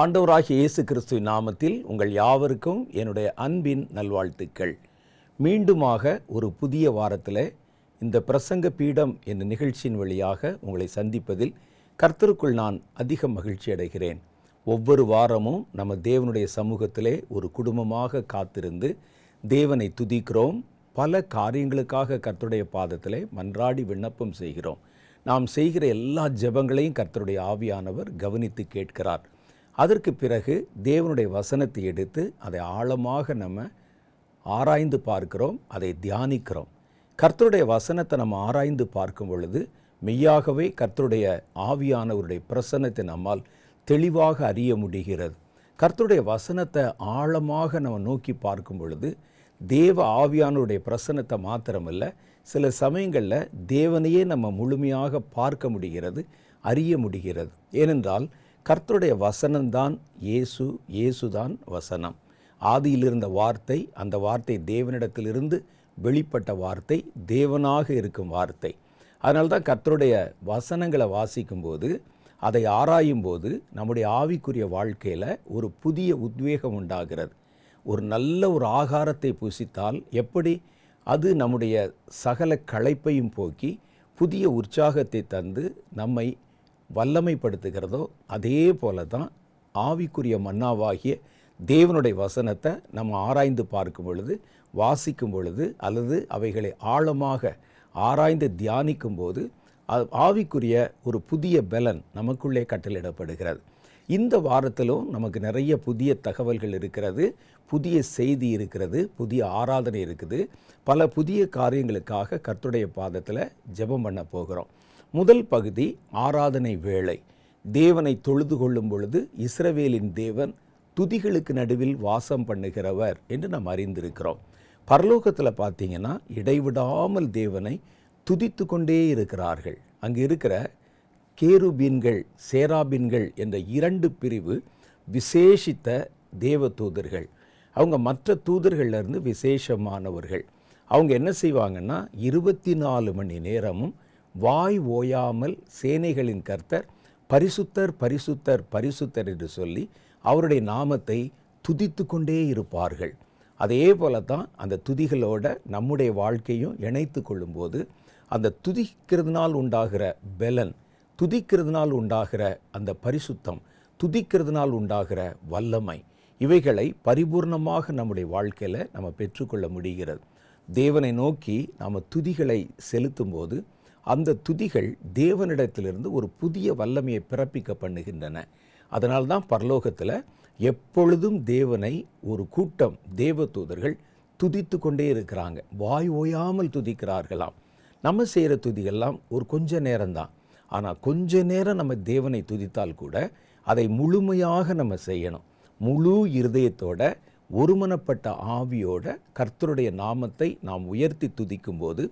ஆண்டவராகிய இயேசு கிறிஸ்துவின் நாமத்தில் உங்கள் யாவருக்கும் என்னுடைய அன்பின் நல்வாழ்த்துக்கள் மீண்டுமாக ஒரு புதிய வாரத்தில் இந்த பிரசங்க பீடம் என்ற நிகழ்ச்சியின் வழியாக உங்களை சந்திப்பதில் கர்த்தருக்குள் நான் அதிக மகிழ்ச்சி அடைகிறேன் ஒவ்வொரு வாரமும் நம்ம தேவனுடைய சமூகத்திலே ஒரு குடும்பமாக காத்திருந்து தேவனை துதிக்கிறோம் பல காரியங்களுக்காக கர்த்தருடைய பாதத்திலே மன்றாடி விண்ணப்பம் செய்கிறோம் நாம் செய்கிற எல்லா ஜெபங்களையும் கர்த்தருடைய ஆவியானவர் கவனித்து கேட்கிறார் அதற்கு பிறகு தேவனுடைய வசனத்தை எடுத்து அதை ஆழமாக நம்ம ஆராய்ந்து பார்க்கிறோம் அதை தியானிக்கிறோம் கர்த்தருடைய வசனத்தை நம்ம ஆராய்ந்து பார்க்கும் பொழுது மெய்யாகவே கர்த்தருடைய ஆவியானவருடைய பிரசன்னத்தை நம்மால் தெளிவாக அறிய முடிகிறது கர்த்தருடைய வசனத்தை ஆழமாக நம்ம நோக்கி பார்க்கும் பொழுது தேவ ஆவியானவருடைய பிரசன்னத்தை மாத்திரமல்ல சில சமயங்களில் தேவனையே நம்ம முழுமையாக பார்க்க முடிகிறது அறிய முடிகிறது ஏனென்றால் கர்த்தருடைய வசனம்தான் இயேசு இயேசுதான் வசனம் ஆதியில் இருந்த வார்த்தை அந்த வார்த்தை தேவனிடத்திலிருந்து வெளிப்பட்ட வார்த்தை தேவனாக இருக்கும் வார்த்தை அதனால்தான் கர்த்தருடைய வசனங்களை வாசிக்கும்போது அதை ஆராயும் போது நம்முடைய ஆவிக்குரிய வாழ்க்கையில் ஒரு புதிய உத்வேகம் உண்டாகிறது ஒரு நல்ல ஒரு ஆகாரத்தை பூசித்தால் எப்படி அது நம்முடைய சகல களைப்பையும் போக்கி புதிய உற்சாகத்தை தந்து நம்மை வல்லமைப்படுத்துகிறதோ அதே போல தான் ஆவிக்குரிய மன்னாவாகிய தேவனுடைய வசனத்தை நம்ம ஆராய்ந்து பார்க்கும் பொழுது வாசிக்கும் பொழுது அல்லது அவைகளை ஆழமாக ஆராய்ந்து தியானிக்கும் போது ஆவிக்குரிய ஒரு புதிய பலன் நமக்குள்ளே கட்டளிடப்படுகிறது இந்த வாரத்திலும் நமக்கு நிறைய புதிய தகவல்கள் இருக்கிறது புதிய செய்தி இருக்கிறது புதிய ஆராதனை இருக்குது பல புதிய காரியங்களுக்காக கர்த்துடைய பாதத்தில் ஜெபம் பண்ண போகிறோம் முதல் பகுதி ஆராதனை வேளை தேவனை தொழுது கொள்ளும் பொழுது இஸ்ரவேலின் தேவன் துதிகளுக்கு நடுவில் வாசம் பண்ணுகிறவர் என்று நாம் அறிந்திருக்கிறோம் பரலோகத்தில் பார்த்தீங்கன்னா இடைவிடாமல் தேவனை துதித்து கொண்டே இருக்கிறார்கள் அங்கு இருக்கிற கேருபீன்கள் சேராபீன்கள் என்ற இரண்டு பிரிவு விசேஷித்த தேவ தூதர்கள் அவங்க மற்ற தூதர்கள்லேருந்து விசேஷமானவர்கள் அவங்க என்ன செய்வாங்கன்னா இருபத்தி நாலு மணி நேரமும் வாய் ஓயாமல் சேனைகளின் கர்த்தர் பரிசுத்தர் பரிசுத்தர் பரிசுத்தர் என்று சொல்லி அவருடைய நாமத்தை துதித்து கொண்டே இருப்பார்கள் அதே போல தான் அந்த துதிகளோட நம்முடைய வாழ்க்கையும் இணைத்து கொள்ளும்போது அந்த துதிக்கிறதுனால் உண்டாகிற பலன் துதிக்கிறதுனால் உண்டாகிற அந்த பரிசுத்தம் துதிக்கிறதுனால் உண்டாகிற வல்லமை இவைகளை பரிபூர்ணமாக நம்முடைய வாழ்க்கையில் நம்ம பெற்றுக்கொள்ள முடிகிறது தேவனை நோக்கி நாம் துதிகளை செலுத்தும் போது அந்த துதிகள் தேவனிடத்திலிருந்து ஒரு புதிய வல்லமையை பிறப்பிக்க பண்ணுகின்றன அதனால்தான் பரலோகத்தில் எப்பொழுதும் தேவனை ஒரு கூட்டம் தேவ தூதர்கள் துதித்து கொண்டே இருக்கிறாங்க வாய் ஓயாமல் துதிக்கிறார்களாம் நம்ம செய்கிற துதிகள்லாம் ஒரு கொஞ்ச நேரம்தான் ஆனால் கொஞ்ச நேரம் நம்ம தேவனை துதித்தால் கூட அதை முழுமையாக நம்ம செய்யணும் முழு இருதயத்தோட ஒருமனப்பட்ட ஆவியோட கர்த்தருடைய நாமத்தை நாம் உயர்த்தி துதிக்கும்போது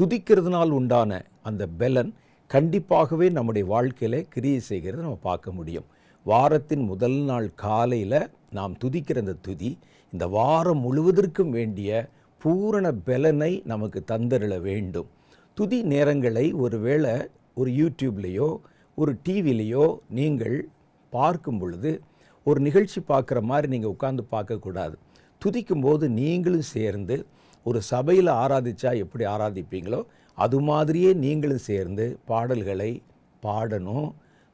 துதிக்கிறதுனால் உண்டான அந்த பலன் கண்டிப்பாகவே நம்முடைய வாழ்க்கையில் கிரியை செய்கிறது நம்ம பார்க்க முடியும் வாரத்தின் முதல் நாள் காலையில் நாம் துதிக்கிற அந்த துதி இந்த வாரம் முழுவதற்கும் வேண்டிய பூரண பலனை நமக்கு தந்தருள வேண்டும் துதி நேரங்களை ஒருவேளை ஒரு யூடியூப்லேயோ ஒரு டிவிலேயோ நீங்கள் பார்க்கும் பொழுது ஒரு நிகழ்ச்சி பார்க்குற மாதிரி நீங்கள் உட்காந்து பார்க்கக்கூடாது துதிக்கும் போது நீங்களும் சேர்ந்து ஒரு சபையில் ஆராதிச்சா எப்படி ஆராதிப்பீங்களோ அது மாதிரியே நீங்களும் சேர்ந்து பாடல்களை பாடணும்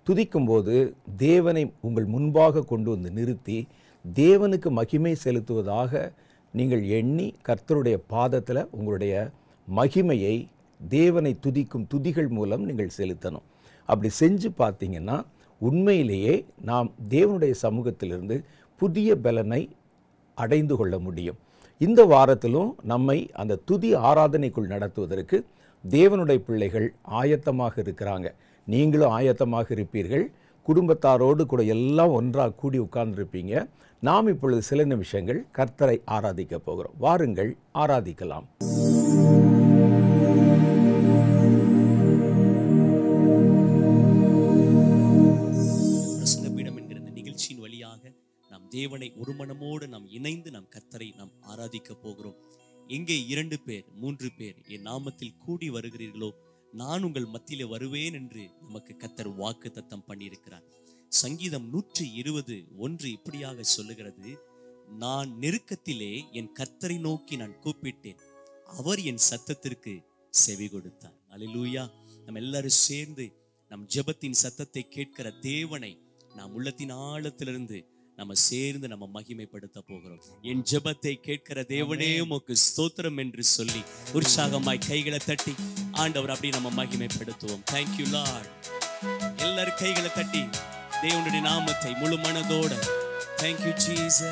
துதிக்கும்போது தேவனை உங்கள் முன்பாக கொண்டு வந்து நிறுத்தி தேவனுக்கு மகிமை செலுத்துவதாக நீங்கள் எண்ணி கர்த்தருடைய பாதத்தில் உங்களுடைய மகிமையை தேவனை துதிக்கும் துதிகள் மூலம் நீங்கள் செலுத்தணும் அப்படி செஞ்சு பார்த்தீங்கன்னா உண்மையிலேயே நாம் தேவனுடைய சமூகத்திலிருந்து புதிய பலனை அடைந்து கொள்ள முடியும் இந்த வாரத்திலும் நம்மை அந்த துதி ஆராதனைக்குள் நடத்துவதற்கு தேவனுடைய பிள்ளைகள் ஆயத்தமாக இருக்கிறாங்க நீங்களும் ஆயத்தமாக இருப்பீர்கள் குடும்பத்தாரோடு கூட எல்லாம் ஒன்றாக கூடி உட்கார்ந்துருப்பீங்க நாம் இப்பொழுது சில நிமிஷங்கள் கர்த்தரை ஆராதிக்க போகிறோம் வாருங்கள் ஆராதிக்கலாம் தேவனை ஒரு மனமோடு நாம் இணைந்து நாம் கத்தரை நாம் ஆராதிக்க போகிறோம் எங்கே இரண்டு பேர் மூன்று பேர் என் நாமத்தில் கூடி வருகிறீர்களோ நான் உங்கள் மத்தியில வருவேன் என்று நமக்கு கத்தர் வாக்கு தத்தம் பண்ணியிருக்கிறார் சங்கீதம் நூற்றி இருபது ஒன்று இப்படியாக சொல்லுகிறது நான் நெருக்கத்திலே என் கத்தரை நோக்கி நான் கூப்பிட்டேன் அவர் என் சத்தத்திற்கு செவி கொடுத்தார் அலிலூயா நம்ம எல்லாரும் சேர்ந்து நம் ஜெபத்தின் சத்தத்தை கேட்கிற தேவனை நாம் உள்ளத்தின் ஆழத்திலிருந்து நம்ம சேர்ந்து நம்ம மகிமைப்படுத்த போகிறோம் என் ஜெபத்தை கேட்கிற தேவனே உமக்கு ஸ்தோத்திரம் என்று சொல்லி உற்சாகமாய் கைகளை தட்டி ஆண்டவர் அப்படி நம்ம மகிமைப்படுத்துவோம் தேங்க்யூ லார்ட் எல்லாரும் கைகளை தட்டி தேவனுடைய நாமத்தை முழு மனதோட தேங்க்யூ ஜீசஸ்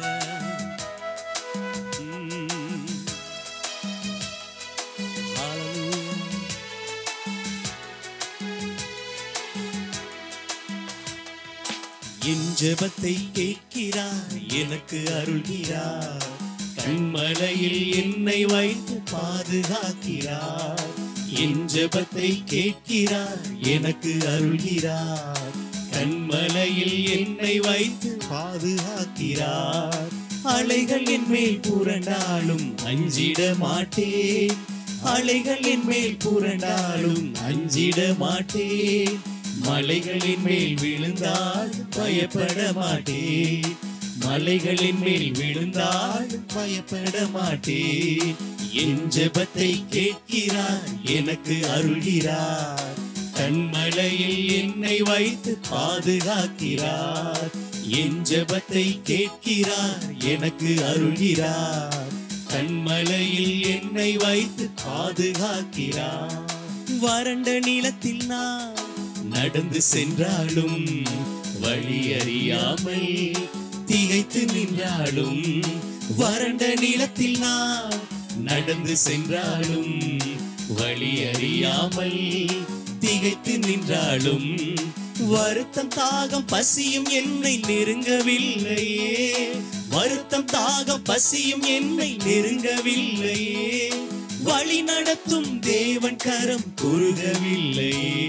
ஜபத்தை ஜெபத்தை கேட்கிறார் எனக்கு அருள்கிறார் கண்மலையில் என்னை வைத்து பாதுகாக்கிறார் என் ஜெபத்தை கேட்கிறார் எனக்கு அருள்கிறார் கண்மலையில் என்னை வைத்து பாதுகாக்கிறார் அலைகள் என் மேல் புரண்டாலும் அஞ்சிட மாட்டே அலைகள் என் மேல் புரண்டாலும் அஞ்சிட மாட்டே மலைகளின் மேல் விழுந்தால் பயப்பட மாட்டே மலைகளின் மேல் விழுந்தால் பயப்பட மாட்டே என் ஜபத்தை கேட்கிறார் எனக்கு அருள்கிறார் கண்மலையில் என்னை வைத்து பாதுகாக்கிறார் என் ஜபத்தை கேட்கிறார் எனக்கு அருள்கிறார் கண்மலையில் என்னை வைத்து பாதுகாக்கிறார் வறண்ட நிலத்தில் நான் நடந்து சென்றாலும் வழி அறியாமை திகைத்து நின்றாலும் வறண்ட நிலத்தில் நான் நடந்து சென்றாலும் வழி அறியாமல் திகைத்து நின்றாலும் வருத்தம் தாகம் பசியும் என்னை நெருங்கவில்லையே வருத்தம் தாகம் பசியும் என்னை நெருங்கவில்லையே வழி நடத்தும் தேவன் கரம் குறுகவில்லையே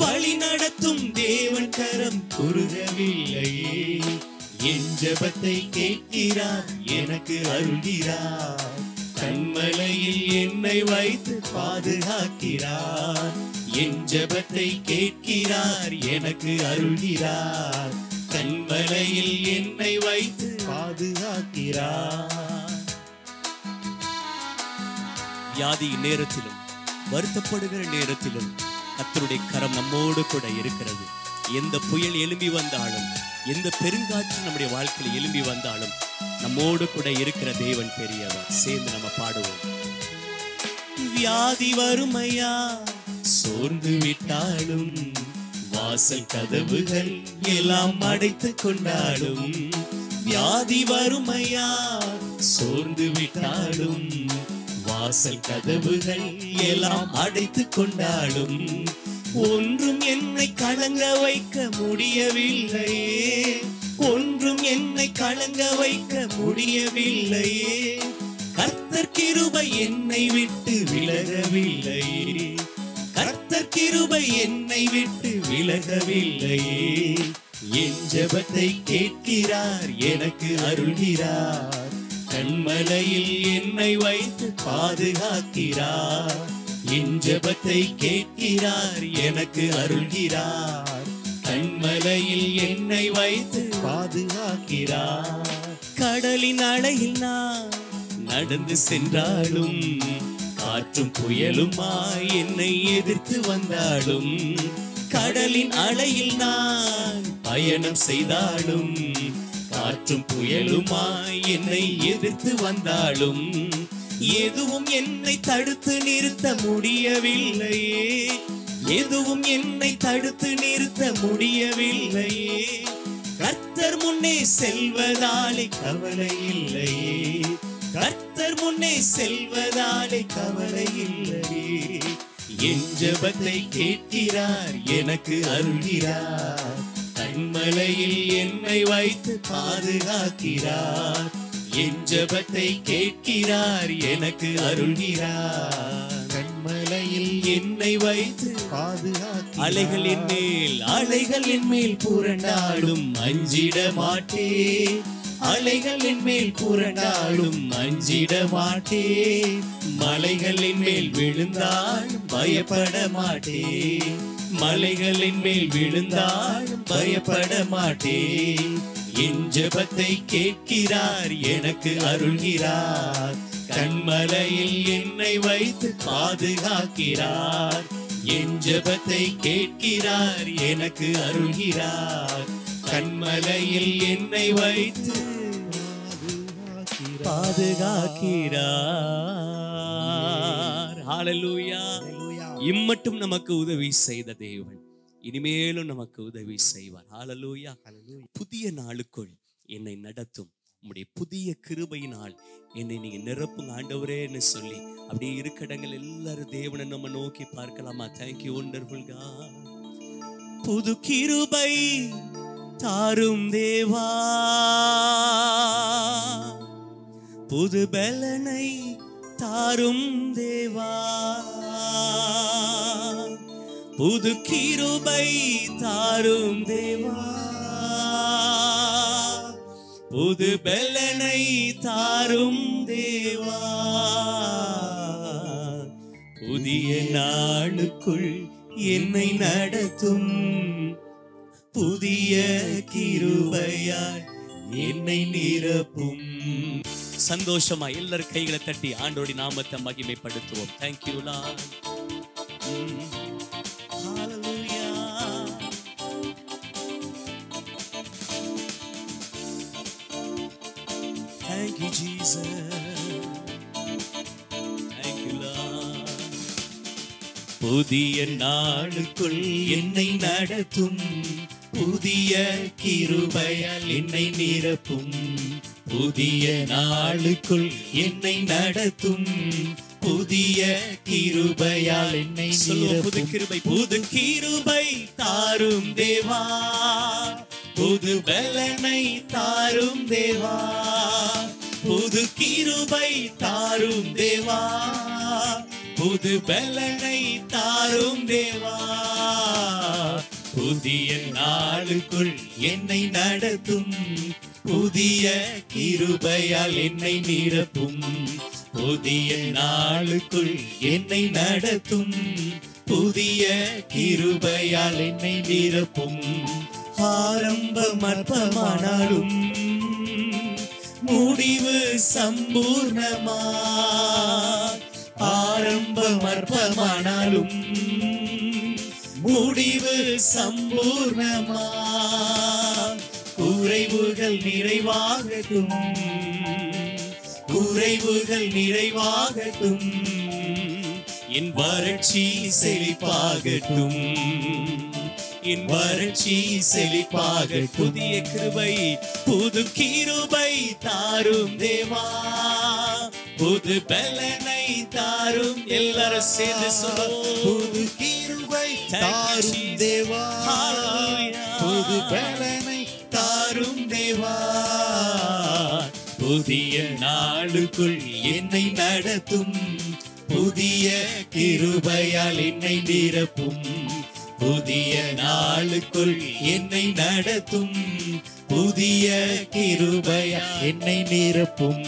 வழி நடத்தும் தேவன் கரம் குறுகவில்லையே என் ஜபத்தை கேட்கிறார் எனக்கு அருள்கிறார் கண்மலையில் என்னை வைத்து பாதுகாக்கிறார் என் ஜபத்தை கேட்கிறார் எனக்கு அருள்கிறார் கண்மலையில் என்னை வைத்து பாதுகாக்கிறார் வியாதி நேரத்திலும் வருத்தப்படுகிற நேரத்திலும் கத்தருடைய கரம் நம்மோடு கூட இருக்கிறது எந்த புயல் எழும்பி வந்தாலும் எந்த பெருங்காற்று நம்முடைய வாழ்க்கையில் எழும்பி வந்தாலும் நம்மோடு கூட இருக்கிற தேவன் பெரியவர் சேர்ந்து நம்ம பாடுவோம் வியாதி வறுமையா சோர்ந்து விட்டாலும் வாசல் கதவுகள் எல்லாம் அடைத்து கொண்டாலும் வியாதி வறுமையா சோர்ந்து விட்டாலும் வாசல் கதவுகள் எல்லாம் அடைத்து கொண்டாலும் ஒன்றும் என்னை கலங்க வைக்க முடியவில்லையே ஒன்றும் என்னை கலங்க வைக்க முடியவில்லையே கர்த்தர் கிருபை என்னை விட்டு விலகவில்லையே கர்த்தர் என்னை விட்டு விலகவில்லையே என் ஜபத்தை கேட்கிறார் எனக்கு அருள்கிறார் கண்மலையில் என்னை வைத்து பாதுகாக்கிறார் என் ஜபத்தை கேட்கிறார் எனக்கு அருள்கிறார் கண்மலையில் என்னை வைத்து பாதுகாக்கிறார் கடலின் அலையில் நான் நடந்து சென்றாலும் காற்றும் புயலுமாய் என்னை எதிர்த்து வந்தாலும் கடலின் அலையில் நான் பயணம் செய்தாலும் காற்றும் புயலுமா என்னை எதிர்த்து வந்தாலும் எதுவும் என்னை தடுத்து நிறுத்த முடியவில்லையே எதுவும் என்னை தடுத்து நிறுத்த முடியவில்லையே கர்த்தர் முன்னே செல்வதாலே கவலை இல்லையே கர்த்தர் முன்னே செல்வதாலே கவலை இல்லையே என் ஜபத்தை கேட்கிறார் எனக்கு அருகிறார் கல்மலையில் என்னை வைத்து பாதுகாக்கிறார் என் ஜபத்தை கேட்கிறார் எனக்கு அருள்கிறார் கண்மலையில் என்னை வைத்து பாதுகாத்து அலைகளின் மேல் அலைகளின் மேல் புரண்டாடும் அஞ்சிட மாட்டேன் அலைகளின் மேல் புரண்டாலும் அஞ்சிட மாட்டே மலைகளின் மேல் விழுந்தால் பயப்பட மாட்டேன் மலைகளின் மேல் விழுந்தால் பயப்பட மாட்டேன் என் ஜபத்தை கேட்கிறார் எனக்கு அருள்கிறார் கண்மலையில் என்னை வைத்து பாதுகாக்கிறார் என் ஜபத்தை கேட்கிறார் எனக்கு அருள்கிறார் கண்மலையில் என்னை வைத்து பாதுகாக்கிறார் இம்மட்டும் நமக்கு உதவி செய்த தேவன் இனிமேலும் நமக்கு உதவி செய்வார் ஆலலூயா புதிய நாளுக்குள் என்னை நடத்தும் உங்களுடைய புதிய கிருபையினால் என்னை நீங்க நிரப்புங்க ஆண்டவரேன்னு சொல்லி அப்படியே இருக்கடங்கள் எல்லாரும் தேவனை நம்ம நோக்கி பார்க்கலாமா தேங்க்யூ ஒண்டர்ஃபுல் கா புது கிருபை தாரும் தேவா புது பலனை தாரும் தேவா புது கிருபை தாரும் தேவா புது பலனை தாரும் தேவா புதிய நாளுக்குள் என்னை நடத்தும் புதிய கிருபையாய் என்னை நிரப்பும் சந்தோஷமா எல்லார் கைகளை தட்டி ஆண்டோடி நாமத்தை மகிமைப்படுத்துவோம் thank you Thank you, Jesus. Thank you, Lord. புதிய நாளுக்குள் என்னை நடத்தும் புதிய கிருபையால் என்னை நிரப்பும் புதிய நாளுக்குள் என்னை நடத்தும் புதிய கிருபையால் என்னை புது கிருபை புது கிருபை தாரும் தேவா புது பலனை தாரும் தேவா புது கிருபை தாரும் தேவா புது பலனை தாரும் தேவா புதிய நாளுக்குள் என்னை நடத்தும் புதிய கிருபையால் என்னை நிரப்பும் புதிய நாளுக்குள் என்னை நடத்தும் புதிய கிருபையால் என்னை நிரப்பும் ஆரம்ப அற்பமானாலும் முடிவு சம்பூர்ணமா ஆரம்ப அற்பமானாலும் முடிவு சம்பூர்ணமா குறைவுகள் நிறைவாகட்டும் குறைவுகள் நிறைவாகட்டும் என் வறட்சி செழிப்பாகட்டும் என் வறட்சி செழிப்பாக புதிய கிருபை புது கிருபை தாரும் தேவா புது பலனை தாரும் எல்லாரும் சேர்ந்து சொல்ல புது கிருபை தாரும் தேவா புது பலனை தாரும் தேவா புதிய நாளுக்குள் என்னை நடத்தும் புதிய கிருபையால் என்னை நிரப்பும் புதிய நாளுக்குள் என்னை நடத்தும் புதிய கிருபையா என்னை நிரப்பும்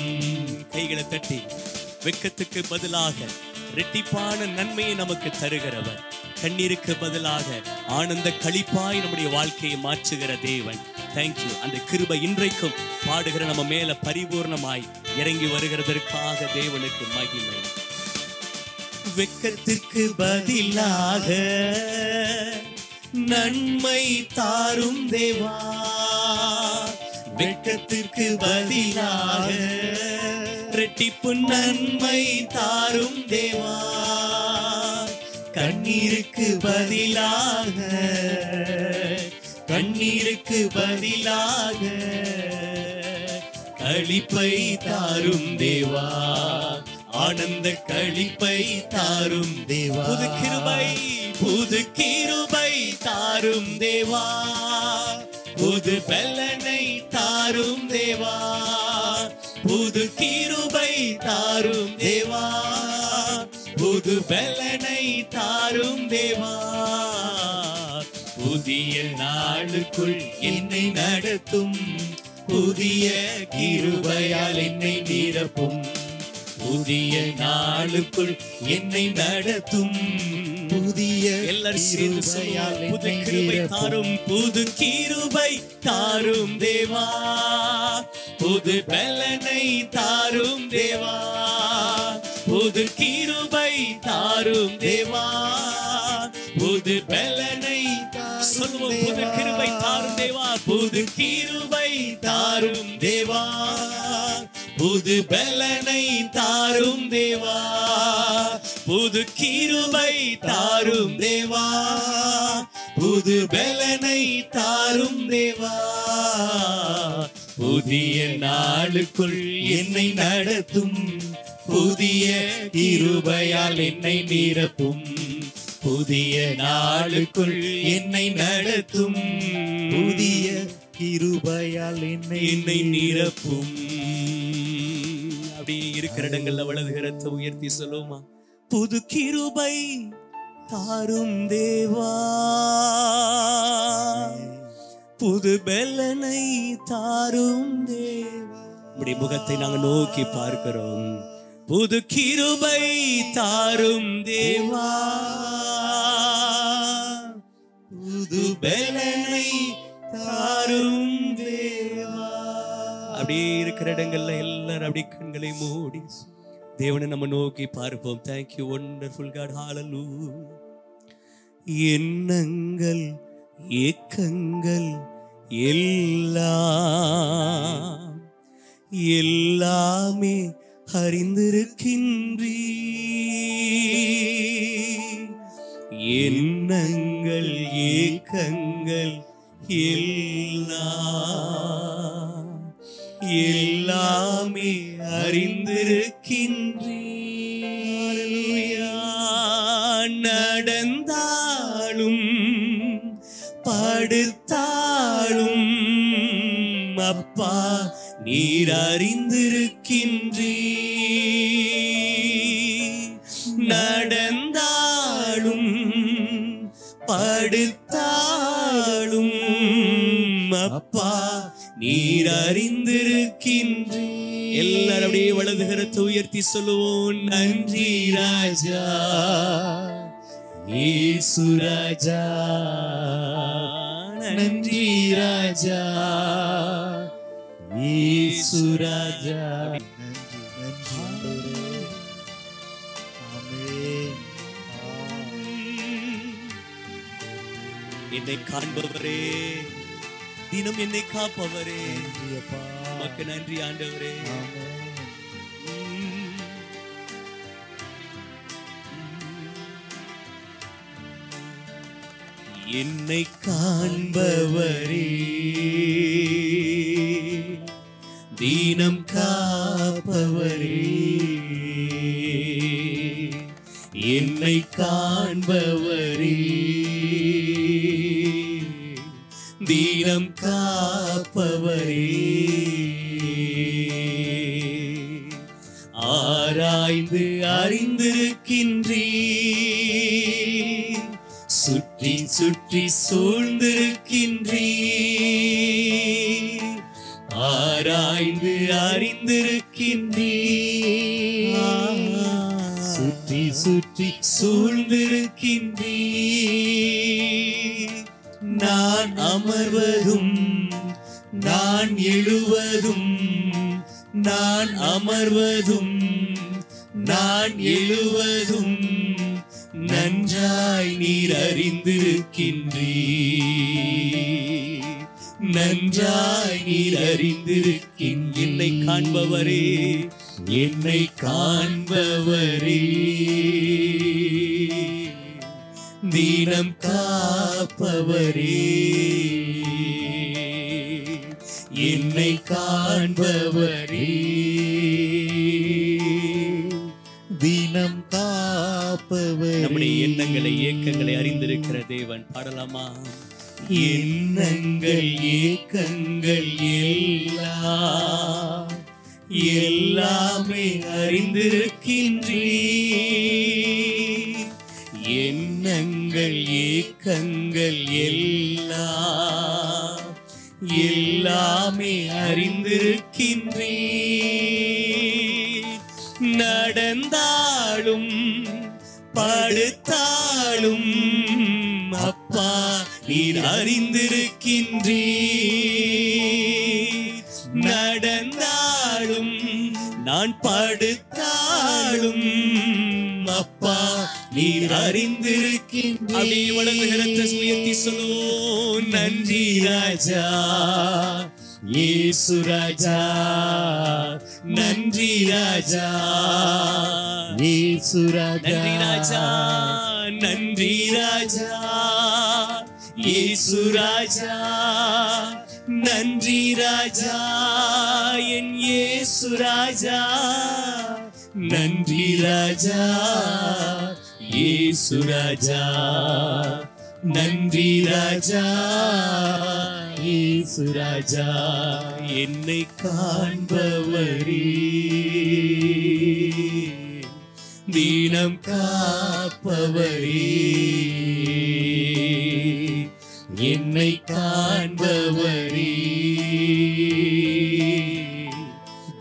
கைகளை தட்டி வெக்கத்துக்கு பதிலாக ரெட்டிப்பான நன்மையை நமக்கு தருகிறவர் கண்ணீருக்கு பதிலாக ஆனந்த களிப்பாய் நம்முடைய வாழ்க்கையை மாற்றுகிற தேவன் தேங்க்யூ அந்த கிருபை இன்றைக்கும் பாடுகிற நம்ம மேல பரிபூர்ணமாய் இறங்கி வருகிறதற்காக தேவனுக்கு மகிமை வெக்கத்திற்கு பதிலாக நன்மை தாரும் தேவா வெக்கத்திற்கு பதிலாக ரெட்டிப்பு நன்மை தாரும் தேவா கண்ணீருக்கு பதிலாக கண்ணீருக்கு பதிலாக கழிப்பை தாரும் தேவா ஆனந்த கழிப்பை தாரும் தேவா புது கிருபை புது கிருபை தாரும் தேவா புது பெல்லனை தாரும் தேவா புது கிருபை தாரும் தேவா புது பெல்லனை தாரும் தேவா புதிய நாளுக்குள் என்னை நடத்தும் புதிய கிருபையால் என்னை நிரப்பும் புதிய நாளுக்குள் என்னை நடத்தும் புதிய எல்லாரும் புது கிருபை தாரும் புது கிருபை தாரும் தேவா புது பலனை தாரும் தேவா புது கிருபை தாரும் தேவா புது பலனை சொல்லுவோம் புது கிருபை தாரும் தேவா புது கிருபை தாரும் தேவா புது பலனை தாரும் தேவா புது கிருபை தாரும் தேவா புது பலனை தாரும் தேவா புதிய நாளுக்குள் என்னை நடத்தும் புதிய கிருபையால் என்னை நிரப்பும் புதிய நாளுக்குள் என்னை நடத்தும் புதிய கிருபையால் என்னை என்னை நிரப்பும் அப்படி இருக்கிற இடங்கள்ல வலது கரத்தை உயர்த்தி சொல்லுமா புது கிருபை தாரும் தேவா புது பெல்லனை தாரும் தேவா முகத்தை நாங்கள் நோக்கி பார்க்கிறோம் புது கிருபை தாரும் தேவா இடங்கள்ல எல்லாரும் அப்படி கண்களை மூடி தேவனை நம்ம நோக்கி பார்ப்போம் தேங்க்யூ ஒண்டர்ஃபுல் காட் ஹாலலூ எண்ணங்கள் ஏக்கங்கள் எல்லாம் எல்லாமே அறிந்திருக்கின்றீ எண்ணங்கள் ஏக்கங்கள் எல்லாம் எல்லாமே அறிந்திருக்கின்றான் நடந்தாலும் படுத்தாலும் அப்பா நீர் அறிந்திருக்கின்றே நடந்தாலும் படுத்தாலும் அப்பா நீர் அறிந்த இருக்கின்றே எல்லாரும் அப்படியே வலதுகரத்தை உயர்த்தி சொல்லுவோம் நன்றி ராஜா ஏசு ராஜா நன்றி ராஜா ஏசு ராஜா என்னை காண்பவரே தினம் என்னை காப்பவரே அப்பா உமக்கு நன்றி ஆண்டவரே என்னை காண்பவரே தீனம் காப்பவரே என்னை காண்பவரே தீனம் காப்பவரே ஆராய்ந்து அறிந்திருக்கின்றீர் சுற்றி சுற்றி சூழ்ந்திருக்கின்றீர் ஆராய்ந்து அறிந்திருக்கின்றீர் சுற்றி சுற்றி சூழ்ந்திருக்கின்றீர் நான் அமர்வதும் நான் எழுவதும் நான் அமர்வதும் நான் எழுவதும் நன்றாய் நீர் அறிந்திருக்கின்றீ நன்றாய் நீர் அறிந்திருக்கின் என்னை காண்பவரே என்னை காண்பவரே தீனம் காப்பவரே என்னை காண்பவரே தினம் காப்பவர் நம்முடைய எண்ணங்களை இயக்கங்களை அறிந்திருக்கிற தேவன் பாடலாமா எண்ணங்கள் ஏக்கங்கள் எல்லாம் எல்லாமே அறிந்திருக்கின்றே எண்ணங்கள் ஏக்கங்கள் எல்லாம் எல்லாமே அறிந்திருக்கின்றே நடந்தாலும் படுத்தாலும் அப்பா நீர் அறிந்திருக்கின்றே நடந்தாலும் நான் படுத்தாலும் அப்பா நீர் அறிந்திருக்கின்றோம் நன்றி ராஜா ஏசு ராஜா நன்றி ராஜா ஏசு ராஜா நன்றி ராஜா ஏசு ராஜா நன்றி ராஜா என் ஏசு ராஜா நன்றி ராஜா இயேசு ராஜா நன்றி ராஜா இயேசு ராஜா என்னை காண்பவரே தீனம் காப்பவரே என்னை காண்பவரே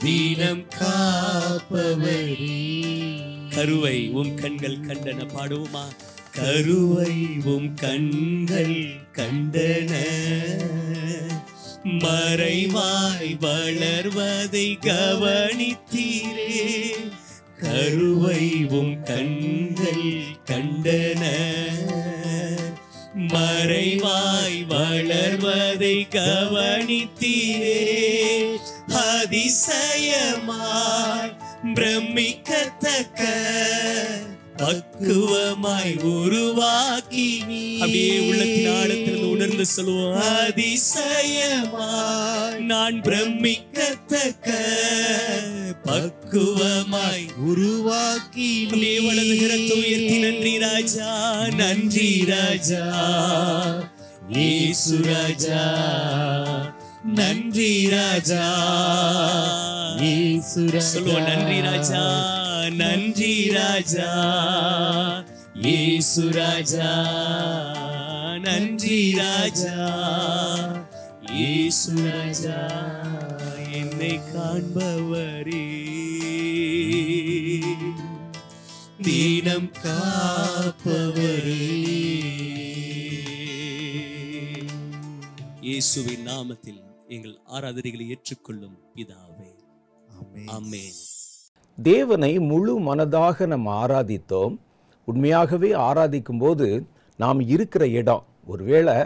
தீனம் காப்பவரே கருவை உம் கண்கள் கண்டன பாடுவோமா கருவை உம் கண்கள் கண்டன மறைவாய் வளர்வதை கவனித்தீரே கருவை உம் கண்கள் கண்டன மறைவாய் வளர்வதை கவனித்தீரே அதிசயமாய் பிரமிக்கத்தக்க பக்குவமாய் உருவாக்கி அப்படியே உள்ளத்தின் ஆழத்திலிருந்து உணர்ந்து சொல்லுவோம் அதிசயமாய் நான் பிரமிக்கத்தக்க பக்குவமாய் உருவாக்கி நீ வளர்கிற துயர்த்தி நன்றி ராஜா நன்றி ராஜா ஏசு ராஜா நன்றி ராஜா சொல்லுவோம் நன்றி ராஜா நன்றி ராஜா ஏசு ராஜா நன்றி ராஜா ஏசு ராஜா என்னை காண்பவரே தீனம் காப்பவரே இயேசுவின் நாமத்தில் எங்கள் ஆராதனைகளை ஏற்றுக்கொள்ளும் பிதாவே ஆமேன் தேவனை முழு மனதாக நம்ம ஆராதித்தோம் உண்மையாகவே ஆராதிக்கும் போது நாம் இருக்கிற இடம் ஒருவேளை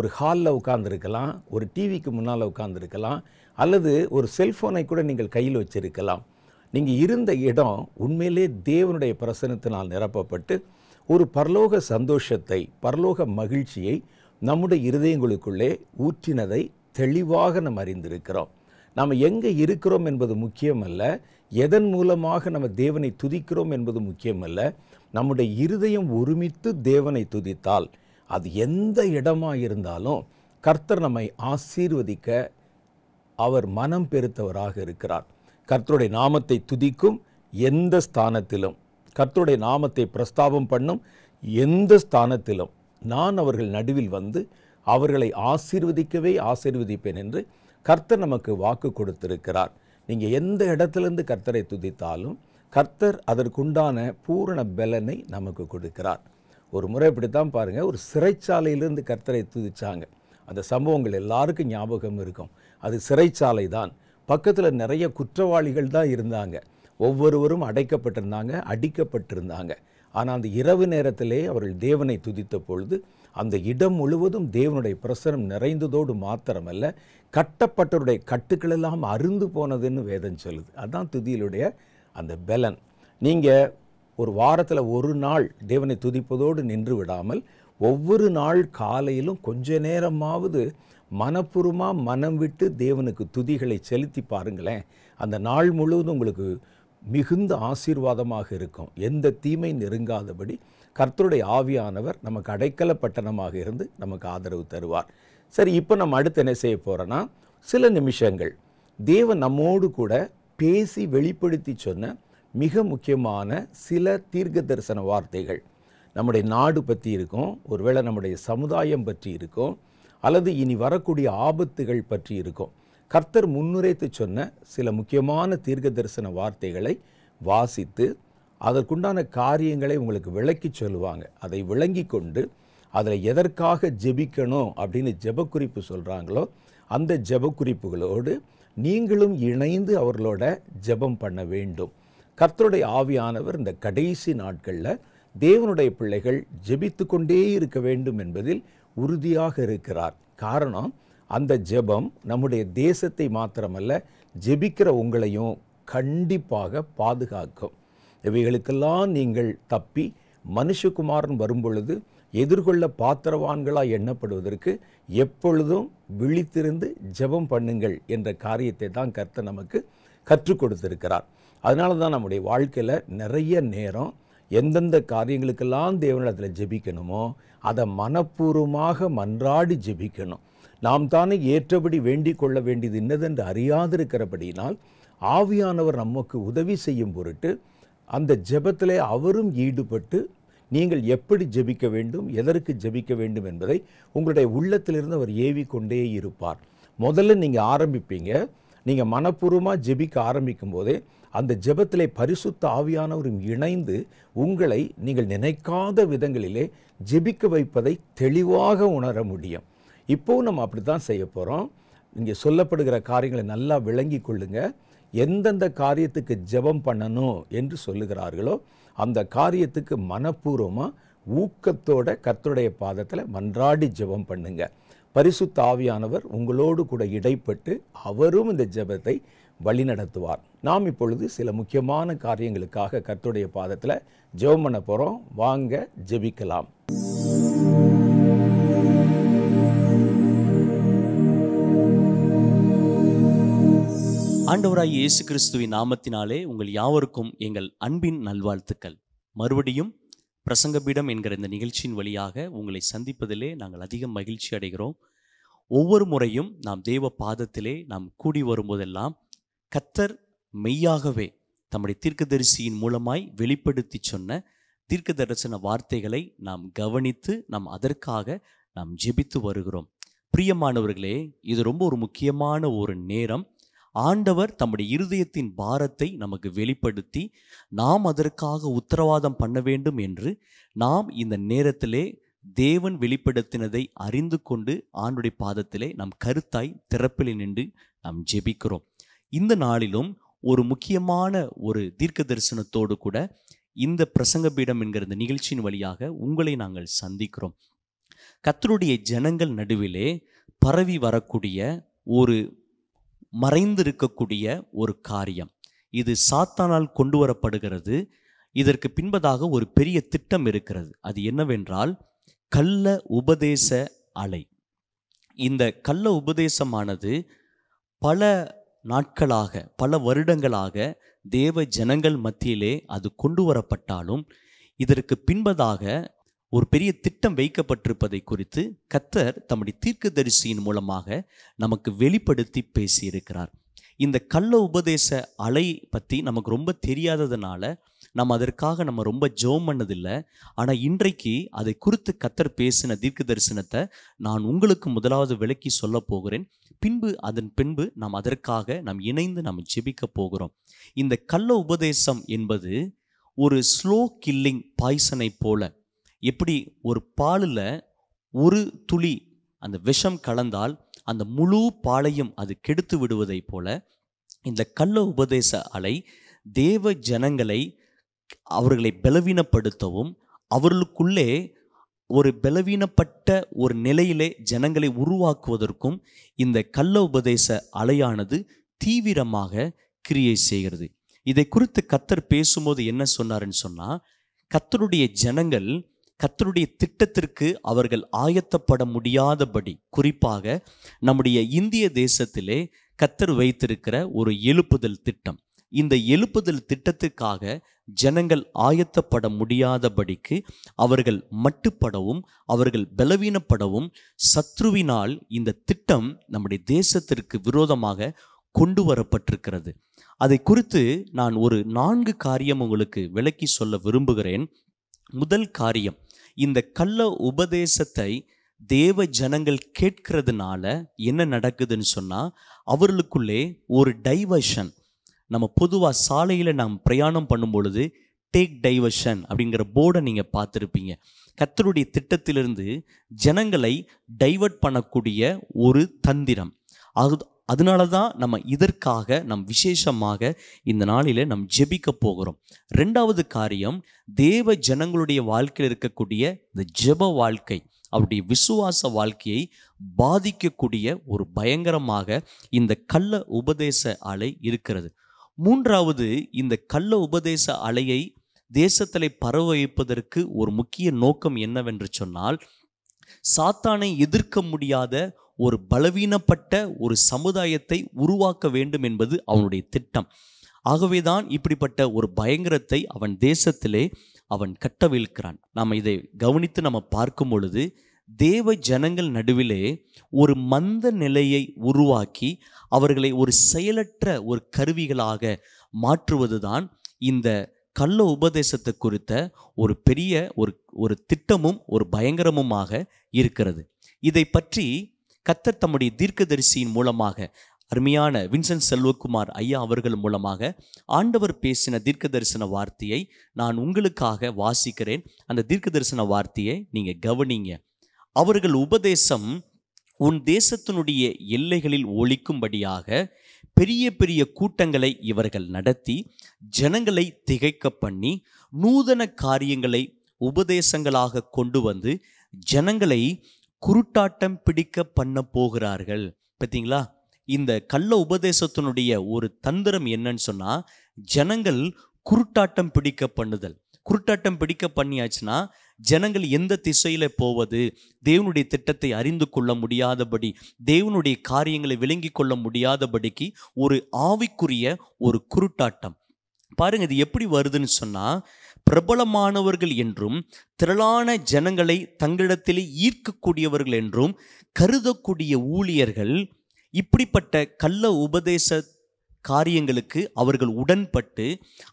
ஒரு ஹாலில் உட்காந்துருக்கலாம் ஒரு டிவிக்கு முன்னால் உட்காந்துருக்கலாம் அல்லது ஒரு செல்ஃபோனை கூட நீங்கள் கையில் வச்சுருக்கலாம் நீங்கள் இருந்த இடம் உண்மையிலே தேவனுடைய பிரசனத்தினால் நிரப்பப்பட்டு ஒரு பரலோக சந்தோஷத்தை பரலோக மகிழ்ச்சியை நம்முடைய இருதயங்களுக்குள்ளே ஊற்றினதை தெளிவாக நம்ம அறிந்திருக்கிறோம் நாம் எங்கே இருக்கிறோம் என்பது முக்கியமல்ல எதன் மூலமாக நம்ம தேவனை துதிக்கிறோம் என்பது முக்கியமல்ல நம்முடைய இருதயம் ஒருமித்து தேவனை துதித்தால் அது எந்த இடமாக இருந்தாலும் கர்த்தர் நம்மை ஆசீர்வதிக்க அவர் மனம் பெருத்தவராக இருக்கிறார் கர்த்தருடைய நாமத்தை துதிக்கும் எந்த ஸ்தானத்திலும் கர்த்தருடைய நாமத்தை பிரஸ்தாபம் பண்ணும் எந்த ஸ்தானத்திலும் நான் அவர்கள் நடுவில் வந்து அவர்களை ஆசீர்வதிக்கவே ஆசீர்வதிப்பேன் என்று கர்த்தர் நமக்கு வாக்கு கொடுத்திருக்கிறார் நீங்கள் எந்த இடத்துலேருந்து கர்த்தரை துதித்தாலும் கர்த்தர் அதற்குண்டான பூரண பலனை நமக்கு கொடுக்கிறார் ஒரு முறை இப்படித்தான் பாருங்கள் ஒரு சிறைச்சாலையிலிருந்து கர்த்தரை துதிச்சாங்க அந்த சம்பவங்கள் எல்லாருக்கும் ஞாபகம் இருக்கும் அது சிறைச்சாலை தான் பக்கத்தில் நிறைய குற்றவாளிகள் தான் இருந்தாங்க ஒவ்வொருவரும் அடைக்கப்பட்டிருந்தாங்க அடிக்கப்பட்டிருந்தாங்க ஆனால் அந்த இரவு நேரத்திலே அவர்கள் தேவனை துதித்த பொழுது அந்த இடம் முழுவதும் தேவனுடைய பிரசனம் நிறைந்ததோடு மாத்திரமல்ல கட்டப்பட்டவருடைய கட்டுக்கள் எல்லாம் அருந்து போனதுன்னு வேதம் சொல்லுது அதுதான் துதியிலுடைய அந்த பலன் நீங்கள் ஒரு வாரத்தில் ஒரு நாள் தேவனை துதிப்பதோடு நின்று விடாமல் ஒவ்வொரு நாள் காலையிலும் கொஞ்ச நேரமாவது மனப்பூர்வமாக மனம் விட்டு தேவனுக்கு துதிகளை செலுத்தி பாருங்களேன் அந்த நாள் முழுவதும் உங்களுக்கு மிகுந்த ஆசீர்வாதமாக இருக்கும் எந்த தீமை நெருங்காதபடி கர்த்தருடைய ஆவியானவர் நமக்கு அடைக்கல பட்டணமாக இருந்து நமக்கு ஆதரவு தருவார் சரி இப்போ நம்ம அடுத்து என்ன செய்ய போகிறோன்னா சில நிமிஷங்கள் தேவன் நம்மோடு கூட பேசி வெளிப்படுத்தி சொன்ன மிக முக்கியமான சில தீர்க்க தரிசன வார்த்தைகள் நம்முடைய நாடு பற்றி இருக்கும் ஒருவேளை நம்முடைய சமுதாயம் பற்றி இருக்கும் அல்லது இனி வரக்கூடிய ஆபத்துகள் பற்றி இருக்கும் கர்த்தர் முன்னுரைத்து சொன்ன சில முக்கியமான தீர்க்க தரிசன வார்த்தைகளை வாசித்து அதற்குண்டான காரியங்களை உங்களுக்கு விளக்கி சொல்லுவாங்க அதை விளங்கி கொண்டு அதில் எதற்காக ஜெபிக்கணும் அப்படின்னு ஜெபக்குறிப்பு சொல்கிறாங்களோ அந்த ஜெபக்குறிப்புகளோடு நீங்களும் இணைந்து அவர்களோட ஜெபம் பண்ண வேண்டும் கர்த்தருடைய ஆவியானவர் இந்த கடைசி நாட்களில் தேவனுடைய பிள்ளைகள் ஜெபித்து கொண்டே இருக்க வேண்டும் என்பதில் உறுதியாக இருக்கிறார் காரணம் அந்த ஜெபம் நம்முடைய தேசத்தை மாத்திரமல்ல ஜெபிக்கிற உங்களையும் கண்டிப்பாக பாதுகாக்கும் இவைகளுக்கெல்லாம் நீங்கள் தப்பி மனுஷகுமாரன் வரும்பொழுது எதிர்கொள்ள பாத்திரவான்களாக எண்ணப்படுவதற்கு எப்பொழுதும் விழித்திருந்து ஜெபம் பண்ணுங்கள் என்ற காரியத்தை தான் கர்த்த நமக்கு கற்றுக் கொடுத்திருக்கிறார் அதனால தான் நம்முடைய வாழ்க்கையில் நிறைய நேரம் எந்தெந்த காரியங்களுக்கெல்லாம் தேவனிடத்தில் ஜெபிக்கணுமோ அதை மனப்பூர்வமாக மன்றாடி ஜெபிக்கணும் நாம் தானே ஏற்றபடி வேண்டிக் கொள்ள வேண்டியது இன்னதென்று அறியாதிருக்கிறபடியினால் ஆவியானவர் நமக்கு உதவி செய்யும் பொருட்டு அந்த ஜெபத்திலே அவரும் ஈடுபட்டு நீங்கள் எப்படி ஜெபிக்க வேண்டும் எதற்கு ஜெபிக்க வேண்டும் என்பதை உங்களுடைய உள்ளத்திலிருந்து அவர் ஏவி கொண்டே இருப்பார் முதல்ல நீங்கள் ஆரம்பிப்பீங்க நீங்கள் மனப்பூர்வமாக ஜெபிக்க ஆரம்பிக்கும் போதே அந்த ஜெபத்திலே பரிசுத்த ஆவியானவரும் இணைந்து உங்களை நீங்கள் நினைக்காத விதங்களிலே ஜெபிக்க வைப்பதை தெளிவாக உணர முடியும் இப்போவும் நம்ம அப்படி தான் செய்ய போகிறோம் இங்கே சொல்லப்படுகிற காரியங்களை நல்லா விளங்கி கொள்ளுங்கள் எந்தெந்த காரியத்துக்கு ஜெபம் பண்ணணும் என்று சொல்லுகிறார்களோ அந்த காரியத்துக்கு மனப்பூர்வமாக ஊக்கத்தோட கத்தருடைய பாதத்தில் மன்றாடி ஜெபம் பண்ணுங்க பரிசுத்த ஆவியானவர் உங்களோடு கூட இடைப்பட்டு அவரும் இந்த ஜெபத்தை வழிநடத்துவார் நாம் இப்பொழுது சில முக்கியமான காரியங்களுக்காக கர்த்துடைய பாதத்தில் ஜெபம் பண்ண போகிறோம் வாங்க ஜெபிக்கலாம் ஆண்டவராய் இயேசு கிறிஸ்துவின் நாமத்தினாலே உங்கள் யாவருக்கும் எங்கள் அன்பின் நல்வாழ்த்துக்கள் மறுபடியும் பிரசங்கபீடம் என்கிற இந்த நிகழ்ச்சியின் வழியாக உங்களை சந்திப்பதிலே நாங்கள் அதிகம் மகிழ்ச்சி அடைகிறோம் ஒவ்வொரு முறையும் நாம் தேவ பாதத்திலே நாம் கூடி வரும்போதெல்லாம் கத்தர் மெய்யாகவே தம்முடைய தீர்க்கதரிசியின் மூலமாய் வெளிப்படுத்தி சொன்ன தீர்க்க தரிசன வார்த்தைகளை நாம் கவனித்து நாம் அதற்காக நாம் ஜெபித்து வருகிறோம் பிரியமானவர்களே இது ரொம்ப ஒரு முக்கியமான ஒரு நேரம் ஆண்டவர் தம்முடைய இருதயத்தின் பாரத்தை நமக்கு வெளிப்படுத்தி நாம் அதற்காக உத்தரவாதம் பண்ண வேண்டும் என்று நாம் இந்த நேரத்திலே தேவன் வெளிப்படுத்தினதை அறிந்து கொண்டு ஆண்டுடைய பாதத்திலே நம் கருத்தாய் திறப்பில் நின்று நாம் ஜெபிக்கிறோம் இந்த நாளிலும் ஒரு முக்கியமான ஒரு தீர்க்க தரிசனத்தோடு கூட இந்த பிரசங்க பீடம் என்கிற இந்த நிகழ்ச்சியின் வழியாக உங்களை நாங்கள் சந்திக்கிறோம் கத்தருடைய ஜனங்கள் நடுவிலே பரவி வரக்கூடிய ஒரு மறைந்திருக்கக்கூடிய ஒரு காரியம் இது சாத்தானால் கொண்டு வரப்படுகிறது இதற்கு பின்பதாக ஒரு பெரிய திட்டம் இருக்கிறது அது என்னவென்றால் கள்ள உபதேச அலை இந்த கள்ள உபதேசமானது பல நாட்களாக பல வருடங்களாக தேவ ஜனங்கள் மத்தியிலே அது கொண்டு வரப்பட்டாலும் இதற்கு பின்பதாக ஒரு பெரிய திட்டம் வைக்கப்பட்டிருப்பதை குறித்து கத்தர் தம்முடைய தரிசியின் மூலமாக நமக்கு வெளிப்படுத்தி பேசியிருக்கிறார் இந்த கள்ள உபதேச அலை பற்றி நமக்கு ரொம்ப தெரியாததுனால நம்ம அதற்காக நம்ம ரொம்ப ஜோம் பண்ணதில்லை ஆனால் இன்றைக்கு அதை குறித்து கத்தர் பேசின தீர்க்க தரிசனத்தை நான் உங்களுக்கு முதலாவது விளக்கி சொல்ல போகிறேன் பின்பு அதன் பின்பு நாம் அதற்காக நாம் இணைந்து நாம் ஜெபிக்க போகிறோம் இந்த கள்ள உபதேசம் என்பது ஒரு ஸ்லோ கில்லிங் பாய்சனை போல எப்படி ஒரு பாலில் ஒரு துளி அந்த விஷம் கலந்தால் அந்த முழு பாலையும் அது கெடுத்து விடுவதைப் போல இந்த கள்ள உபதேச அலை தேவ ஜனங்களை அவர்களை பலவீனப்படுத்தவும் அவர்களுக்குள்ளே ஒரு பலவீனப்பட்ட ஒரு நிலையிலே ஜனங்களை உருவாக்குவதற்கும் இந்த கள்ள உபதேச அலையானது தீவிரமாக கிரியை செய்கிறது இதை குறித்து கத்தர் பேசும்போது என்ன சொன்னார்ன்னு சொன்னால் கத்தருடைய ஜனங்கள் கத்தருடைய திட்டத்திற்கு அவர்கள் ஆயத்தப்பட முடியாதபடி குறிப்பாக நம்முடைய இந்திய தேசத்திலே கத்தர் வைத்திருக்கிற ஒரு எழுப்புதல் திட்டம் இந்த எழுப்புதல் திட்டத்துக்காக ஜனங்கள் ஆயத்தப்பட முடியாதபடிக்கு அவர்கள் மட்டுப்படவும் அவர்கள் பலவீனப்படவும் சத்ருவினால் இந்த திட்டம் நம்முடைய தேசத்திற்கு விரோதமாக கொண்டு வரப்பட்டிருக்கிறது அதை குறித்து நான் ஒரு நான்கு காரியம் உங்களுக்கு விளக்கி சொல்ல விரும்புகிறேன் முதல் காரியம் இந்த கள்ள உபதேசத்தை தேவ ஜனங்கள் கேட்கிறதுனால என்ன நடக்குதுன்னு சொன்னால் அவர்களுக்குள்ளே ஒரு டைவர்ஷன் நம்ம பொதுவாக சாலையில் நாம் பிரயாணம் பண்ணும் பொழுது டேக் டைவர்ஷன் அப்படிங்கிற போர்டை நீங்கள் பார்த்துருப்பீங்க கத்தருடைய திட்டத்திலிருந்து ஜனங்களை டைவர்ட் பண்ணக்கூடிய ஒரு தந்திரம் அது அதனால தான் நம்ம இதற்காக நம் விசேஷமாக இந்த நாளில் நம் ஜெபிக்க போகிறோம் ரெண்டாவது காரியம் தேவ ஜனங்களுடைய வாழ்க்கையில் இருக்கக்கூடிய இந்த ஜெப வாழ்க்கை அவருடைய விசுவாச வாழ்க்கையை பாதிக்கக்கூடிய ஒரு பயங்கரமாக இந்த கள்ள உபதேச அலை இருக்கிறது மூன்றாவது இந்த கள்ள உபதேச அலையை தேசத்தில் பரவ வைப்பதற்கு ஒரு முக்கிய நோக்கம் என்னவென்று சொன்னால் சாத்தானை எதிர்க்க முடியாத ஒரு பலவீனப்பட்ட ஒரு சமுதாயத்தை உருவாக்க வேண்டும் என்பது அவனுடைய திட்டம் ஆகவேதான் இப்படிப்பட்ட ஒரு பயங்கரத்தை அவன் தேசத்திலே அவன் கட்டவிழ்க்கிறான் நாம் இதை கவனித்து நம்ம பார்க்கும் பொழுது தேவ ஜனங்கள் நடுவிலே ஒரு மந்த நிலையை உருவாக்கி அவர்களை ஒரு செயலற்ற ஒரு கருவிகளாக மாற்றுவதுதான் இந்த கள்ள உபதேசத்தை குறித்த ஒரு பெரிய ஒரு ஒரு திட்டமும் ஒரு பயங்கரமுமாக இருக்கிறது இதை பற்றி கத்தர் தம்முடைய தீர்க்கதரிசியின் மூலமாக அருமையான வின்சென்ட் செல்வகுமார் ஐயா அவர்கள் மூலமாக ஆண்டவர் பேசின தீர்க்க தரிசன வார்த்தையை நான் உங்களுக்காக வாசிக்கிறேன் அந்த தீர்க்க தரிசன வார்த்தையை நீங்கள் கவனிங்க அவர்கள் உபதேசம் உன் தேசத்தினுடைய எல்லைகளில் ஒழிக்கும்படியாக பெரிய பெரிய கூட்டங்களை இவர்கள் நடத்தி ஜனங்களை திகைக்க பண்ணி நூதன காரியங்களை உபதேசங்களாக கொண்டு வந்து ஜனங்களை குருட்டாட்டம் பிடிக்க பண்ண போகிறார்கள் பார்த்தீங்களா இந்த கள்ள உபதேசத்தினுடைய ஒரு தந்திரம் என்னன்னு சொன்னால் ஜனங்கள் குருட்டாட்டம் பிடிக்க பண்ணுதல் குருட்டாட்டம் பிடிக்க பண்ணியாச்சுன்னா ஜனங்கள் எந்த திசையில் போவது தேவனுடைய திட்டத்தை அறிந்து கொள்ள முடியாதபடி தேவனுடைய காரியங்களை விளங்கி கொள்ள முடியாதபடிக்கு ஒரு ஆவிக்குரிய ஒரு குருட்டாட்டம் பாருங்க இது எப்படி வருதுன்னு சொன்னால் பிரபலமானவர்கள் என்றும் திரளான ஜனங்களை தங்களிடத்திலே ஈர்க்கக்கூடியவர்கள் என்றும் கருதக்கூடிய ஊழியர்கள் இப்படிப்பட்ட கள்ள உபதேச காரியங்களுக்கு அவர்கள் உடன்பட்டு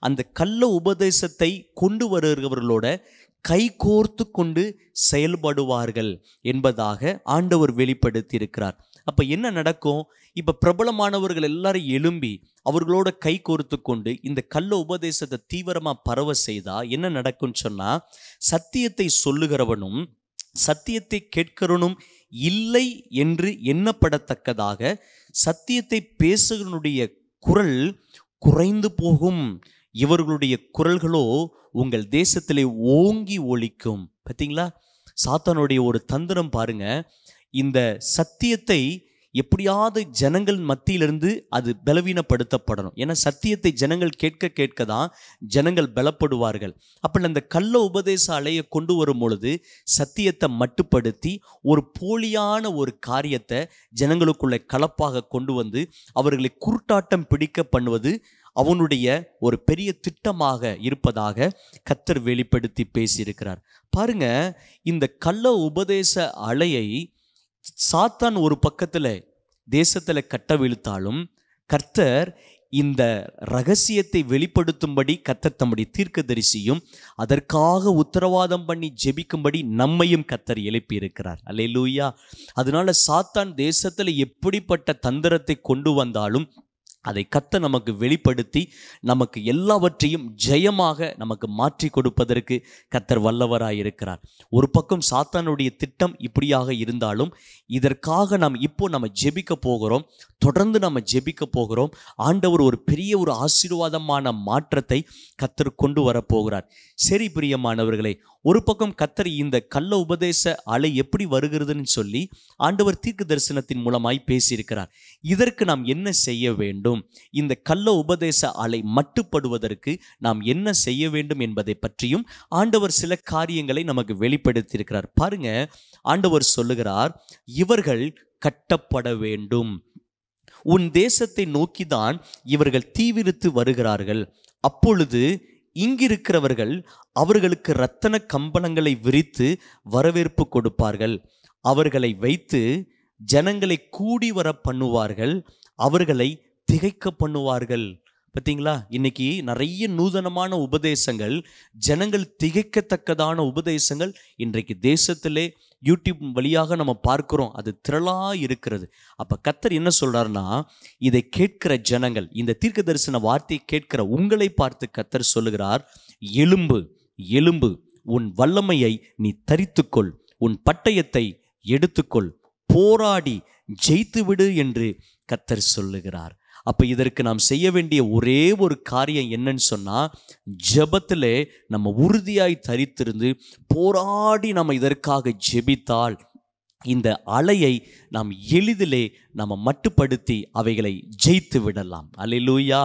அந்த கள்ள உபதேசத்தை கொண்டு வருகிறவர்களோட கைகோர்த்து கொண்டு செயல்படுவார்கள் என்பதாக ஆண்டவர் வெளிப்படுத்தியிருக்கிறார் அப்போ என்ன நடக்கும் இப்போ பிரபலமானவர்கள் எல்லாரும் எழும்பி அவர்களோட கை கோர்த்து கொண்டு இந்த கள்ள உபதேசத்தை தீவிரமாக பரவ செய்தால் என்ன நடக்கும்னு சொன்னால் சத்தியத்தை சொல்லுகிறவனும் சத்தியத்தை கேட்கிறனும் இல்லை என்று எண்ணப்படத்தக்கதாக சத்தியத்தை பேசுகிறனுடைய குரல் குறைந்து போகும் இவர்களுடைய குரல்களோ உங்கள் தேசத்திலே ஓங்கி ஒழிக்கும் பார்த்தீங்களா சாத்தானுடைய ஒரு தந்திரம் பாருங்கள் இந்த சத்தியத்தை எப்படியாவது ஜனங்கள் மத்தியிலிருந்து அது பலவீனப்படுத்தப்படணும் ஏன்னா சத்தியத்தை ஜனங்கள் கேட்க கேட்க தான் ஜனங்கள் பலப்படுவார்கள் அப்படி அந்த கள்ள உபதேச அலையை கொண்டு வரும் பொழுது சத்தியத்தை மட்டுப்படுத்தி ஒரு போலியான ஒரு காரியத்தை ஜனங்களுக்குள்ளே கலப்பாக கொண்டு வந்து அவர்களை குருட்டாட்டம் பிடிக்க பண்ணுவது அவனுடைய ஒரு பெரிய திட்டமாக இருப்பதாக கத்தர் வெளிப்படுத்தி பேசியிருக்கிறார் பாருங்க இந்த கள்ள உபதேச அலையை சாத்தான் ஒரு பக்கத்தில் தேசத்தில் கட்ட விழுத்தாலும் கர்த்தர் இந்த ரகசியத்தை வெளிப்படுத்தும்படி கத்தர் தம்முடைய தரிசியும் அதற்காக உத்தரவாதம் பண்ணி ஜெபிக்கும்படி நம்மையும் கத்தர் எழுப்பி இருக்கிறார் அல்லே லூயா அதனால சாத்தான் தேசத்தில் எப்படிப்பட்ட தந்திரத்தை கொண்டு வந்தாலும் அதை கத்த நமக்கு வெளிப்படுத்தி நமக்கு எல்லாவற்றையும் ஜெயமாக நமக்கு மாற்றி கொடுப்பதற்கு கத்தர் வல்லவராய் இருக்கிறார் ஒரு பக்கம் சாத்தானுடைய திட்டம் இப்படியாக இருந்தாலும் இதற்காக நாம் இப்போ நம்ம ஜெபிக்க போகிறோம் தொடர்ந்து நம்ம ஜெபிக்க போகிறோம் ஆண்டவர் ஒரு பெரிய ஒரு ஆசீர்வாதமான மாற்றத்தை கத்தர் கொண்டு வரப்போகிறார் சரி பிரியமானவர்களே ஒரு பக்கம் கத்தர் இந்த கள்ள உபதேச அலை எப்படி வருகிறதுன்னு சொல்லி ஆண்டவர் தீர்க்க தரிசனத்தின் மூலமாய் பேசியிருக்கிறார் இதற்கு நாம் என்ன செய்ய வேண்டும் இந்த கள்ள உபதேச அலை மட்டுப்படுவதற்கு நாம் என்ன செய்ய வேண்டும் என்பதை பற்றியும் ஆண்டவர் சில காரியங்களை நமக்கு வெளிப்படுத்தியிருக்கிறார் பாருங்க ஆண்டவர் சொல்லுகிறார் இவர்கள் கட்டப்பட வேண்டும் உன் தேசத்தை நோக்கிதான் இவர்கள் தீவிரித்து வருகிறார்கள் அப்பொழுது இங்கிருக்கிறவர்கள் அவர்களுக்கு இரத்தன கம்பளங்களை விரித்து வரவேற்பு கொடுப்பார்கள் அவர்களை வைத்து ஜனங்களை கூடி வர பண்ணுவார்கள் அவர்களை திகைக்க பண்ணுவார்கள் பார்த்தீங்களா இன்னைக்கு நிறைய நூதனமான உபதேசங்கள் ஜனங்கள் திகைக்கத்தக்கதான உபதேசங்கள் இன்றைக்கு தேசத்திலே யூடியூப் வழியாக நம்ம பார்க்குறோம் அது திரளாக இருக்கிறது அப்போ கத்தர் என்ன சொல்கிறாருன்னா இதை கேட்கிற ஜனங்கள் இந்த தீர்க்க தரிசன வார்த்தையை கேட்கிற உங்களை பார்த்து கத்தர் சொல்லுகிறார் எலும்பு எலும்பு உன் வல்லமையை நீ தரித்துக்கொள் உன் பட்டயத்தை எடுத்துக்கொள் போராடி ஜெயித்துவிடு என்று கத்தர் சொல்லுகிறார் அப்போ இதற்கு நாம் செய்ய வேண்டிய ஒரே ஒரு காரியம் என்னன்னு சொன்னால் ஜபத்தில் நம்ம உறுதியாய் தரித்திருந்து போராடி நம்ம இதற்காக ஜெபித்தால் இந்த அலையை நாம் எளிதிலே நம்ம மட்டுப்படுத்தி அவைகளை ஜெயித்து விடலாம் அலையிலூயா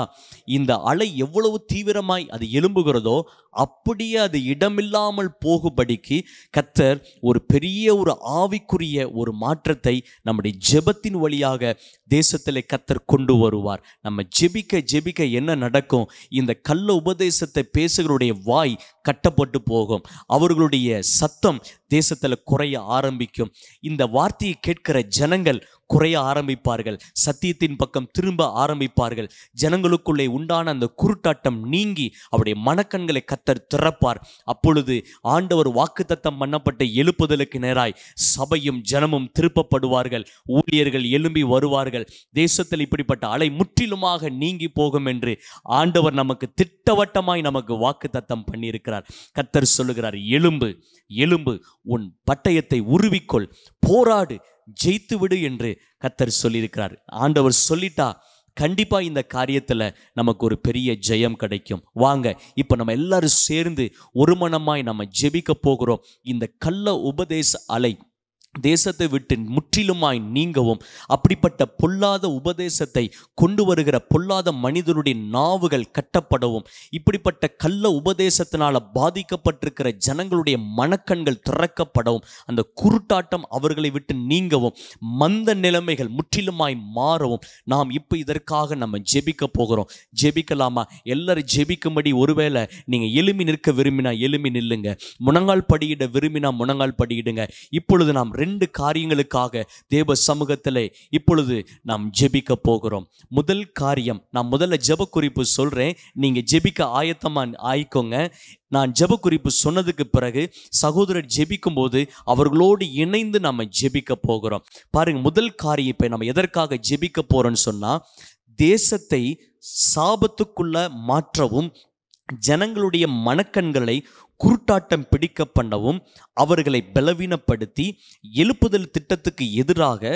இந்த அலை எவ்வளவு தீவிரமாய் அது எலும்புகிறதோ அப்படியே அது இடமில்லாமல் போகுபடிக்கு கத்தர் ஒரு பெரிய ஒரு ஆவிக்குரிய ஒரு மாற்றத்தை நம்முடைய ஜெபத்தின் வழியாக தேசத்தில் கத்தர் கொண்டு வருவார் நம்ம ஜெபிக்க ஜெபிக்க என்ன நடக்கும் இந்த கள்ள உபதேசத்தை பேசுகிறோடைய வாய் கட்டப்பட்டு போகும் அவர்களுடைய சத்தம் தேசத்தில் குறைய ஆரம்பிக்கும் இந்த வார்த்தையை கேட்கிற ஜனங்கள் குறைய ஆரம்பிப்பார்கள் சத்தியத்தின் பக்கம் திரும்ப ஆரம்பிப்பார்கள் ஜனங்களுக்குள்ளே உண்டான அந்த குருட்டாட்டம் நீங்கி அவருடைய மனக்கண்களை கத்தர் திறப்பார் அப்பொழுது ஆண்டவர் வாக்குத்தத்தம் பண்ணப்பட்ட எழுப்புதலுக்கு நேராய் சபையும் ஜனமும் திருப்பப்படுவார்கள் ஊழியர்கள் எழும்பி வருவார்கள் தேசத்தில் இப்படிப்பட்ட அலை முற்றிலுமாக நீங்கி போகும் என்று ஆண்டவர் நமக்கு திட்டவட்டமாய் நமக்கு வாக்குத்தத்தம் பண்ணியிருக்கிறார் கத்தர் சொல்லுகிறார் எலும்பு எலும்பு உன் பட்டயத்தை உருவிக்கொள் போராடு ஜெயித்து விடு என்று கத்தர் சொல்லியிருக்கிறார் ஆண்டவர் சொல்லிட்டா கண்டிப்பாக இந்த காரியத்தில் நமக்கு ஒரு பெரிய ஜெயம் கிடைக்கும் வாங்க இப்போ நம்ம எல்லாரும் சேர்ந்து ஒரு மனமாய் நம்ம ஜெபிக்க போகிறோம் இந்த கள்ள உபதேச அலை தேசத்தை விட்டு முற்றிலுமாய் நீங்கவும் அப்படிப்பட்ட பொல்லாத உபதேசத்தை கொண்டு வருகிற பொல்லாத மனிதனுடைய நாவுகள் கட்டப்படவும் இப்படிப்பட்ட கள்ள உபதேசத்தினால் பாதிக்கப்பட்டிருக்கிற ஜனங்களுடைய மனக்கண்கள் திறக்கப்படவும் அந்த குருட்டாட்டம் அவர்களை விட்டு நீங்கவும் மந்த நிலைமைகள் முற்றிலுமாய் மாறவும் நாம் இப்போ இதற்காக நம்ம ஜெபிக்க போகிறோம் ஜெபிக்கலாமா எல்லாரும் ஜெபிக்கும்படி ஒருவேளை நீங்கள் எலுமி நிற்க விரும்பினா எலும்பி நில்லுங்க முனங்கால் படியிட விரும்பினா முனங்கால் படியிடுங்க இப்பொழுது நாம் ரெண்டு காரியங்களுக்காக தேவ சமூகத்தில் இப்பொழுது நாம் ஜெபிக்க போகிறோம் முதல் காரியம் நான் முதல்ல ஜெப குறிப்பு சொல்கிறேன் நீங்கள் ஜெபிக்க ஆயத்தமாக ஆயிக்கோங்க நான் ஜெப குறிப்பு சொன்னதுக்கு பிறகு சகோதரர் ஜெபிக்கும் போது அவர்களோடு இணைந்து நம்ம ஜெபிக்க போகிறோம் பாருங்கள் முதல் காரியம் இப்போ நம்ம எதற்காக ஜெபிக்க போகிறோன்னு சொன்னால் தேசத்தை சாபத்துக்குள்ள மாற்றவும் ஜனங்களுடைய மனக்கண்களை குருட்டாட்டம் பிடிக்க பண்ணவும் அவர்களை பலவீனப்படுத்தி எழுப்புதல் திட்டத்துக்கு எதிராக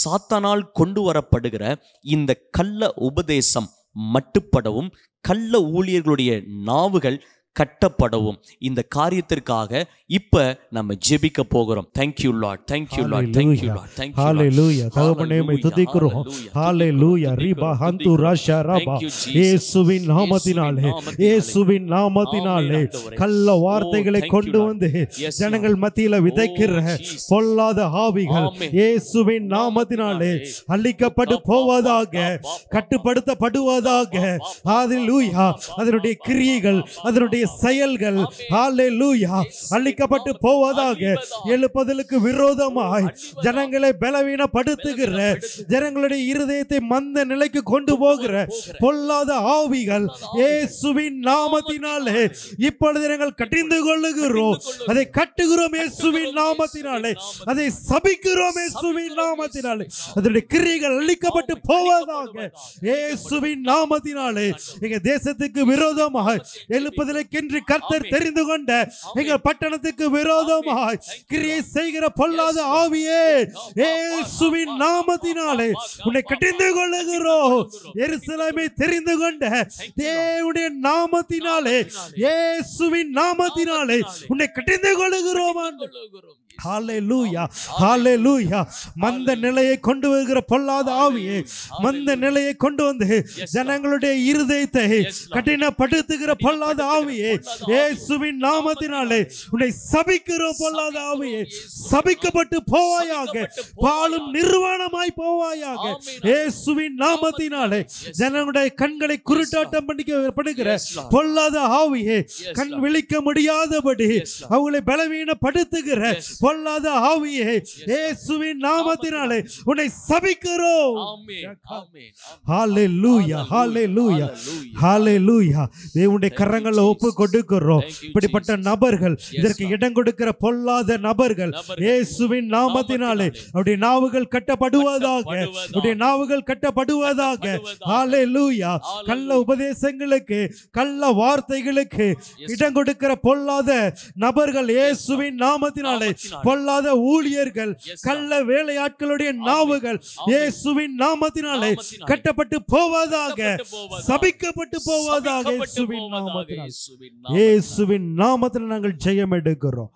சாத்தானால் கொண்டு வரப்படுகிற இந்த கள்ள உபதேசம் மட்டுப்படவும் கள்ள ஊழியர்களுடைய நாவுகள் கட்டப்படவும் இந்த காரியத்திற்காக இப்ப நம்ம ஜெபிக்க போகிறோம் thank you lot thank you lot thank you lot thank you ஹalleluya தகப்பனே உம்மை துதிக்கிறோம் ஹalleluya ரிபா ஹந்து ராஷா ரபா இயேசுவின் நாமத்தினாலே இயேசுவின் நாமத்தினாலே கள்ள oh, வார்த்தைகளை கொண்டு வந்து ஜனங்கள் மத்தியில oh, விதைக்கிற பொல்லாத ஆவிகள் இயேசுவின் நாமத்தினாலே அழிக்கப்பட்டு போவதாக கட்டுப்படுத்தப்படுவதாக அதில் லூயா அதனுடைய கிரியைகள் அதனுடைய உங்களுடைய செயல்கள் அழிக்கப்பட்டு போவதாக எழுப்பதற்கு விரோதமாய் ஜனங்களை பலவீனப்படுத்துகிற ஜனங்களுடைய இருதயத்தை மந்த நிலைக்கு கொண்டு போகிற பொல்லாத ஆவிகள் சுவின் நாமத்தினாலே இப்பொழுது நாங்கள் கட்டிந்து கொள்ளுகிறோம் அதை கட்டுகிறோம் இயேசுவின் நாமத்தினாலே அதை சபிக்கிறோம் இயேசுவின் நாமத்தினாலே அதனுடைய கிரியைகள் அழிக்கப்பட்டு போவதாக இயேசுவின் நாமத்தினாலே எங்க தேசத்துக்கு விரோதமாக எழுப்பதிலே என்று கர்த்தர் தெரிந்து கொண்ட எங்கள் பட்டணத்துக்கு விரோதமாய் கிரியை செய்கிற பொல்லாத ஆவியே இயேசுவின் நாமத்தினாலே உன்னை கட்டிந்து கொள்ளுகிறோம் எருசலேமை தெரிந்து கொண்ட தேவனுடைய நாமத்தினாலே இயேசுவின் நாமத்தினாலே உன்னை கட்டிந்து கொள்ளுகிறோம் மந்த நிலையை கொண்டு வருகிற பொல்லாத ஆவியை மந்த நிலையை கொண்டு வந்து ஜனங்களுடைய இருதயத்தை கடினப்படுத்துகிற பொல்லாத ஆவியை இயேசுவின் நாமத்தினாலே உன்னை சபிக்கிற பொல்லாத ஆவியை சபிக்கப்பட்டு போவாயாக பாலும் நிர்வாணமாய் போவாயாக இயேசுவின் நாமத்தினாலே ஜனங்களுடைய கண்களை குருட்டாட்டம் பண்ணிக்கப்படுகிற பொல்லாத ஆவியை கண் விழிக்க முடியாதபடி அவங்களை பலவீனப்படுத்துகிற பொல்லாத ஆவியே இயேசுவின் நாமத்தினாலே உன்னை சபிக்கிறோம் ஹalleluya ஹalleluya ஹalleluya தேவனுடைய கரங்களை ஒப்பு கொடுக்கிறோம் இப்படிப்பட்ட நபர்கள் இதற்கு இடம் கொடுக்கிற பொல்லாத நபர்கள் இயேசுவின் நாமத்தினாலே அவருடைய நாவுகள் கட்டப்படுவதாக அவருடைய நாவுகள் கட்டப்படுவதாக ஹalleluya கள்ள உபதேசங்களுக்கு கள்ள வார்த்தைகளுக்கு இடம் கொடுக்கிற பொல்லாத நபர்கள் இயேசுவின் நாமத்தினாலே பொல்லாத ஊழியர்கள் கள்ள வேலையாட்களுடைய நாவுகள் இயேசுவின் நாமத்தினாலே கட்டப்பட்டு போவதாக சபிக்கப்பட்டு போவதாக இயேசுவின் நாமத்தினால நாங்கள் ஜெயம் எடுக்கிறோம்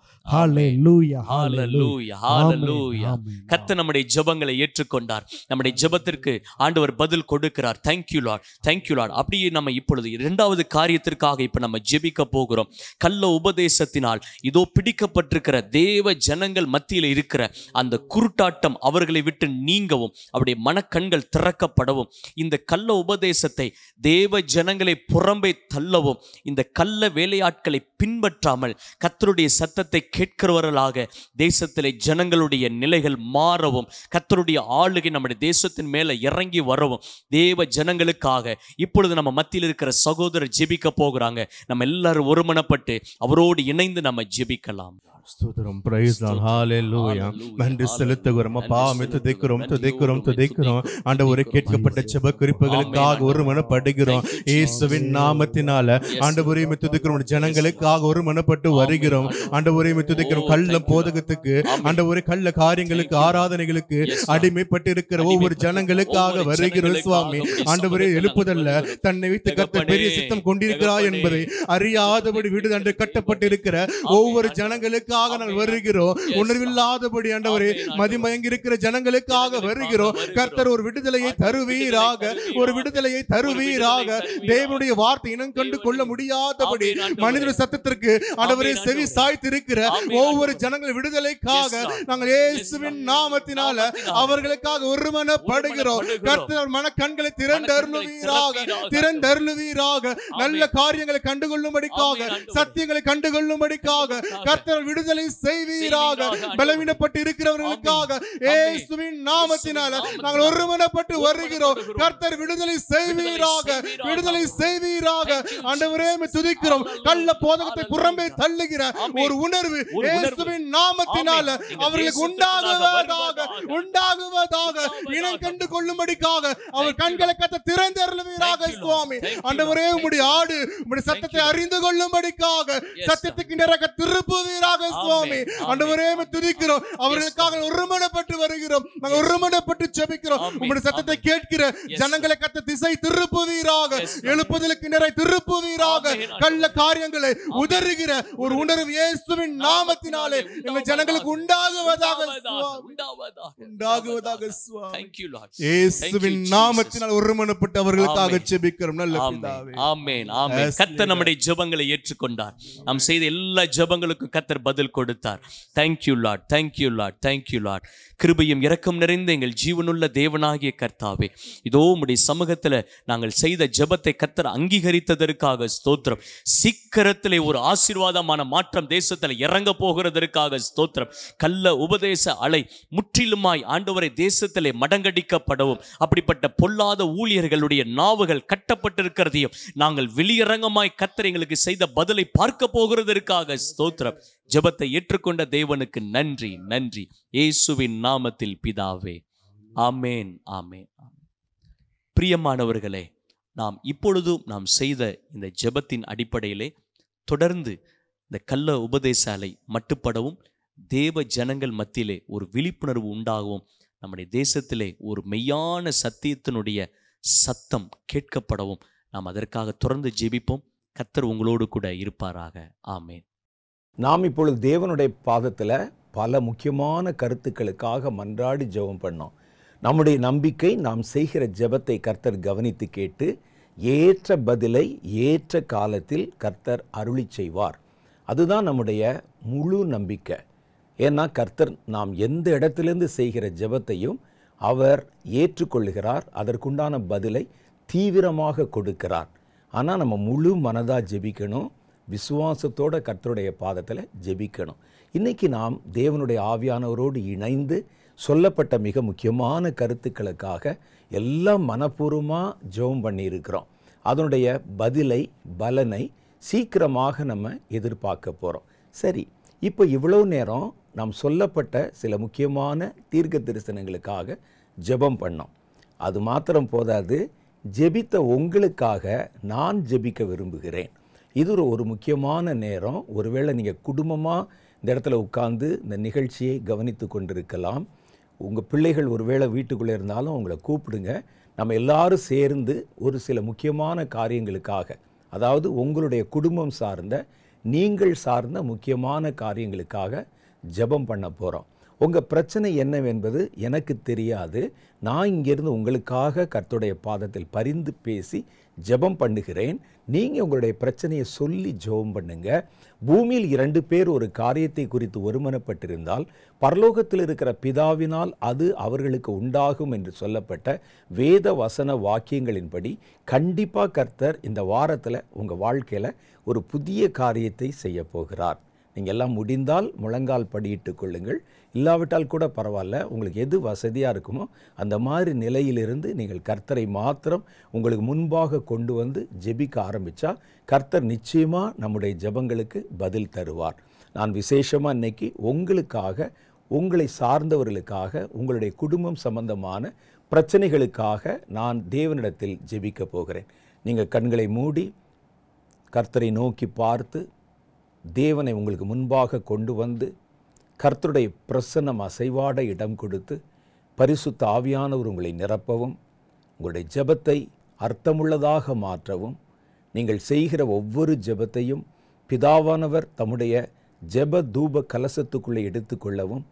கத்த நம்முடைய ஜபங்களை ஏற்றுக்கொண்டார் நம்முடைய ஜபத்திற்கு ஆண்டவர் பதில் கொடுக்கிறார் தேங்க்யூ லார்ட் தேங்க்யூ லார்ட் அப்படியே நம்ம இப்பொழுது இரண்டாவது காரியத்திற்காக இப்போ நம்ம ஜெபிக்க போகிறோம் கள்ள உபதேசத்தினால் இதோ பிடிக்கப்பட்டிருக்கிற தேவ ஜனங்கள் மத்தியில் இருக்கிற அந்த குருட்டாட்டம் அவர்களை விட்டு நீங்கவும் அவருடைய மனக்கண்கள் திறக்கப்படவும் இந்த கள்ள உபதேசத்தை தேவ ஜனங்களை புறம்பே தள்ளவும் இந்த கள்ள வேலையாட்களை பின்பற்றாமல் கத்தருடைய சத்தத்தை கேட்கிறவர்களாக தேசத்திலே ஜனங்களுடைய நிலைகள் மாறவும் கத்தருடைய ஆளுகை நம்முடைய தேசத்தின் மேலே இறங்கி வரவும் தேவ ஜனங்களுக்காக இப்பொழுது நம்ம மத்தியில் இருக்கிற சகோதரர் ஜெபிக்க போகிறாங்க நம்ம எல்லாரும் ஒருமனப்பட்டு அவரோடு இணைந்து நம்ம ஜெபிக்கலாம் ஸ்தோத்திரம் பிரைஸ் லார்ட் ஹalleluya நன்றி செலுத்துகிறோம் அப்பா அமை துதிக்கிறோம் துதிக்கிறோம் துதிக்கிறோம் ஆண்டவரே கேட்கப்பட்ட ஜெப குறிப்புகளுக்காக ஒரு மனப்படுகிறோம் இயேசுவின் நாமத்தினால ஆண்டவரே துதிக்கிறோம் ஜனங்களுக்காக ஒரு மனப்பட்டு வருகிறோம் ஆண்டவரே நாம oh, கள்ள போதகத்துக்கு அந்த ஒரு கள்ள காரியங்களுக்கு ஆராதனைகளுக்கு அடிமைப்பட்டு இருக்கிற ஒவ்வொரு ஜனங்களுக்காக வருகிற சுவாமி ஆண்டவரே எழுப்புதல்ல தன்னை வைத்து கத்த பெரிய சித்தம் கொண்டிருக்கிறாய் என்பதை அறியாதபடி அன்று கட்டப்பட்டிருக்கிற ஒவ்வொரு ஜனங்களுக்காக நான் வருகிறோம் உணர்வில்லாதபடி ஆண்டவரே மதிமயங்கி இருக்கிற ஜனங்களுக்காக வருகிறோம் கர்த்தர் ஒரு விடுதலையை தருவீராக ஒரு விடுதலையை தருவீராக தேவனுடைய வார்த்தை இனம் கண்டு கொள்ள முடியாதபடி மனிதர் சத்தத்திற்கு ஆண்டவரே செவி சாய்த்திருக்கிற ஒவ்வொரு ஜனங்கள் விடுதலைக்காக நாங்கள் இயேசுவின் நாமத்தினால அவர்களுக்காக ஒருமனப்படுகிறோம் கர்த்தர் மன கண்களை திரண்டருளுவீராக திரண்டருளுவீராக நல்ல காரியங்களை கண்டுகொள்ளும்படிக்காக சத்தியங்களை கண்டுகொள்ளும்படிக்காக கர்த்தர் விடுதலை செய்வீராக பலவீனப்பட்டு இருக்கிறவர்களுக்காக இயேசுவின் நாமத்தினால நாங்கள் ஒருமனப்பட்டு வருகிறோம் கர்த்தர் விடுதலை செய்வீராக விடுதலை செய்வீராக ஆண்டவரே துதிக்கிறோம் கள்ள போதகத்தை புறம்பே தள்ளுகிற ஒரு உணர்வு உணர்வு நாமத்தினால அவர்களுக்கு உண்டாகுவதாக உண்டாகுவதாக இனம் கண்டு கொள்ளும்படிக்காக அவர் கண்களை கத்த சுவாமி அண்டவரே ஆடு சத்தத்தை அறிந்து கொள்ளும்படிக்காக சத்தியத்துக்கு திருப்புவீராக சுவாமி அண்டவரே துதிக்கிறோம் அவர்களுக்காக ஒருமனப்பட்டு வருகிறோம் நாங்கள் ஒருமனப்பட்டு செபிக்கிறோம் சத்தத்தை கேட்கிற ஜனங்களை கத்த திசை திருப்புவீராக எழுப்புதலுக்கு நிறை திருப்புவீராக கள்ள காரியங்களை உதறுகிற ஒரு உணர்வு இயேசுவின் நாமத்தினாலே எங்கள் ஜனங்களுக்கு உண்டாகுவதாக உண்டாகுவதாக தேங்க் யூ லார்ட் இயேசுவின் நாமத்தினால் ஒருமனப்பட்ட அவர்களுக்காக ஜெபிக்கிறோம் நல்ல பிதாவே ஆமென் ஆமென் கர்த்தர் நம்முடைய ஜெபங்களை ஏற்றுக்கொண்டார் நாம் செய்த எல்லா ஜெபங்களுக்கும் கர்த்தர் பதில் கொடுத்தார் thank you lord thank you lord thank you lord கிருபையும் இரக்கம் நிறைந்த எங்கள் ஜீவனுள்ள தேவனாகிய கர்த்தாவே இதோ உடைய சமூகத்தில் நாங்கள் செய்த ஜபத்தை கத்தர் அங்கீகரித்ததற்காக ஸ்தோத்திரம் சீக்கிரத்தில் ஒரு ஆசீர்வாதமான மாற்றம் தேசத்தில் இறங்க போகிறதற்காக ஸ்தோத்திரம் கள்ள உபதேச அலை முற்றிலுமாய் ஆண்டவரை தேசத்தில் மடங்கடிக்கப்படவும் அப்படிப்பட்ட பொல்லாத ஊழியர்களுடைய நாவுகள் கட்டப்பட்டிருக்கிறதையும் நாங்கள் வெளியரங்கமாய் கத்தர் எங்களுக்கு செய்த பதிலை பார்க்க போகிறதற்காக ஸ்தோத்திரம் ஜெபத்தை ஏற்றுக்கொண்ட தேவனுக்கு நன்றி நன்றி இயேசுவின் நாமத்தில் பிதாவே ஆமேன் ஆமேன் பிரியமானவர்களே நாம் இப்பொழுதும் நாம் செய்த இந்த ஜெபத்தின் அடிப்படையிலே தொடர்ந்து இந்த கள்ள உபதேசாலை மட்டுப்படவும் தேவ ஜனங்கள் மத்தியிலே ஒரு விழிப்புணர்வு உண்டாகவும் நம்முடைய தேசத்திலே ஒரு மெய்யான சத்தியத்தினுடைய சத்தம் கேட்கப்படவும் நாம் அதற்காக தொடர்ந்து ஜெபிப்போம் கத்தர் உங்களோடு கூட இருப்பாராக ஆமேன் நாம் இப்பொழுது தேவனுடைய பாதத்தில் பல முக்கியமான கருத்துக்களுக்காக மன்றாடி ஜெபம் பண்ணோம் நம்முடைய நம்பிக்கை நாம் செய்கிற ஜெபத்தை கர்த்தர் கவனித்து கேட்டு ஏற்ற பதிலை ஏற்ற காலத்தில் கர்த்தர் அருளி செய்வார் அதுதான் நம்முடைய முழு நம்பிக்கை ஏன்னா கர்த்தர் நாம் எந்த இடத்திலிருந்து செய்கிற ஜெபத்தையும் அவர் ஏற்றுக்கொள்கிறார் அதற்குண்டான பதிலை தீவிரமாக கொடுக்கிறார் ஆனால் நம்ம முழு மனதாக ஜெபிக்கணும் விசுவாசத்தோட கர்த்தருடைய பாதத்தில் ஜெபிக்கணும் இன்றைக்கி நாம் தேவனுடைய ஆவியானவரோடு இணைந்து சொல்லப்பட்ட மிக முக்கியமான கருத்துக்களுக்காக எல்லாம் மனப்பூர்வமாக ஜெபம் பண்ணியிருக்கிறோம் அதனுடைய பதிலை பலனை சீக்கிரமாக நம்ம எதிர்பார்க்க போகிறோம் சரி இப்போ இவ்வளோ நேரம் நாம் சொல்லப்பட்ட சில முக்கியமான தீர்க்க தரிசனங்களுக்காக ஜெபம் பண்ணோம் அது மாத்திரம் போதாது ஜெபித்த உங்களுக்காக நான் ஜெபிக்க விரும்புகிறேன் இது ஒரு ஒரு முக்கியமான நேரம் ஒருவேளை நீங்கள் குடும்பமாக இந்த இடத்துல உட்காந்து இந்த நிகழ்ச்சியை கவனித்து கொண்டிருக்கலாம் உங்கள் பிள்ளைகள் ஒருவேளை வீட்டுக்குள்ளே இருந்தாலும் உங்களை கூப்பிடுங்க நம்ம எல்லாரும் சேர்ந்து ஒரு சில முக்கியமான காரியங்களுக்காக அதாவது உங்களுடைய குடும்பம் சார்ந்த நீங்கள் சார்ந்த முக்கியமான காரியங்களுக்காக ஜபம் பண்ண போகிறோம் உங்கள் பிரச்சனை என்னவென்பது எனக்கு தெரியாது நான் இங்கேருந்து உங்களுக்காக கர்த்துடைய பாதத்தில் பரிந்து பேசி ஜெபம் பண்ணுகிறேன் நீங்கள் உங்களுடைய பிரச்சனையை சொல்லி ஜெபம் பண்ணுங்க பூமியில் இரண்டு பேர் ஒரு காரியத்தை குறித்து ஒருமனப்பட்டிருந்தால் பரலோகத்தில் இருக்கிற பிதாவினால் அது அவர்களுக்கு உண்டாகும் என்று சொல்லப்பட்ட வேத வசன வாக்கியங்களின்படி கண்டிப்பாக கர்த்தர் இந்த வாரத்தில் உங்கள் வாழ்க்கையில் ஒரு புதிய காரியத்தை செய்ய போகிறார் நீங்கள் எல்லாம் முடிந்தால் முழங்கால் படியிட்டுக் கொள்ளுங்கள் இல்லாவிட்டால் கூட பரவாயில்ல உங்களுக்கு எது வசதியாக இருக்குமோ அந்த மாதிரி நிலையிலிருந்து நீங்கள் கர்த்தரை மாத்திரம் உங்களுக்கு முன்பாக கொண்டு வந்து ஜெபிக்க ஆரம்பித்தா கர்த்தர் நிச்சயமாக நம்முடைய ஜெபங்களுக்கு பதில் தருவார் நான் விசேஷமாக இன்னைக்கு உங்களுக்காக உங்களை சார்ந்தவர்களுக்காக உங்களுடைய குடும்பம் சம்பந்தமான பிரச்சனைகளுக்காக நான் தேவனிடத்தில் ஜெபிக்க போகிறேன் நீங்கள் கண்களை மூடி கர்த்தரை நோக்கி பார்த்து தேவனை உங்களுக்கு முன்பாக கொண்டு வந்து கர்த்தருடைய பிரசன்னம் அசைவாட இடம் கொடுத்து பரிசுத்த ஆவியானவர் உங்களை நிரப்பவும் உங்களுடைய ஜெபத்தை அர்த்தமுள்ளதாக மாற்றவும் நீங்கள் செய்கிற ஒவ்வொரு ஜெபத்தையும் பிதாவானவர் தம்முடைய ஜெப தூப கலசத்துக்குள்ளே எடுத்துக்கொள்ளவும்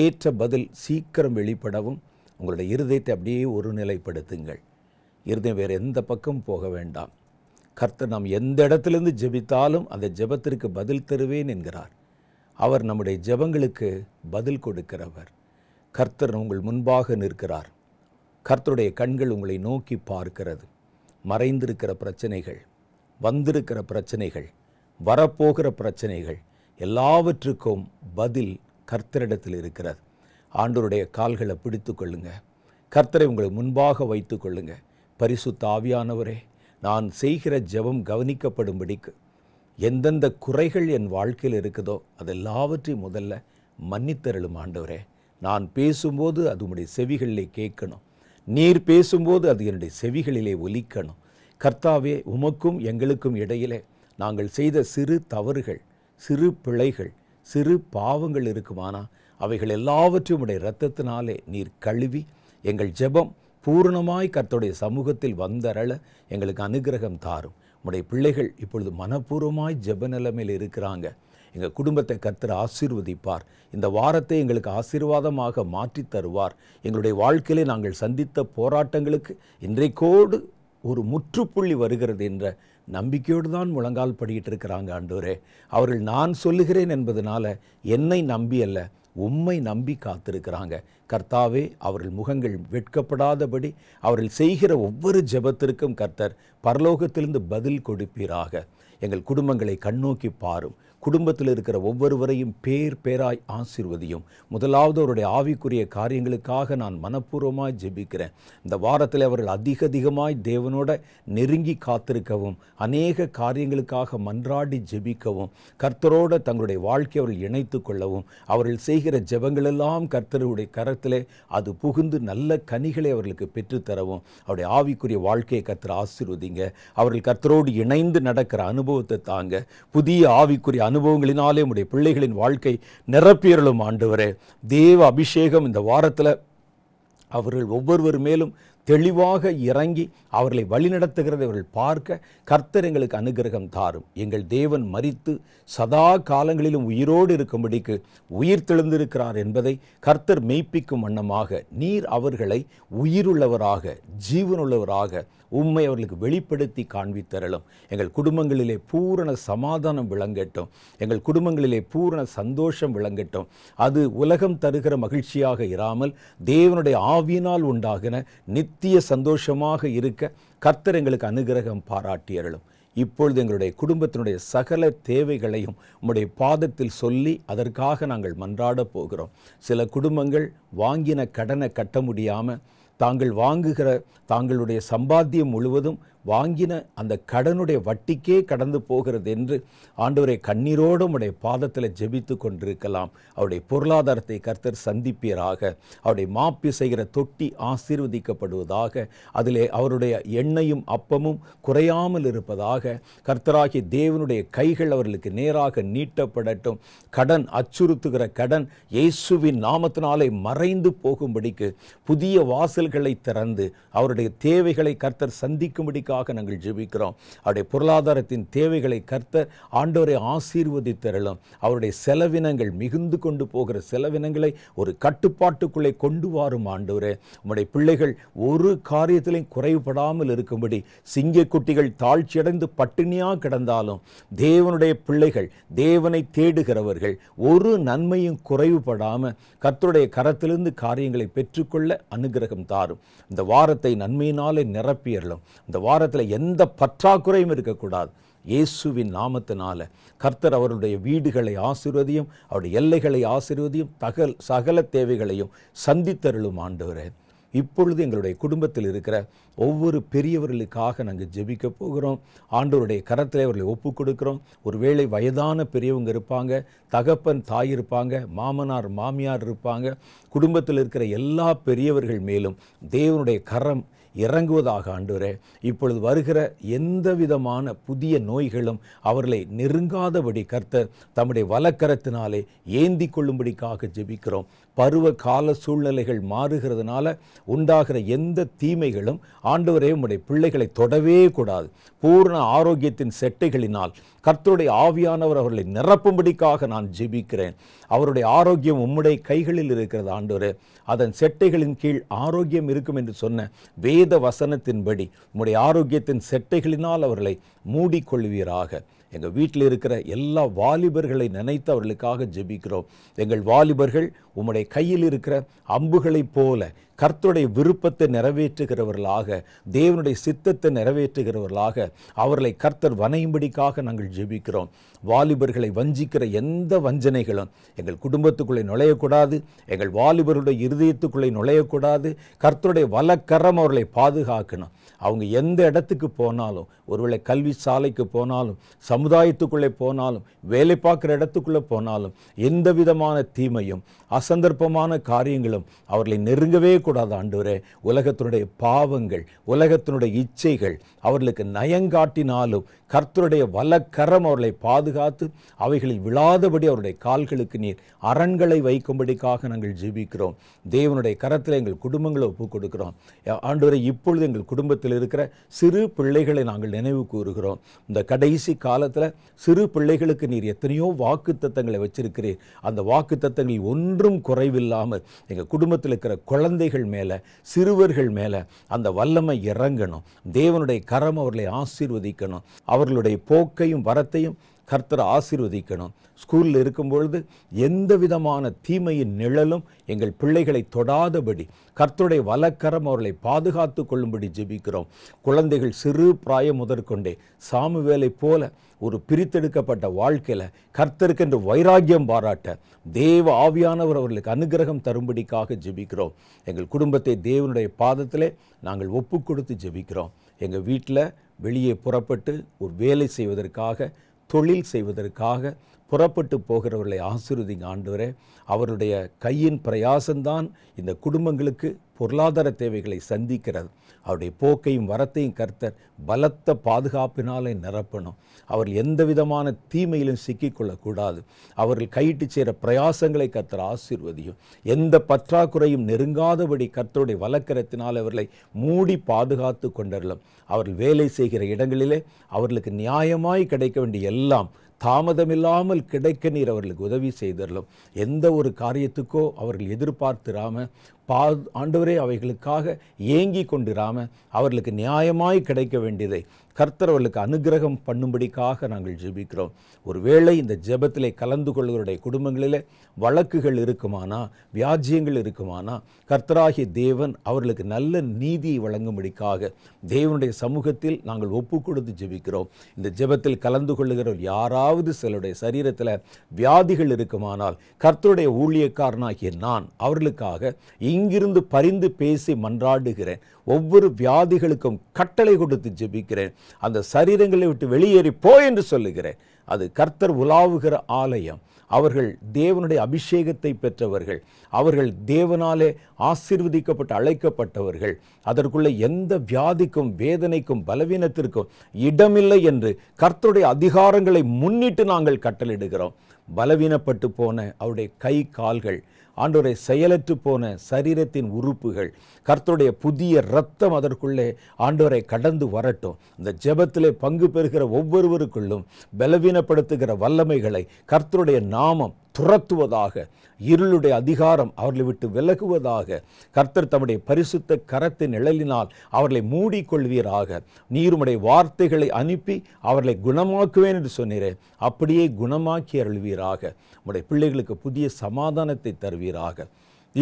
ஏற்ற பதில் சீக்கிரம் வெளிப்படவும் உங்களுடைய இருதயத்தை அப்படியே ஒரு நிலைப்படுத்துங்கள் இருதயம் வேறு எந்த பக்கம் போக வேண்டாம் கர்த்தர் நாம் எந்த இடத்துலேருந்து ஜெபித்தாலும் அந்த ஜெபத்திற்கு பதில் தருவேன் என்கிறார் அவர் நம்முடைய ஜெபங்களுக்கு பதில் கொடுக்கிறவர் கர்த்தர் உங்கள் முன்பாக நிற்கிறார் கர்த்தருடைய கண்கள் உங்களை நோக்கி பார்க்கிறது மறைந்திருக்கிற பிரச்சனைகள் வந்திருக்கிற பிரச்சனைகள் வரப்போகிற பிரச்சனைகள் எல்லாவற்றுக்கும் பதில் கர்த்தரிடத்தில் இருக்கிறது ஆண்டோருடைய கால்களை பிடித்து கொள்ளுங்க கர்த்தரை உங்களை முன்பாக வைத்து கொள்ளுங்க பரிசு தாவியானவரே நான் செய்கிற ஜெபம் கவனிக்கப்படும்படிக்கு எந்தெந்த குறைகள் என் வாழ்க்கையில் இருக்குதோ அதெல்லாவற்றையும் முதல்ல மன்னித்தருளும் ஆண்டவரே நான் பேசும்போது அது உடைய செவிகளிலே கேட்கணும் நீர் பேசும்போது அது என்னுடைய செவிகளிலே ஒலிக்கணும் கர்த்தாவே உமக்கும் எங்களுக்கும் இடையிலே நாங்கள் செய்த சிறு தவறுகள் சிறு பிழைகள் சிறு பாவங்கள் இருக்குமானால் அவைகள் எல்லாவற்றையும் உடைய இரத்தத்தினாலே நீர் கழுவி எங்கள் ஜெபம் பூர்ணமாய் கர்த்தருடைய சமூகத்தில் வந்தரள எங்களுக்கு அனுகிரகம் தாரும் நம்முடைய பிள்ளைகள் இப்பொழுது மனப்பூர்வமாய் ஜப நிலைமையில் இருக்கிறாங்க எங்கள் குடும்பத்தை கத்தர் ஆசீர்வதிப்பார் இந்த வாரத்தை எங்களுக்கு ஆசீர்வாதமாக மாற்றி தருவார் எங்களுடைய வாழ்க்கையிலே நாங்கள் சந்தித்த போராட்டங்களுக்கு இன்றைக்கோடு ஒரு முற்றுப்புள்ளி வருகிறது என்ற நம்பிக்கையோடு தான் முழங்கால் படிக்கிட்டு இருக்கிறாங்க ஆண்டோரே அவர்கள் நான் சொல்லுகிறேன் என்பதனால என்னை நம்பி அல்ல உம்மை நம்பி காத்திருக்கிறாங்க கர்த்தாவே அவர்கள் முகங்கள் வெட்கப்படாதபடி அவர்கள் செய்கிற ஒவ்வொரு ஜெபத்திற்கும் கர்த்தர் பரலோகத்திலிருந்து பதில் கொடுப்பீராக எங்கள் குடும்பங்களை கண்ணோக்கி பாரும் குடும்பத்தில் இருக்கிற ஒவ்வொருவரையும் பேர் பேராய் ஆசிர்வதியும் முதலாவது அவருடைய ஆவிக்குரிய காரியங்களுக்காக நான் மனப்பூர்வமாக ஜெபிக்கிறேன் இந்த வாரத்தில் அவர்கள் அதிக அதிகமாய் தேவனோட நெருங்கி காத்திருக்கவும் அநேக காரியங்களுக்காக மன்றாடி ஜெபிக்கவும் கர்த்தரோட தங்களுடைய வாழ்க்கையை அவர்கள் இணைத்து கொள்ளவும் அவர்கள் செய்கிற ஜெபங்களெல்லாம் கர்த்தருடைய கரத்திலே அது புகுந்து நல்ல கனிகளை அவர்களுக்கு பெற்றுத்தரவும் அவருடைய ஆவிக்குரிய வாழ்க்கையை கர்த்தர் ஆசிர்வதிங்க அவர்கள் கர்த்தரோடு இணைந்து நடக்கிற அனுபவத்தை தாங்க புதிய ஆவிக்குரிய அனுபவங்களினாலே உடைய பிள்ளைகளின் வாழ்க்கை நிரப்பியருளும் ஆண்டவரே தேவ அபிஷேகம் இந்த வாரத்தில் அவர்கள் ஒவ்வொருவர் மேலும் தெளிவாக இறங்கி அவர்களை வழிநடத்துகிறதை அவர்கள் பார்க்க கர்த்தர் எங்களுக்கு அனுகிரகம் தாரும் எங்கள் தேவன் மறித்து சதா காலங்களிலும் உயிரோடு இருக்கும்படிக்கு உயிர் தெழுந்திருக்கிறார் என்பதை கர்த்தர் மெய்ப்பிக்கும் வண்ணமாக நீர் அவர்களை உயிருள்ளவராக ஜீவனுள்ளவராக உண்மை அவர்களுக்கு வெளிப்படுத்தி காண்பித்தரலும் எங்கள் குடும்பங்களிலே பூரண சமாதானம் விளங்கட்டும் எங்கள் குடும்பங்களிலே பூரண சந்தோஷம் விளங்கட்டும் அது உலகம் தருகிற மகிழ்ச்சியாக இராமல் தேவனுடைய ஆவியினால் உண்டாகின நித்திய சந்தோஷமாக இருக்க கர்த்தர் எங்களுக்கு அனுகிரகம் பாராட்டியரலும் இப்பொழுது எங்களுடைய குடும்பத்தினுடைய சகல தேவைகளையும் உம்முடைய பாதத்தில் சொல்லி அதற்காக நாங்கள் மன்றாட போகிறோம் சில குடும்பங்கள் வாங்கின கடனை கட்ட முடியாமல் தாங்கள் வாங்குகிற தாங்களுடைய சம்பாத்தியம் முழுவதும் வாங்கின அந்த கடனுடைய வட்டிக்கே கடந்து போகிறது என்று ஆண்டவரை கண்ணீரோடு உடைய பாதத்தில் ஜெபித்து கொண்டிருக்கலாம் அவருடைய பொருளாதாரத்தை கர்த்தர் சந்திப்பீராக அவருடைய மாப்பி செய்கிற தொட்டி ஆசீர்வதிக்கப்படுவதாக அதிலே அவருடைய எண்ணெயும் அப்பமும் குறையாமல் இருப்பதாக கர்த்தராகிய தேவனுடைய கைகள் அவர்களுக்கு நேராக நீட்டப்படட்டும் கடன் அச்சுறுத்துகிற கடன் இயேசுவின் நாமத்தினாலே மறைந்து போகும்படிக்கு புதிய வாசல்களை திறந்து அவருடைய தேவைகளை கர்த்தர் சந்திக்கும்படிக்காக உங்களுக்காக நாங்கள் ஜெபிக்கிறோம் அவருடைய பொருளாதாரத்தின் தேவைகளை கர்த்த ஆண்டோரை ஆசீர்வதித்தரலும் அவருடைய செலவினங்கள் மிகுந்து கொண்டு போகிற செலவினங்களை ஒரு கட்டுப்பாட்டுக்குள்ளே கொண்டு வரும் ஆண்டோரே உங்களுடைய பிள்ளைகள் ஒரு காரியத்திலையும் குறைவுபடாமல் இருக்கும்படி சிங்க குட்டிகள் தாழ்ச்சியடைந்து பட்டினியாக கிடந்தாலும் தேவனுடைய பிள்ளைகள் தேவனை தேடுகிறவர்கள் ஒரு நன்மையும் குறைவுபடாமல் கர்த்தருடைய கரத்திலிருந்து காரியங்களை பெற்றுக்கொள்ள அனுகிரகம் தாரும் இந்த வாரத்தை நன்மையினாலே நிரப்பியறலும் இந்த வார ஆகாரத்தில் எந்த பற்றாக்குறையும் இருக்கக்கூடாது இயேசுவின் நாமத்தினால கர்த்தர் அவருடைய வீடுகளை ஆசிர்வதியும் அவருடைய எல்லைகளை ஆசிர்வதியும் தகல் சகல தேவைகளையும் சந்தித்தருளும் ஆண்டுகிறேன் இப்பொழுது எங்களுடைய குடும்பத்தில் இருக்கிற ஒவ்வொரு பெரியவர்களுக்காக நாங்கள் ஜெபிக்க போகிறோம் ஆண்டவருடைய கரத்தில் அவர்களை ஒப்பு கொடுக்குறோம் ஒருவேளை வயதான பெரியவங்க இருப்பாங்க தகப்பன் தாய் இருப்பாங்க மாமனார் மாமியார் இருப்பாங்க குடும்பத்தில் இருக்கிற எல்லா பெரியவர்கள் மேலும் தேவனுடைய கரம் இறங்குவதாக ஆண்டவரே இப்பொழுது வருகிற எந்த விதமான புதிய நோய்களும் அவர்களை நெருங்காதபடி கர்த்தர் தம்முடைய வலக்கரத்தினாலே ஏந்தி கொள்ளும்படிக்காக ஜெபிக்கிறோம் பருவ கால சூழ்நிலைகள் மாறுகிறதுனால உண்டாகிற எந்த தீமைகளும் ஆண்டவரே உடைய பிள்ளைகளை தொடவே கூடாது பூர்ண ஆரோக்கியத்தின் செட்டைகளினால் கர்த்தருடைய ஆவியானவர் அவர்களை நிரப்பும்படிக்காக நான் ஜெபிக்கிறேன் அவருடைய ஆரோக்கியம் உம்முடைய கைகளில் இருக்கிறது ஆண்டவரே அதன் செட்டைகளின் கீழ் ஆரோக்கியம் இருக்கும் என்று சொன்ன வேத வசனத்தின்படி உம்முடைய ஆரோக்கியத்தின் செட்டைகளினால் அவர்களை மூடிக்கொள்வீராக எங்கள் வீட்டில் இருக்கிற எல்லா வாலிபர்களை நினைத்து அவர்களுக்காக ஜெபிக்கிறோம் எங்கள் வாலிபர்கள் உம்முடைய கையில் இருக்கிற அம்புகளைப் போல கர்த்தருடைய விருப்பத்தை நிறைவேற்றுகிறவர்களாக தேவனுடைய சித்தத்தை நிறைவேற்றுகிறவர்களாக அவர்களை கர்த்தர் வனையும்படிக்காக நாங்கள் ஜெபிக்கிறோம் வாலிபர்களை வஞ்சிக்கிற எந்த வஞ்சனைகளும் எங்கள் குடும்பத்துக்குள்ளே நுழையக்கூடாது எங்கள் வாலிபருடைய இருதயத்துக்குள்ளே நுழையக்கூடாது கர்த்தருடைய வலக்கரம் அவர்களை பாதுகாக்கணும் அவங்க எந்த இடத்துக்கு போனாலும் ஒருவேளை கல்வி சாலைக்கு போனாலும் சமுதாயத்துக்குள்ளே போனாலும் வேலை பார்க்குற இடத்துக்குள்ளே போனாலும் எந்த விதமான தீமையும் அசந்தர்ப்பமான காரியங்களும் அவர்களை நெருங்கவே கூடாது ஆண்டவரே உலகத்தினுடைய பாவங்கள் உலகத்தினுடைய இச்சைகள் அவர்களுக்கு நயங்காட்டினாலும் கர்த்தருடைய வலக்கரம் அவர்களை பாதுகாத்து அவைகளில் விழாதபடி அவருடைய கால்களுக்கு நீர் அரண்களை வைக்கும்படிக்காக நாங்கள் ஜீபிக்கிறோம் தேவனுடைய கரத்தில் எங்கள் குடும்பங்களை ஒப்புக் கொடுக்கிறோம் ஆண்டு இப்பொழுது எங்கள் குடும்பத்தில் இருக்கிற சிறு பிள்ளைகளை நாங்கள் நினைவு கூறுகிறோம் இந்த கடைசி காலத்தில் சிறு பிள்ளைகளுக்கு நீர் எத்தனையோ வாக்கு தத்தங்களை வச்சிருக்கிறீர் அந்த வாக்கு தத்தங்களில் ஒன்றும் குறைவில்லாமல் எங்கள் குடும்பத்தில் இருக்கிற குழந்தைகள் மேலே சிறுவர்கள் மேலே அந்த வல்லமை இறங்கணும் தேவனுடைய கரம் அவர்களை ஆசீர்வதிக்கணும் அவர்களுடைய போக்கையும் வரத்தையும் கர்த்தர் ஆசீர்வதிக்கணும் ஸ்கூலில் இருக்கும் பொழுது எந்த விதமான தீமையின் நிழலும் எங்கள் பிள்ளைகளை தொடாதபடி கர்த்தருடைய வலக்கரம் அவர்களை பாதுகாத்து கொள்ளும்படி ஜெபிக்கிறோம் குழந்தைகள் சிறு பிராயம் முதற்கொண்டே வேலை போல ஒரு பிரித்தெடுக்கப்பட்ட வாழ்க்கையில் கர்த்தருக்கென்று வைராக்கியம் பாராட்ட தேவ ஆவியானவர் அவர்களுக்கு அனுகிரகம் தரும்படிக்காக ஜெபிக்கிறோம் எங்கள் குடும்பத்தை தேவனுடைய பாதத்திலே நாங்கள் ஒப்பு கொடுத்து ஜெபிக்கிறோம் எங்கள் வீட்டில் வெளியே புறப்பட்டு ஒரு வேலை செய்வதற்காக தொழில் செய்வதற்காக புறப்பட்டு போகிறவர்களை ஆசிர்வதிங்க ஆண்டவரே அவருடைய கையின் பிரயாசம்தான் இந்த குடும்பங்களுக்கு பொருளாதார தேவைகளை சந்திக்கிறது அவருடைய போக்கையும் வரத்தையும் கர்த்தர் பலத்த பாதுகாப்பினாலே நிரப்பணும் அவர்கள் எந்த விதமான தீமையிலும் சிக்கிக்கொள்ளக்கூடாது அவர்கள் கையிட்டு சேர பிரயாசங்களை கர்த்தர் ஆசிர்வதியும் எந்த பற்றாக்குறையும் நெருங்காதபடி கர்த்தருடைய வழக்கரத்தினால் அவர்களை மூடி பாதுகாத்து கொண்டரலும் அவர்கள் வேலை செய்கிற இடங்களிலே அவர்களுக்கு நியாயமாய் கிடைக்க வேண்டிய எல்லாம் தாமதமில்லாமல் கிடைக்க நீர் அவர்களுக்கு உதவி செய்தர்களும் எந்த ஒரு காரியத்துக்கோ அவர்கள் எதிர்பார்த்திராம பா ஆண்டவரே அவைகளுக்காக ஏங்கி கொண்டிராம அவர்களுக்கு நியாயமாய் கிடைக்க வேண்டியதை கர்த்தர் அவர்களுக்கு அனுகிரகம் பண்ணும்படிக்காக நாங்கள் ஜெபிக்கிறோம் ஒருவேளை இந்த ஜெபத்திலே கலந்து கொள்வருடைய குடும்பங்களில் வழக்குகள் இருக்குமானா வியாஜியங்கள் இருக்குமானா கர்த்தராகிய தேவன் அவர்களுக்கு நல்ல நீதியை வழங்கும்படிக்காக தேவனுடைய சமூகத்தில் நாங்கள் ஒப்பு கொடுத்து ஜெபிக்கிறோம் இந்த ஜெபத்தில் கலந்து கொள்ளுகிறவர் யாராவது சிலருடைய சரீரத்தில் வியாதிகள் இருக்குமானால் கர்த்தருடைய ஊழியக்காரனாகிய நான் அவர்களுக்காக இங்கே இங்கிருந்து பரிந்து பேசி மன்றாடுகிறேன் ஒவ்வொரு வியாதிகளுக்கும் கட்டளை கொடுத்து ஜெபிக்கிறேன் அந்த சரீரங்களை விட்டு வெளியேறி போ என்று சொல்லுகிறேன் அது கர்த்தர் உலாவுகிற ஆலயம் அவர்கள் தேவனுடைய அபிஷேகத்தை பெற்றவர்கள் அவர்கள் தேவனாலே ஆசீர்வதிக்கப்பட்டு அழைக்கப்பட்டவர்கள் அதற்குள்ள எந்த வியாதிக்கும் வேதனைக்கும் பலவீனத்திற்கும் இடமில்லை என்று கர்த்தருடைய அதிகாரங்களை முன்னிட்டு நாங்கள் கட்டளிடுகிறோம் பலவீனப்பட்டு போன அவருடைய கை கால்கள் ஆண்டோரை செயலற்று போன சரீரத்தின் உறுப்புகள் கர்த்தருடைய புதிய ரத்தம் அதற்குள்ளே ஆண்டவரை கடந்து வரட்டும் இந்த ஜெபத்திலே பங்கு பெறுகிற ஒவ்வொருவருக்குள்ளும் பலவீனப்படுத்துகிற வல்லமைகளை கர்த்தருடைய நாமம் துரத்துவதாக இருளுடைய அதிகாரம் அவர்களை விட்டு விலகுவதாக கர்த்தர் தம்முடைய பரிசுத்த கரத்தை நிழலினால் அவர்களை மூடிக்கொள்வீராக நீருமுடைய வார்த்தைகளை அனுப்பி அவர்களை குணமாக்குவேன் என்று சொன்னீரே அப்படியே குணமாக்கி அருள்வீராக உடைய பிள்ளைகளுக்கு புதிய சமாதானத்தை தருவீராக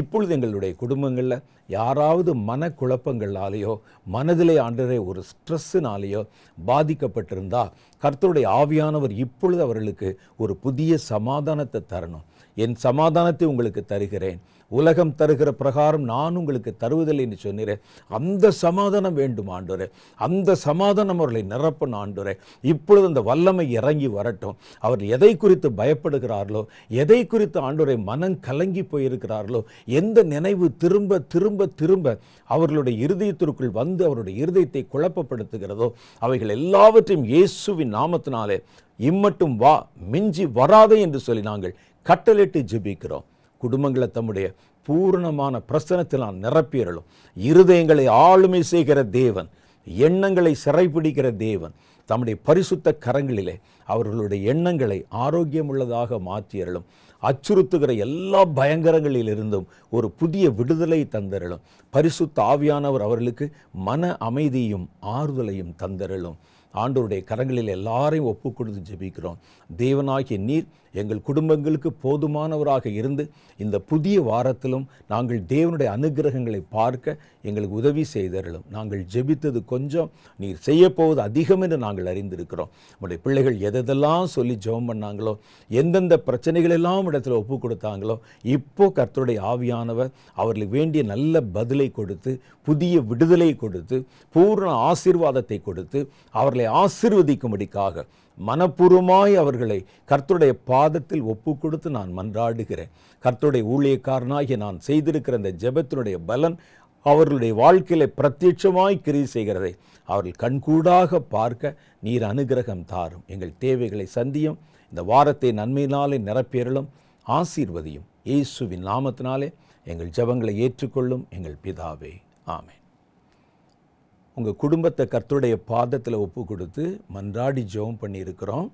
இப்பொழுது எங்களுடைய குடும்பங்களில் யாராவது மனக்குழப்பங்களாலேயோ மனதிலே ஆண்டரை ஒரு ஸ்ட்ரெஸ்ஸுனாலேயோ பாதிக்கப்பட்டிருந்தால் கர்த்தருடைய ஆவியானவர் இப்பொழுது அவர்களுக்கு ஒரு புதிய சமாதானத்தை தரணும் என் சமாதானத்தை உங்களுக்கு தருகிறேன் உலகம் தருகிற பிரகாரம் நான் உங்களுக்கு தருவதில்லை என்று சொன்னீரே அந்த சமாதானம் வேண்டும் ஆண்டுரே அந்த சமாதானம் அவர்களை நிரப்பன் ஆண்டுரே இப்பொழுது அந்த வல்லமை இறங்கி வரட்டும் அவர் எதை குறித்து பயப்படுகிறார்களோ எதை குறித்து ஆண்டுரை மனம் கலங்கி போயிருக்கிறார்களோ எந்த நினைவு திரும்ப திரும்ப திரும்ப அவர்களுடைய இருதயத்திற்குள் வந்து அவருடைய இருதயத்தை குழப்பப்படுத்துகிறதோ அவைகள் எல்லாவற்றையும் இயேசுவின் நாமத்தினாலே இம்மட்டும் வா மிஞ்சி வராதே என்று சொல்லி நாங்கள் கட்டளிட்டு ஜிபிக்கிறோம் குடும்பங்களை தம்முடைய பூர்ணமான பிரசனத்தினால் நிரப்பியறலும் இருதயங்களை ஆளுமை செய்கிற தேவன் எண்ணங்களை சிறைப்பிடிக்கிற தேவன் தம்முடைய பரிசுத்த கரங்களிலே அவர்களுடைய எண்ணங்களை ஆரோக்கியமுள்ளதாக மாற்றியறலும் அச்சுறுத்துகிற எல்லா பயங்கரங்களிலிருந்தும் ஒரு புதிய விடுதலை தந்தரலும் பரிசுத்த ஆவியானவர் அவர்களுக்கு மன அமைதியும் ஆறுதலையும் தந்தரலும் ஆண்டோருடைய கரங்களில் எல்லாரையும் ஒப்பு கொடுத்து ஜெபிக்கிறோம் தேவனாகிய நீர் எங்கள் குடும்பங்களுக்கு போதுமானவராக இருந்து இந்த புதிய வாரத்திலும் நாங்கள் தேவனுடைய அனுகிரகங்களை பார்க்க எங்களுக்கு உதவி செய்தருளும் நாங்கள் ஜெபித்தது கொஞ்சம் நீர் செய்யப்போவது அதிகம் என்று நாங்கள் அறிந்திருக்கிறோம் உங்களுடைய பிள்ளைகள் எதெல்லாம் சொல்லி ஜெபம் பண்ணாங்களோ எந்தெந்த எல்லாம் இடத்துல ஒப்பு கொடுத்தாங்களோ இப்போ கர்த்தருடைய ஆவியானவர் அவர்களுக்கு வேண்டிய நல்ல பதிலை கொடுத்து புதிய விடுதலை கொடுத்து பூர்ண ஆசீர்வாதத்தை கொடுத்து அவர்களை ஆசிர்வதிக்கும்படிக்காக மனப்பூர்வமாய் அவர்களை கர்த்தருடைய பாதத்தில் ஒப்பு கொடுத்து நான் மன்றாடுகிறேன் கர்த்தருடைய ஊழியக்காரனாகி நான் செய்திருக்கிற அந்த ஜெபத்தினுடைய பலன் அவர்களுடைய வாழ்க்கையில பிரத்யட்சமாய் கிரி செய்கிறதை அவர்கள் கண்கூடாக பார்க்க நீர் அனுகிரகம் தாரும் எங்கள் தேவைகளை சந்தியும் இந்த வாரத்தை நன்மையினாலே நிரப்பேறலும் ஆசீர்வதியும் இயேசுவின் நாமத்தினாலே எங்கள் ஜபங்களை ஏற்றுக்கொள்ளும் எங்கள் பிதாவே ஆமேன் உங்கள் குடும்பத்தை கர்த்தருடைய பாதத்தில் ஒப்பு கொடுத்து மன்றாடி ஜெபம் பண்ணியிருக்கிறோம்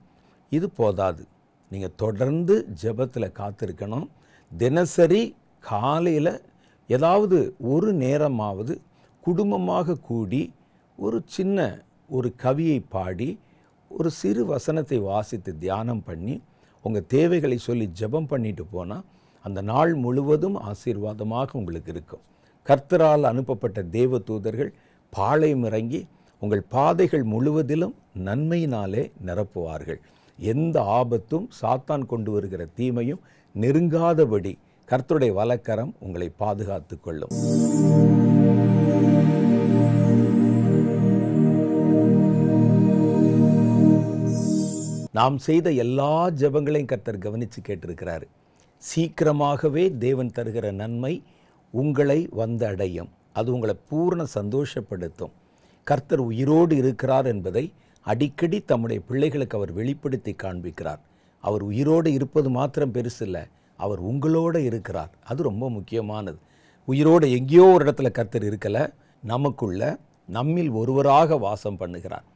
இது போதாது நீங்கள் தொடர்ந்து ஜெபத்தில் காத்திருக்கணும் தினசரி காலையில் ஏதாவது ஒரு நேரமாவது குடும்பமாக கூடி ஒரு சின்ன ஒரு கவியை பாடி ஒரு சிறு வசனத்தை வாசித்து தியானம் பண்ணி உங்கள் தேவைகளை சொல்லி ஜெபம் பண்ணிட்டு போனால் அந்த நாள் முழுவதும் ஆசீர்வாதமாக உங்களுக்கு இருக்கும் கர்த்தரால் அனுப்பப்பட்ட தேவ தூதர்கள் பாளையம் இறங்கி உங்கள் பாதைகள் முழுவதிலும் நன்மையினாலே நிரப்புவார்கள் எந்த ஆபத்தும் சாத்தான் கொண்டு வருகிற தீமையும் நெருங்காதபடி கர்த்தருடைய வலக்கரம் உங்களை பாதுகாத்து கொள்ளும் நாம் செய்த எல்லா ஜபங்களையும் கர்த்தர் கவனித்து கேட்டிருக்கிறார் சீக்கிரமாகவே தேவன் தருகிற நன்மை உங்களை வந்தடையும் அது உங்களை பூர்ண சந்தோஷப்படுத்தும் கர்த்தர் உயிரோடு இருக்கிறார் என்பதை அடிக்கடி தம்முடைய பிள்ளைகளுக்கு அவர் வெளிப்படுத்தி காண்பிக்கிறார் அவர் உயிரோடு இருப்பது மாத்திரம் பெருசில்லை அவர் உங்களோடு இருக்கிறார் அது ரொம்ப முக்கியமானது உயிரோடு எங்கேயோ ஒரு இடத்துல கர்த்தர் இருக்கலை நமக்குள்ள நம்மில் ஒருவராக வாசம் பண்ணுகிறார்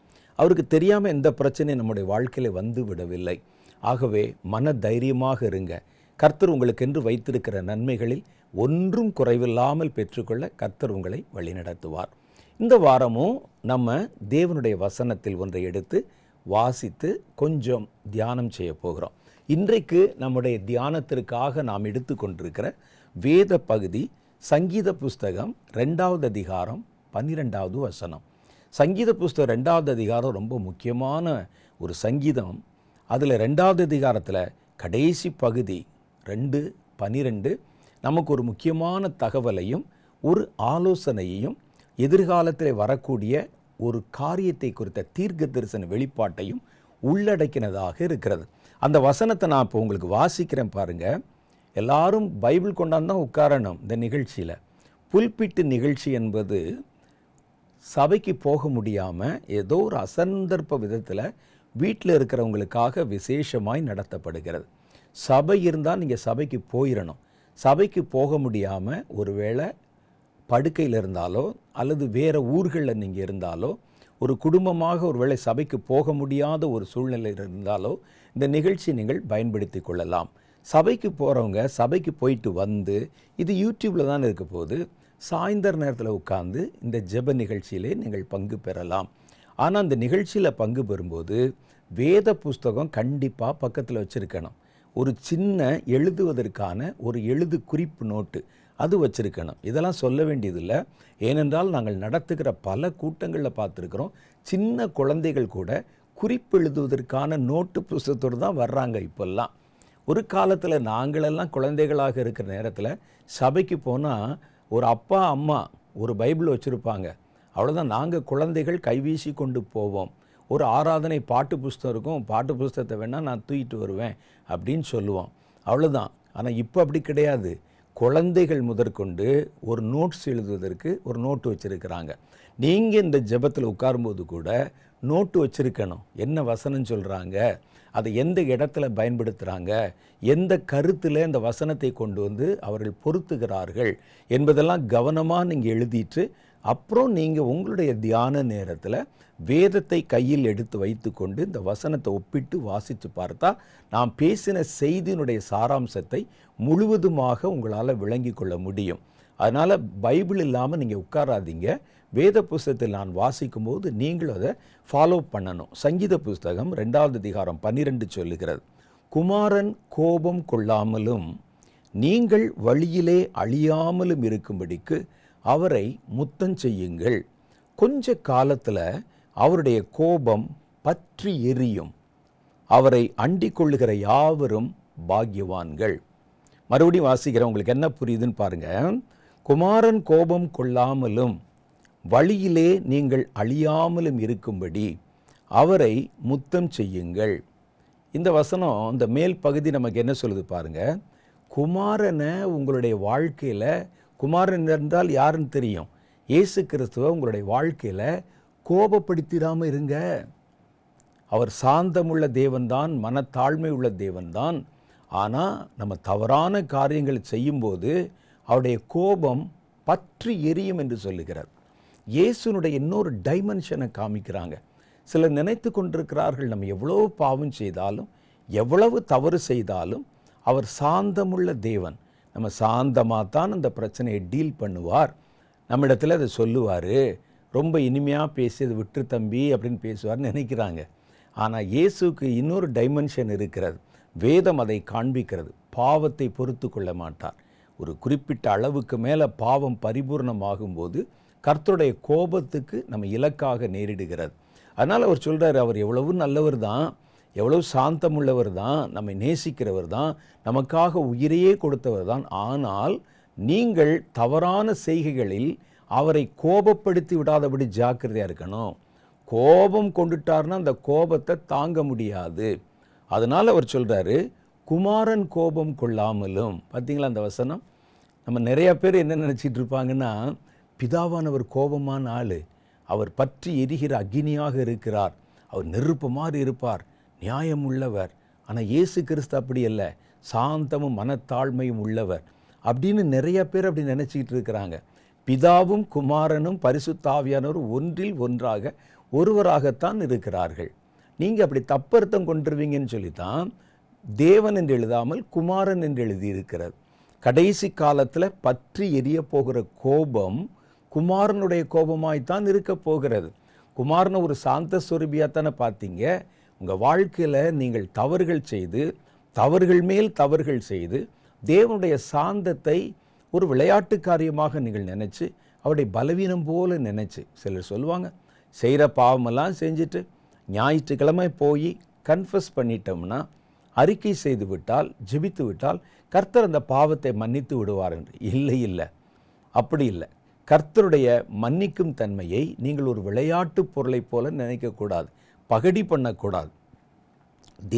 அவருக்கு தெரியாமல் எந்த பிரச்சனையும் நம்முடைய வாழ்க்கையில் வந்து விடவில்லை ஆகவே மன தைரியமாக இருங்க கர்த்தர் உங்களுக்கென்று வைத்திருக்கிற நன்மைகளில் ஒன்றும் குறைவில்லாமல் பெற்றுக்கொள்ள கர்த்தர் உங்களை வழிநடத்துவார் இந்த வாரமும் நம்ம தேவனுடைய வசனத்தில் ஒன்றை எடுத்து வாசித்து கொஞ்சம் தியானம் செய்ய போகிறோம் இன்றைக்கு நம்முடைய தியானத்திற்காக நாம் எடுத்துக்கொண்டிருக்கிற வேத பகுதி சங்கீத புஸ்தகம் ரெண்டாவது அதிகாரம் பன்னிரெண்டாவது வசனம் சங்கீத புஸ்தகம் ரெண்டாவது அதிகாரம் ரொம்ப முக்கியமான ஒரு சங்கீதம் அதில் ரெண்டாவது அதிகாரத்தில் கடைசி பகுதி ரெண்டு பனிரெண்டு நமக்கு ஒரு முக்கியமான தகவலையும் ஒரு ஆலோசனையையும் எதிர்காலத்தில் வரக்கூடிய ஒரு காரியத்தை குறித்த தீர்க்க தரிசன வெளிப்பாட்டையும் உள்ளடக்கினதாக இருக்கிறது அந்த வசனத்தை நான் இப்போ உங்களுக்கு வாசிக்கிறேன் பாருங்கள் எல்லாரும் பைபிள் கொண்டாந்து தான் உட்காரணும் இந்த நிகழ்ச்சியில் புல்பிட்டு நிகழ்ச்சி என்பது சபைக்கு போக முடியாமல் ஏதோ ஒரு அசந்தர்ப்ப விதத்தில் வீட்டில் இருக்கிறவங்களுக்காக விசேஷமாய் நடத்தப்படுகிறது சபை இருந்தால் நீங்கள் சபைக்கு போயிடணும் சபைக்கு போக முடியாமல் ஒருவேளை படுக்கையில் இருந்தாலோ அல்லது வேறு ஊர்களில் நீங்கள் இருந்தாலோ ஒரு குடும்பமாக ஒரு வேளை சபைக்கு போக முடியாத ஒரு சூழ்நிலை இருந்தாலோ இந்த நிகழ்ச்சி நீங்கள் பயன்படுத்தி கொள்ளலாம் சபைக்கு போகிறவங்க சபைக்கு போயிட்டு வந்து இது யூடியூப்பில் தான் இருக்க போது சாயந்தர நேரத்தில் உட்காந்து இந்த ஜெப நிகழ்ச்சியிலே நீங்கள் பங்கு பெறலாம் ஆனால் அந்த நிகழ்ச்சியில் பங்கு பெறும்போது வேத புஸ்தகம் கண்டிப்பாக பக்கத்தில் வச்சுருக்கணும் ஒரு சின்ன எழுதுவதற்கான ஒரு எழுது குறிப்பு நோட்டு அது வச்சுருக்கணும் இதெல்லாம் சொல்ல வேண்டியதில்லை ஏனென்றால் நாங்கள் நடத்துகிற பல கூட்டங்களில் பார்த்துருக்குறோம் சின்ன குழந்தைகள் கூட குறிப்பு எழுதுவதற்கான நோட்டு புஸ்தகத்தோடு தான் வர்றாங்க இப்போல்லாம் ஒரு காலத்தில் நாங்களெல்லாம் குழந்தைகளாக இருக்கிற நேரத்தில் சபைக்கு போனால் ஒரு அப்பா அம்மா ஒரு பைபிள் வச்சுருப்பாங்க அவ்வளோதான் நாங்கள் குழந்தைகள் கைவீசி கொண்டு போவோம் ஒரு ஆராதனை பாட்டு புஸ்தகம் இருக்கும் பாட்டு புஸ்தகத்தை வேணால் நான் தூக்கிட்டு வருவேன் அப்படின்னு சொல்லுவான் அவ்வளோதான் ஆனால் இப்போ அப்படி கிடையாது குழந்தைகள் முதற்கொண்டு ஒரு நோட்ஸ் எழுதுவதற்கு ஒரு நோட்டு வச்சுருக்கிறாங்க நீங்கள் இந்த ஜபத்தில் உட்காரும்போது கூட நோட்டு வச்சுருக்கணும் என்ன வசனம் சொல்கிறாங்க அதை எந்த இடத்துல பயன்படுத்துகிறாங்க எந்த கருத்தில் அந்த வசனத்தை கொண்டு வந்து அவர்கள் பொருத்துகிறார்கள் என்பதெல்லாம் கவனமாக நீங்கள் எழுதிட்டு அப்புறம் நீங்கள் உங்களுடைய தியான நேரத்தில் வேதத்தை கையில் எடுத்து வைத்துக்கொண்டு இந்த வசனத்தை ஒப்பிட்டு வாசித்து பார்த்தா நாம் பேசின செய்தியினுடைய சாராம்சத்தை முழுவதுமாக உங்களால் விளங்கி கொள்ள முடியும் அதனால் பைபிள் இல்லாமல் நீங்கள் உட்காராதீங்க வேத புஸ்தகத்தில் நான் வாசிக்கும் போது நீங்களும் அதை ஃபாலோ பண்ணணும் சங்கீத புஸ்தகம் ரெண்டாவது அதிகாரம் பன்னிரெண்டு சொல்லுகிறது குமாரன் கோபம் கொள்ளாமலும் நீங்கள் வழியிலே அழியாமலும் இருக்கும்படிக்கு அவரை முத்தம் செய்யுங்கள் கொஞ்ச காலத்தில் அவருடைய கோபம் பற்றி எரியும் அவரை அண்டிக் கொள்ளுகிற யாவரும் பாக்யவான்கள் மறுபடியும் வாசிக்கிறேன் உங்களுக்கு என்ன புரியுதுன்னு பாருங்க குமாரன் கோபம் கொள்ளாமலும் வழியிலே நீங்கள் அழியாமலும் இருக்கும்படி அவரை முத்தம் செய்யுங்கள் இந்த வசனம் இந்த மேல் பகுதி நமக்கு என்ன சொல்லுது பாருங்க குமாரனை உங்களுடைய வாழ்க்கையில் குமாரன் இருந்தால் யாருன்னு தெரியும் இயேசு கிறிஸ்துவ உங்களுடைய வாழ்க்கையில் கோபப்படுத்திடாமல் இருங்க அவர் சாந்தமுள்ள தேவன்தான் மனத்தாழ்மை உள்ள தேவன்தான் ஆனால் நம்ம தவறான காரியங்களை செய்யும்போது அவருடைய கோபம் பற்றி எரியும் என்று சொல்லுகிறார் இயேசுனுடைய இன்னொரு டைமென்ஷனை காமிக்கிறாங்க சிலர் நினைத்து கொண்டிருக்கிறார்கள் நம்ம எவ்வளோ பாவம் செய்தாலும் எவ்வளவு தவறு செய்தாலும் அவர் சாந்தமுள்ள தேவன் நம்ம சாந்தமாக தான் அந்த பிரச்சனையை டீல் பண்ணுவார் நம்மிடத்தில் அதை சொல்லுவார் ரொம்ப இனிமையாக பேசி அது விட்டு தம்பி அப்படின்னு பேசுவார்னு நினைக்கிறாங்க ஆனால் இயேசுக்கு இன்னொரு டைமென்ஷன் இருக்கிறது வேதம் அதை காண்பிக்கிறது பாவத்தை பொறுத்து கொள்ள மாட்டார் ஒரு குறிப்பிட்ட அளவுக்கு மேலே பாவம் பரிபூர்ணமாகும் போது கர்த்தருடைய கோபத்துக்கு நம்ம இலக்காக நேரிடுகிறது அதனால் அவர் சொல்கிறார் அவர் எவ்வளவு நல்லவர் தான் எவ்வளவு சாந்தமுள்ளவர் தான் நம்மை நேசிக்கிறவர் தான் நமக்காக உயிரையே கொடுத்தவர் தான் ஆனால் நீங்கள் தவறான செய்கைகளில் அவரை கோபப்படுத்தி விடாதபடி ஜாக்கிரதையாக இருக்கணும் கோபம் கொண்டுட்டார்னா அந்த கோபத்தை தாங்க முடியாது அதனால் அவர் சொல்கிறாரு குமாரன் கோபம் கொள்ளாமலும் பார்த்தீங்களா அந்த வசனம் நம்ம நிறையா பேர் என்ன நினச்சிட்டு இருப்பாங்கன்னா பிதாவானவர் கோபமான ஆள் அவர் பற்றி எரிகிற அக்னியாக இருக்கிறார் அவர் நெருப்பு மாதிரி இருப்பார் நியாயம் உள்ளவர் ஆனால் இயேசு கிறிஸ்து அப்படி இல்லை சாந்தமும் மனத்தாழ்மையும் உள்ளவர் அப்படின்னு நிறைய பேர் அப்படி நினச்சிக்கிட்டு இருக்கிறாங்க பிதாவும் குமாரனும் பரிசுத்தாவியானோர் ஒன்றில் ஒன்றாக ஒருவராகத்தான் இருக்கிறார்கள் நீங்கள் அப்படி தப்பர்த்தம் கொண்டுருவீங்கன்னு சொல்லி தான் தேவன் என்று எழுதாமல் குமாரன் என்று எழுதியிருக்கிறது கடைசி காலத்தில் பற்றி எரிய போகிற கோபம் குமாரனுடைய கோபமாய்த்தான் இருக்க போகிறது குமாரனை ஒரு சாந்த சுரபியாக தானே பார்த்தீங்க உங்கள் வாழ்க்கையில் நீங்கள் தவறுகள் செய்து தவறுகள் மேல் தவறுகள் செய்து தேவனுடைய சாந்தத்தை ஒரு விளையாட்டு காரியமாக நீங்கள் நினச்சி அவருடைய பலவீனம் போல நினச்சி சிலர் சொல்லுவாங்க செய்கிற பாவமெல்லாம் செஞ்சுட்டு ஞாயிற்றுக்கிழமை போய் கன்ஃபஸ் பண்ணிட்டோம்னா அறிக்கை செய்து விட்டால் ஜெபித்து விட்டால் கர்த்தர் அந்த பாவத்தை மன்னித்து விடுவார் என்று இல்லை இல்லை அப்படி இல்லை கர்த்தருடைய மன்னிக்கும் தன்மையை நீங்கள் ஒரு விளையாட்டு பொருளை போல நினைக்கக்கூடாது பகடி பண்ணக்கூடாது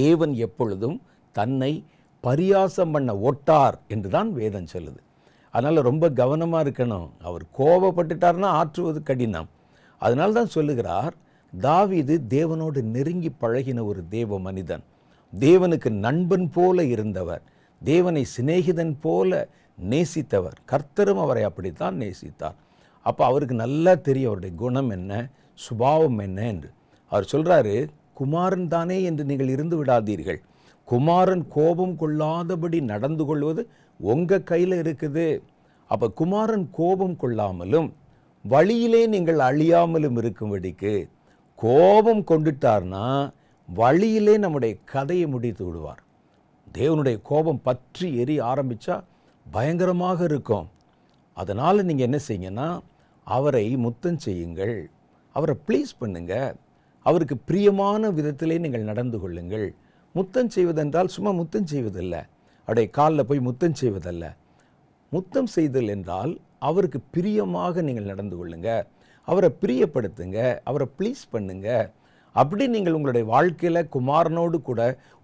தேவன் எப்பொழுதும் தன்னை பரியாசம் பண்ண ஒட்டார் என்று தான் வேதம் சொல்லுது அதனால் ரொம்ப கவனமாக இருக்கணும் அவர் கோபப்பட்டுட்டார்னா ஆற்றுவது கடினம் அதனால தான் சொல்லுகிறார் தாவிது தேவனோடு நெருங்கி பழகின ஒரு தேவ மனிதன் தேவனுக்கு நண்பன் போல இருந்தவர் தேவனை சிநேகிதன் போல நேசித்தவர் கர்த்தரும் அவரை அப்படித்தான் நேசித்தார் அப்போ அவருக்கு நல்லா தெரியும் அவருடைய குணம் என்ன சுபாவம் என்ன என்று அவர் சொல்கிறாரு குமாரன் தானே என்று நீங்கள் இருந்து விடாதீர்கள் குமாரன் கோபம் கொள்ளாதபடி நடந்து கொள்வது உங்கள் கையில் இருக்குது அப்போ குமாரன் கோபம் கொள்ளாமலும் வழியிலே நீங்கள் அழியாமலும் இருக்கும்படிக்கு கோபம் கொண்டுட்டார்னா வழியிலே நம்முடைய கதையை முடித்து விடுவார் தேவனுடைய கோபம் பற்றி எரி ஆரம்பித்தா பயங்கரமாக இருக்கும் அதனால் நீங்கள் என்ன செய்யுங்கன்னா அவரை முத்தம் செய்யுங்கள் அவரை ப்ளீஸ் பண்ணுங்கள் அவருக்கு பிரியமான விதத்திலே நீங்கள் நடந்து கொள்ளுங்கள் முத்தம் செய்வதென்றால் சும்மா முத்தம் செய்வதில்லை அவருடைய காலில் போய் முத்தம் செய்வதல்ல முத்தம் செய்தல் என்றால் அவருக்கு பிரியமாக நீங்கள் நடந்து கொள்ளுங்க அவரை பிரியப்படுத்துங்க அவரை ப்ளீஸ் பண்ணுங்க அப்படி நீங்கள் உங்களுடைய வாழ்க்கையில் குமாரனோடு கூட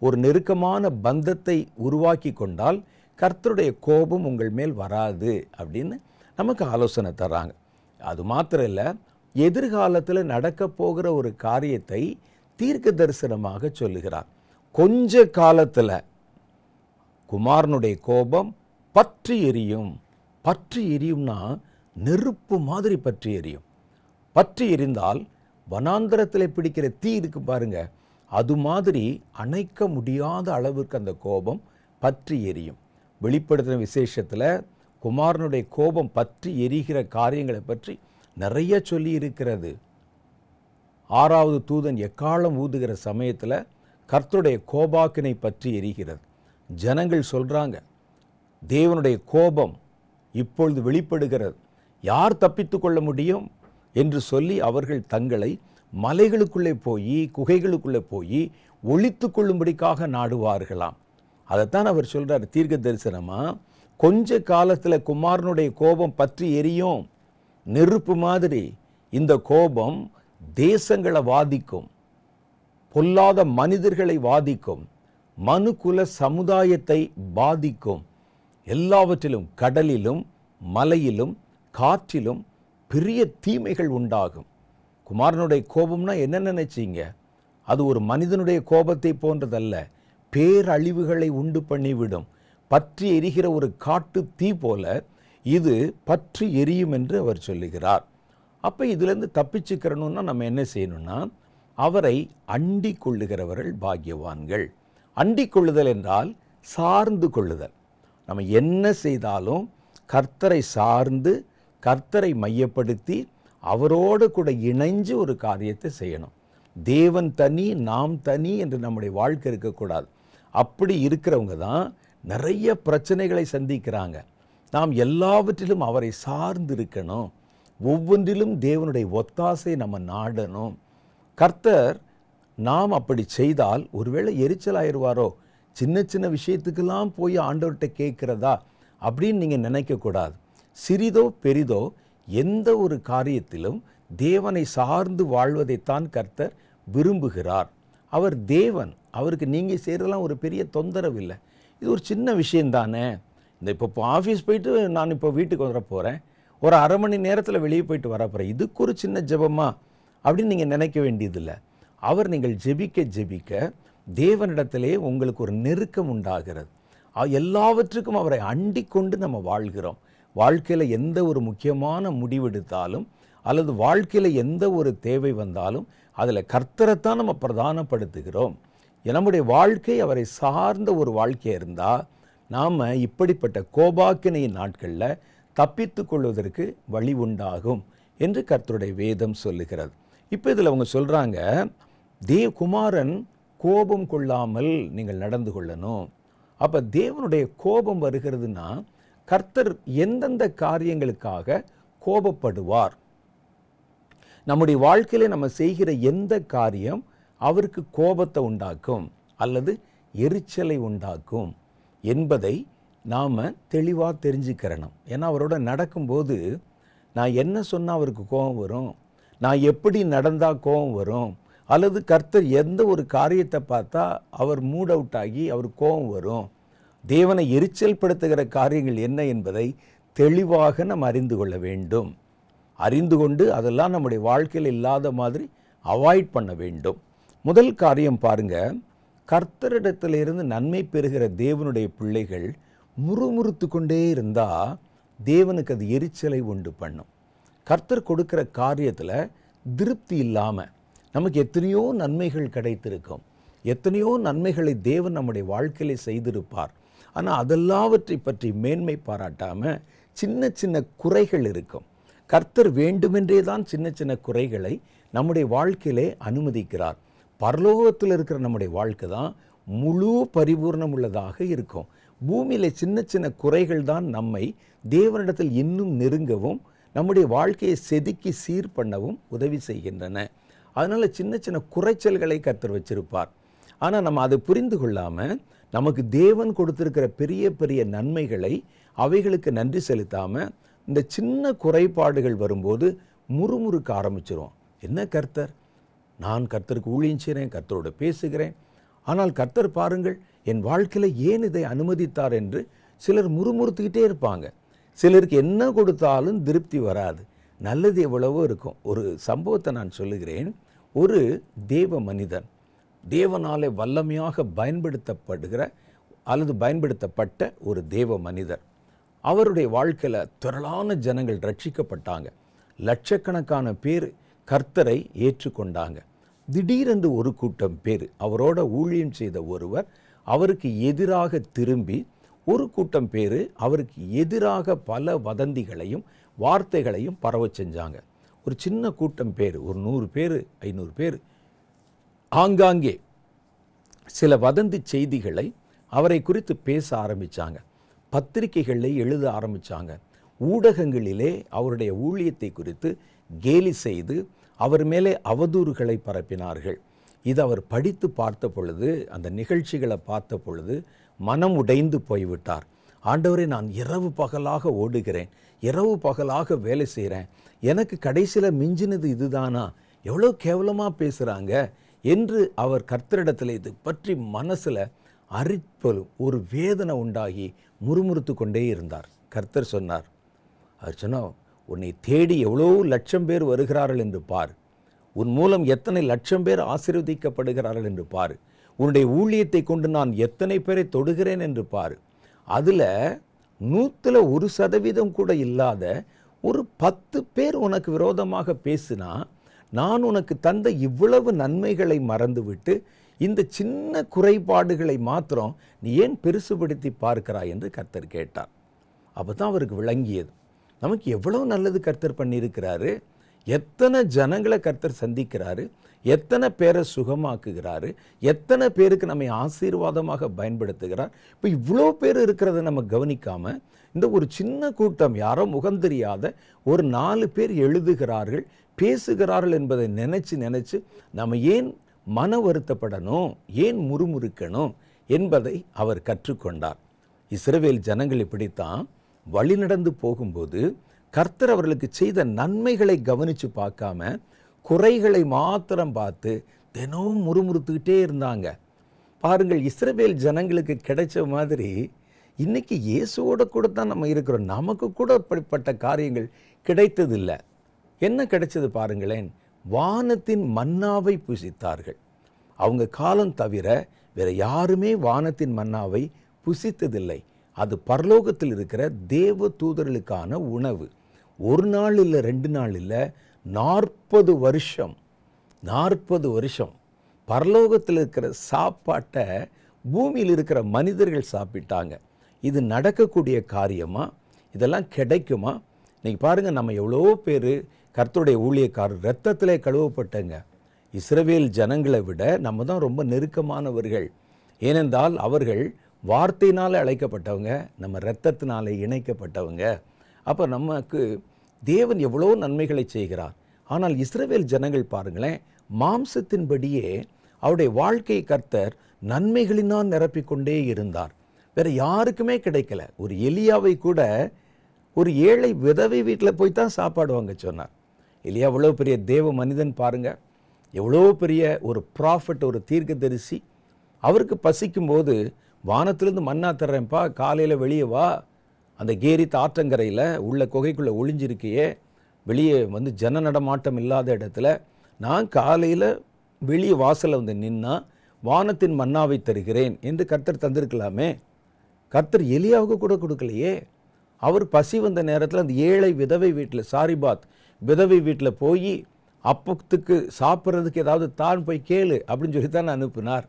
ஒரு நெருக்கமான பந்தத்தை உருவாக்கி கொண்டால் கர்த்தருடைய கோபம் உங்கள் மேல் வராது அப்படின்னு நமக்கு ஆலோசனை தராங்க அது மாத்திரம் இல்லை எதிர்காலத்தில் நடக்க போகிற ஒரு காரியத்தை தீர்க்க தரிசனமாக சொல்லுகிறார் கொஞ்ச காலத்தில் குமாரனுடைய கோபம் பற்றி எரியும் பற்றி எரியும்னா நெருப்பு மாதிரி பற்றி எரியும் பற்றி எரிந்தால் வனாந்திரத்தில் பிடிக்கிற தீ இருக்கு பாருங்க அது மாதிரி அணைக்க முடியாத அளவுக்கு அந்த கோபம் பற்றி எரியும் வெளிப்படுத்தின விசேஷத்தில் குமாரனுடைய கோபம் பற்றி எரிகிற காரியங்களை பற்றி நிறைய சொல்லி இருக்கிறது ஆறாவது தூதன் எக்காலம் ஊதுகிற சமயத்தில் கர்த்தருடைய கோபாக்கினை பற்றி எரிகிறது ஜனங்கள் சொல்கிறாங்க தேவனுடைய கோபம் இப்பொழுது வெளிப்படுகிறது யார் தப்பித்து கொள்ள முடியும் என்று சொல்லி அவர்கள் தங்களை மலைகளுக்குள்ளே போய் குகைகளுக்குள்ளே போய் ஒழித்து கொள்ளும்படிக்காக நாடுவார்களாம் அதைத்தான் அவர் சொல்கிறார் தீர்க்க தரிசனமாக கொஞ்ச காலத்தில் குமாரனுடைய கோபம் பற்றி எரியும் நெருப்பு மாதிரி இந்த கோபம் தேசங்களை வாதிக்கும் பொல்லாத மனிதர்களை வாதிக்கும் மனுக்குல சமுதாயத்தை பாதிக்கும் எல்லாவற்றிலும் கடலிலும் மலையிலும் காற்றிலும் பெரிய தீமைகள் உண்டாகும் குமாரனுடைய கோபம்னா என்ன நினைச்சிங்க அது ஒரு மனிதனுடைய கோபத்தை போன்றதல்ல பேரழிவுகளை உண்டு பண்ணிவிடும் பற்றி எரிகிற ஒரு காட்டு தீ போல இது பற்றி எரியும் என்று அவர் சொல்லுகிறார் அப்போ இதிலேருந்து தப்பிச்சுக்கிறணுன்னா நம்ம என்ன செய்யணும்னா அவரை அண்டிக் கொள்ளுகிறவர்கள் பாக்கியவான்கள் அண்டிக் கொள்ளுதல் என்றால் சார்ந்து கொள்ளுதல் நம்ம என்ன செய்தாலும் கர்த்தரை சார்ந்து கர்த்தரை மையப்படுத்தி அவரோடு கூட இணைஞ்சு ஒரு காரியத்தை செய்யணும் தேவன் தனி நாம் தனி என்று நம்முடைய வாழ்க்கை இருக்கக்கூடாது அப்படி இருக்கிறவங்க தான் நிறைய பிரச்சனைகளை சந்திக்கிறாங்க நாம் எல்லாவற்றிலும் அவரை சார்ந்து இருக்கணும் ஒவ்வொன்றிலும் தேவனுடைய ஒத்தாசை நம்ம நாடணும் கர்த்தர் நாம் அப்படி செய்தால் ஒருவேளை எரிச்சல் ஆயிடுவாரோ சின்ன சின்ன விஷயத்துக்கெல்லாம் போய் ஆண்டவர்கிட்ட கேட்குறதா அப்படின்னு நீங்கள் நினைக்கக்கூடாது சிறிதோ பெரிதோ எந்த ஒரு காரியத்திலும் தேவனை சார்ந்து வாழ்வதைத்தான் கர்த்தர் விரும்புகிறார் அவர் தேவன் அவருக்கு நீங்கள் செய்கிறதெல்லாம் ஒரு பெரிய தொந்தரவு இல்லை இது ஒரு சின்ன விஷயந்தானே இந்த இப்போ இப்போ ஆஃபீஸ் போயிட்டு நான் இப்போ வீட்டுக்கு வர போகிறேன் ஒரு அரை மணி நேரத்தில் வெளியே போயிட்டு வர போகிறேன் இதுக்கு ஒரு சின்ன ஜபமா அப்படின்னு நீங்கள் நினைக்க வேண்டியதில்லை அவர் நீங்கள் ஜெபிக்க ஜெபிக்க தேவனிடத்திலே உங்களுக்கு ஒரு நெருக்கம் உண்டாகிறது எல்லாவற்றுக்கும் அவரை அண்டிக்கொண்டு நம்ம வாழ்கிறோம் வாழ்க்கையில் எந்த ஒரு முக்கியமான முடிவெடுத்தாலும் அல்லது வாழ்க்கையில் எந்த ஒரு தேவை வந்தாலும் அதில் கர்த்தரைத்தான் நம்ம பிரதானப்படுத்துகிறோம் நம்முடைய வாழ்க்கை அவரை சார்ந்த ஒரு வாழ்க்கையாக இருந்தால் நாம் இப்படிப்பட்ட கோபாக்கினையின் நாட்களில் தப்பித்து கொள்வதற்கு வழி உண்டாகும் என்று கர்த்தருடைய வேதம் சொல்லுகிறது இப்போ இதில் அவங்க சொல்கிறாங்க தேவகுமாரன் கோபம் கொள்ளாமல் நீங்கள் நடந்து கொள்ளணும் அப்போ தேவனுடைய கோபம் வருகிறதுனா கர்த்தர் எந்தெந்த காரியங்களுக்காக கோபப்படுவார் நம்முடைய வாழ்க்கையில் நம்ம செய்கிற எந்த காரியம் அவருக்கு கோபத்தை உண்டாக்கும் அல்லது எரிச்சலை உண்டாக்கும் என்பதை நாம் தெளிவாக தெரிஞ்சுக்கிறணும் ஏன்னா அவரோட நடக்கும்போது நான் என்ன சொன்னால் அவருக்கு கோபம் வரும் நான் எப்படி நடந்தால் கோபம் வரும் அல்லது கர்த்தர் எந்த ஒரு காரியத்தை பார்த்தா அவர் மூட் அவுட் ஆகி அவர் கோபம் வரும் தேவனை எரிச்சல் படுத்துகிற காரியங்கள் என்ன என்பதை தெளிவாக நம்ம அறிந்து கொள்ள வேண்டும் அறிந்து கொண்டு அதெல்லாம் நம்முடைய வாழ்க்கையில் இல்லாத மாதிரி அவாய்ட் பண்ண வேண்டும் முதல் காரியம் பாருங்க கர்த்தரிடத்திலிருந்து நன்மை பெறுகிற தேவனுடைய பிள்ளைகள் முறுமுறுத்து கொண்டே இருந்தால் தேவனுக்கு அது எரிச்சலை உண்டு பண்ணும் கர்த்தர் கொடுக்குற காரியத்தில் திருப்தி இல்லாமல் நமக்கு எத்தனையோ நன்மைகள் கிடைத்திருக்கும் எத்தனையோ நன்மைகளை தேவன் நம்முடைய வாழ்க்கையில் செய்திருப்பார் ஆனால் அதெல்லாவற்றை பற்றி மேன்மை பாராட்டாமல் சின்ன சின்ன குறைகள் இருக்கும் கர்த்தர் வேண்டுமென்றே தான் சின்ன சின்ன குறைகளை நம்முடைய வாழ்க்கையிலே அனுமதிக்கிறார் பரலோகத்தில் இருக்கிற நம்முடைய வாழ்க்கை தான் முழு பரிபூர்ணம் உள்ளதாக இருக்கும் பூமியில் சின்ன சின்ன குறைகள் தான் நம்மை தேவனிடத்தில் இன்னும் நெருங்கவும் நம்முடைய வாழ்க்கையை செதுக்கி சீர் பண்ணவும் உதவி செய்கின்றன அதனால் சின்ன சின்ன குறைச்சல்களை கத்தர் வச்சிருப்பார் ஆனால் நம்ம அதை புரிந்து கொள்ளாமல் நமக்கு தேவன் கொடுத்துருக்கிற பெரிய பெரிய நன்மைகளை அவைகளுக்கு நன்றி செலுத்தாமல் இந்த சின்ன குறைபாடுகள் வரும்போது முறுமுறுக்க ஆரம்பிச்சிரும் என்ன கர்த்தர் நான் கர்த்தருக்கு ஊழியன்றேன் கர்த்தரோடு பேசுகிறேன் ஆனால் கர்த்தர் பாருங்கள் என் வாழ்க்கையில் ஏன் இதை அனுமதித்தார் என்று சிலர் முறுமுறுத்துக்கிட்டே இருப்பாங்க சிலருக்கு என்ன கொடுத்தாலும் திருப்தி வராது நல்லது எவ்வளவோ இருக்கும் ஒரு சம்பவத்தை நான் சொல்லுகிறேன் ஒரு தேவ மனிதன் தேவனாலே வல்லமையாக பயன்படுத்தப்படுகிற அல்லது பயன்படுத்தப்பட்ட ஒரு தேவ மனிதர் அவருடைய வாழ்க்கையில் திரளான ஜனங்கள் ரட்சிக்கப்பட்டாங்க லட்சக்கணக்கான பேர் கர்த்தரை ஏற்றுக்கொண்டாங்க திடீரென்று ஒரு கூட்டம் பேர் அவரோட ஊழியம் செய்த ஒருவர் அவருக்கு எதிராக திரும்பி ஒரு கூட்டம் பேர் அவருக்கு எதிராக பல வதந்திகளையும் வார்த்தைகளையும் பரவ செஞ்சாங்க ஒரு சின்ன கூட்டம் பேர் ஒரு நூறு பேர் ஐநூறு பேர் ஆங்காங்கே சில வதந்தி செய்திகளை அவரை குறித்து பேச ஆரம்பித்தாங்க பத்திரிகைகளை எழுத ஆரம்பித்தாங்க ஊடகங்களிலே அவருடைய ஊழியத்தை குறித்து கேலி செய்து அவர் மேலே அவதூறுகளை பரப்பினார்கள் இது அவர் படித்து பார்த்த பொழுது அந்த நிகழ்ச்சிகளை பார்த்த பொழுது மனம் உடைந்து போய்விட்டார் ஆண்டவரை நான் இரவு பகலாக ஓடுகிறேன் இரவு பகலாக வேலை செய்கிறேன் எனக்கு கடைசியில் மிஞ்சினது இதுதானா எவ்வளோ கேவலமாக பேசுகிறாங்க என்று அவர் கர்த்தரிடத்தில் இது பற்றி மனசில் அரிப்பல் ஒரு வேதனை உண்டாகி முறுமுறுத்து கொண்டே இருந்தார் கர்த்தர் சொன்னார் அவர் சொன்னால் உன்னை தேடி எவ்வளோ லட்சம் பேர் வருகிறார்கள் என்று பார் உன் மூலம் எத்தனை லட்சம் பேர் ஆசீர்வதிக்கப்படுகிறார்கள் என்று பார் உன்னுடைய ஊழியத்தை கொண்டு நான் எத்தனை பேரை தொடுகிறேன் என்று பார் அதில் நூற்றில் ஒரு சதவீதம் கூட இல்லாத ஒரு பத்து பேர் உனக்கு விரோதமாக பேசினா நான் உனக்கு தந்த இவ்வளவு நன்மைகளை மறந்துவிட்டு இந்த சின்ன குறைபாடுகளை மாத்திரம் நீ ஏன் பெருசுபடுத்தி பார்க்கிறாய் என்று கர்த்தர் கேட்டார் அப்போ தான் அவருக்கு விளங்கியது நமக்கு எவ்வளோ நல்லது கர்த்தர் பண்ணியிருக்கிறாரு எத்தனை ஜனங்களை கர்த்தர் சந்திக்கிறாரு எத்தனை பேரை சுகமாக்குகிறாரு எத்தனை பேருக்கு நம்மை ஆசீர்வாதமாக பயன்படுத்துகிறார் இப்போ இவ்வளோ பேர் இருக்கிறத நம்ம கவனிக்காமல் இந்த ஒரு சின்ன கூட்டம் யாரோ முகம் தெரியாத ஒரு நாலு பேர் எழுதுகிறார்கள் பேசுகிறார்கள் என்பதை நினச்சி நினச்சி நம்ம ஏன் மன வருத்தப்படணும் ஏன் முறுமுறுக்கணும் என்பதை அவர் கற்றுக்கொண்டார் இஸ்ரவேல் ஜனங்கள் இப்படித்தான் வழிநடந்து போகும்போது கர்த்தர் அவர்களுக்கு செய்த நன்மைகளை கவனித்து பார்க்காம குறைகளை மாத்திரம் பார்த்து தினமும் முறுமுறுத்துக்கிட்டே இருந்தாங்க பாருங்கள் இஸ்ரவேல் ஜனங்களுக்கு கிடைச்ச மாதிரி இன்றைக்கி இயேசுவோட கூட தான் நம்ம இருக்கிறோம் நமக்கு கூட அப்படிப்பட்ட காரியங்கள் கிடைத்ததில்லை என்ன கிடைச்சது பாருங்களேன் வானத்தின் மன்னாவை புசித்தார்கள் அவங்க காலம் தவிர வேறு யாருமே வானத்தின் மன்னாவை புசித்ததில்லை அது பரலோகத்தில் இருக்கிற தேவ தூதர்களுக்கான உணவு ஒரு நாள் இல்லை ரெண்டு நாள் இல்லை நாற்பது வருஷம் நாற்பது வருஷம் பரலோகத்தில் இருக்கிற சாப்பாட்டை பூமியில் இருக்கிற மனிதர்கள் சாப்பிட்டாங்க இது நடக்கக்கூடிய காரியமா இதெல்லாம் கிடைக்குமா இன்றைக்கி பாருங்கள் நம்ம எவ்வளோ பேர் கர்த்தருடைய ஊழியக்கார் ரத்தத்திலே கழுவப்பட்டங்க இஸ்ரவேல் ஜனங்களை விட நம்ம தான் ரொம்ப நெருக்கமானவர்கள் ஏனென்றால் அவர்கள் வார்த்தையினால் அழைக்கப்பட்டவங்க நம்ம இரத்தத்தினால் இணைக்கப்பட்டவங்க அப்போ நமக்கு தேவன் எவ்வளோ நன்மைகளை செய்கிறார் ஆனால் இஸ்ரவேல் ஜனங்கள் பாருங்களேன் மாம்சத்தின்படியே அவருடைய வாழ்க்கை கர்த்தர் நன்மைகளினால் நிரப்பிக்கொண்டே இருந்தார் வேறு யாருக்குமே கிடைக்கல ஒரு எலியாவை கூட ஒரு ஏழை விதவை வீட்டில் போய் தான் சாப்பாடு வாங்க சொன்னார் எலியா எவ்வளோ பெரிய தேவ மனிதன் பாருங்கள் எவ்வளோ பெரிய ஒரு ப்ராஃபிட் ஒரு தரிசி அவருக்கு பசிக்கும் போது வானத்திலேருந்து மண்ணா தர்றேன்ப்பா காலையில் வெளியே வா அந்த கேரி ஆற்றங்கரையில் உள்ள குகைக்குள்ளே ஒளிஞ்சிருக்கையே வெளியே வந்து ஜன நடமாட்டம் இல்லாத இடத்துல நான் காலையில் வெளியே வாசலில் வந்து நின்னா வானத்தின் மன்னாவை தருகிறேன் என்று கர்த்தர் தந்திருக்கலாமே கர்த்தர் எலியாவுக்கு கூட கொடுக்கலையே அவர் பசி வந்த நேரத்தில் அந்த ஏழை விதவை வீட்டில் சாரிபாத் விதவை வீட்டில் போய் அப்பத்துக்கு சாப்பிட்றதுக்கு ஏதாவது தான் போய் கேளு அப்படின்னு சொல்லி தான் அனுப்பினார்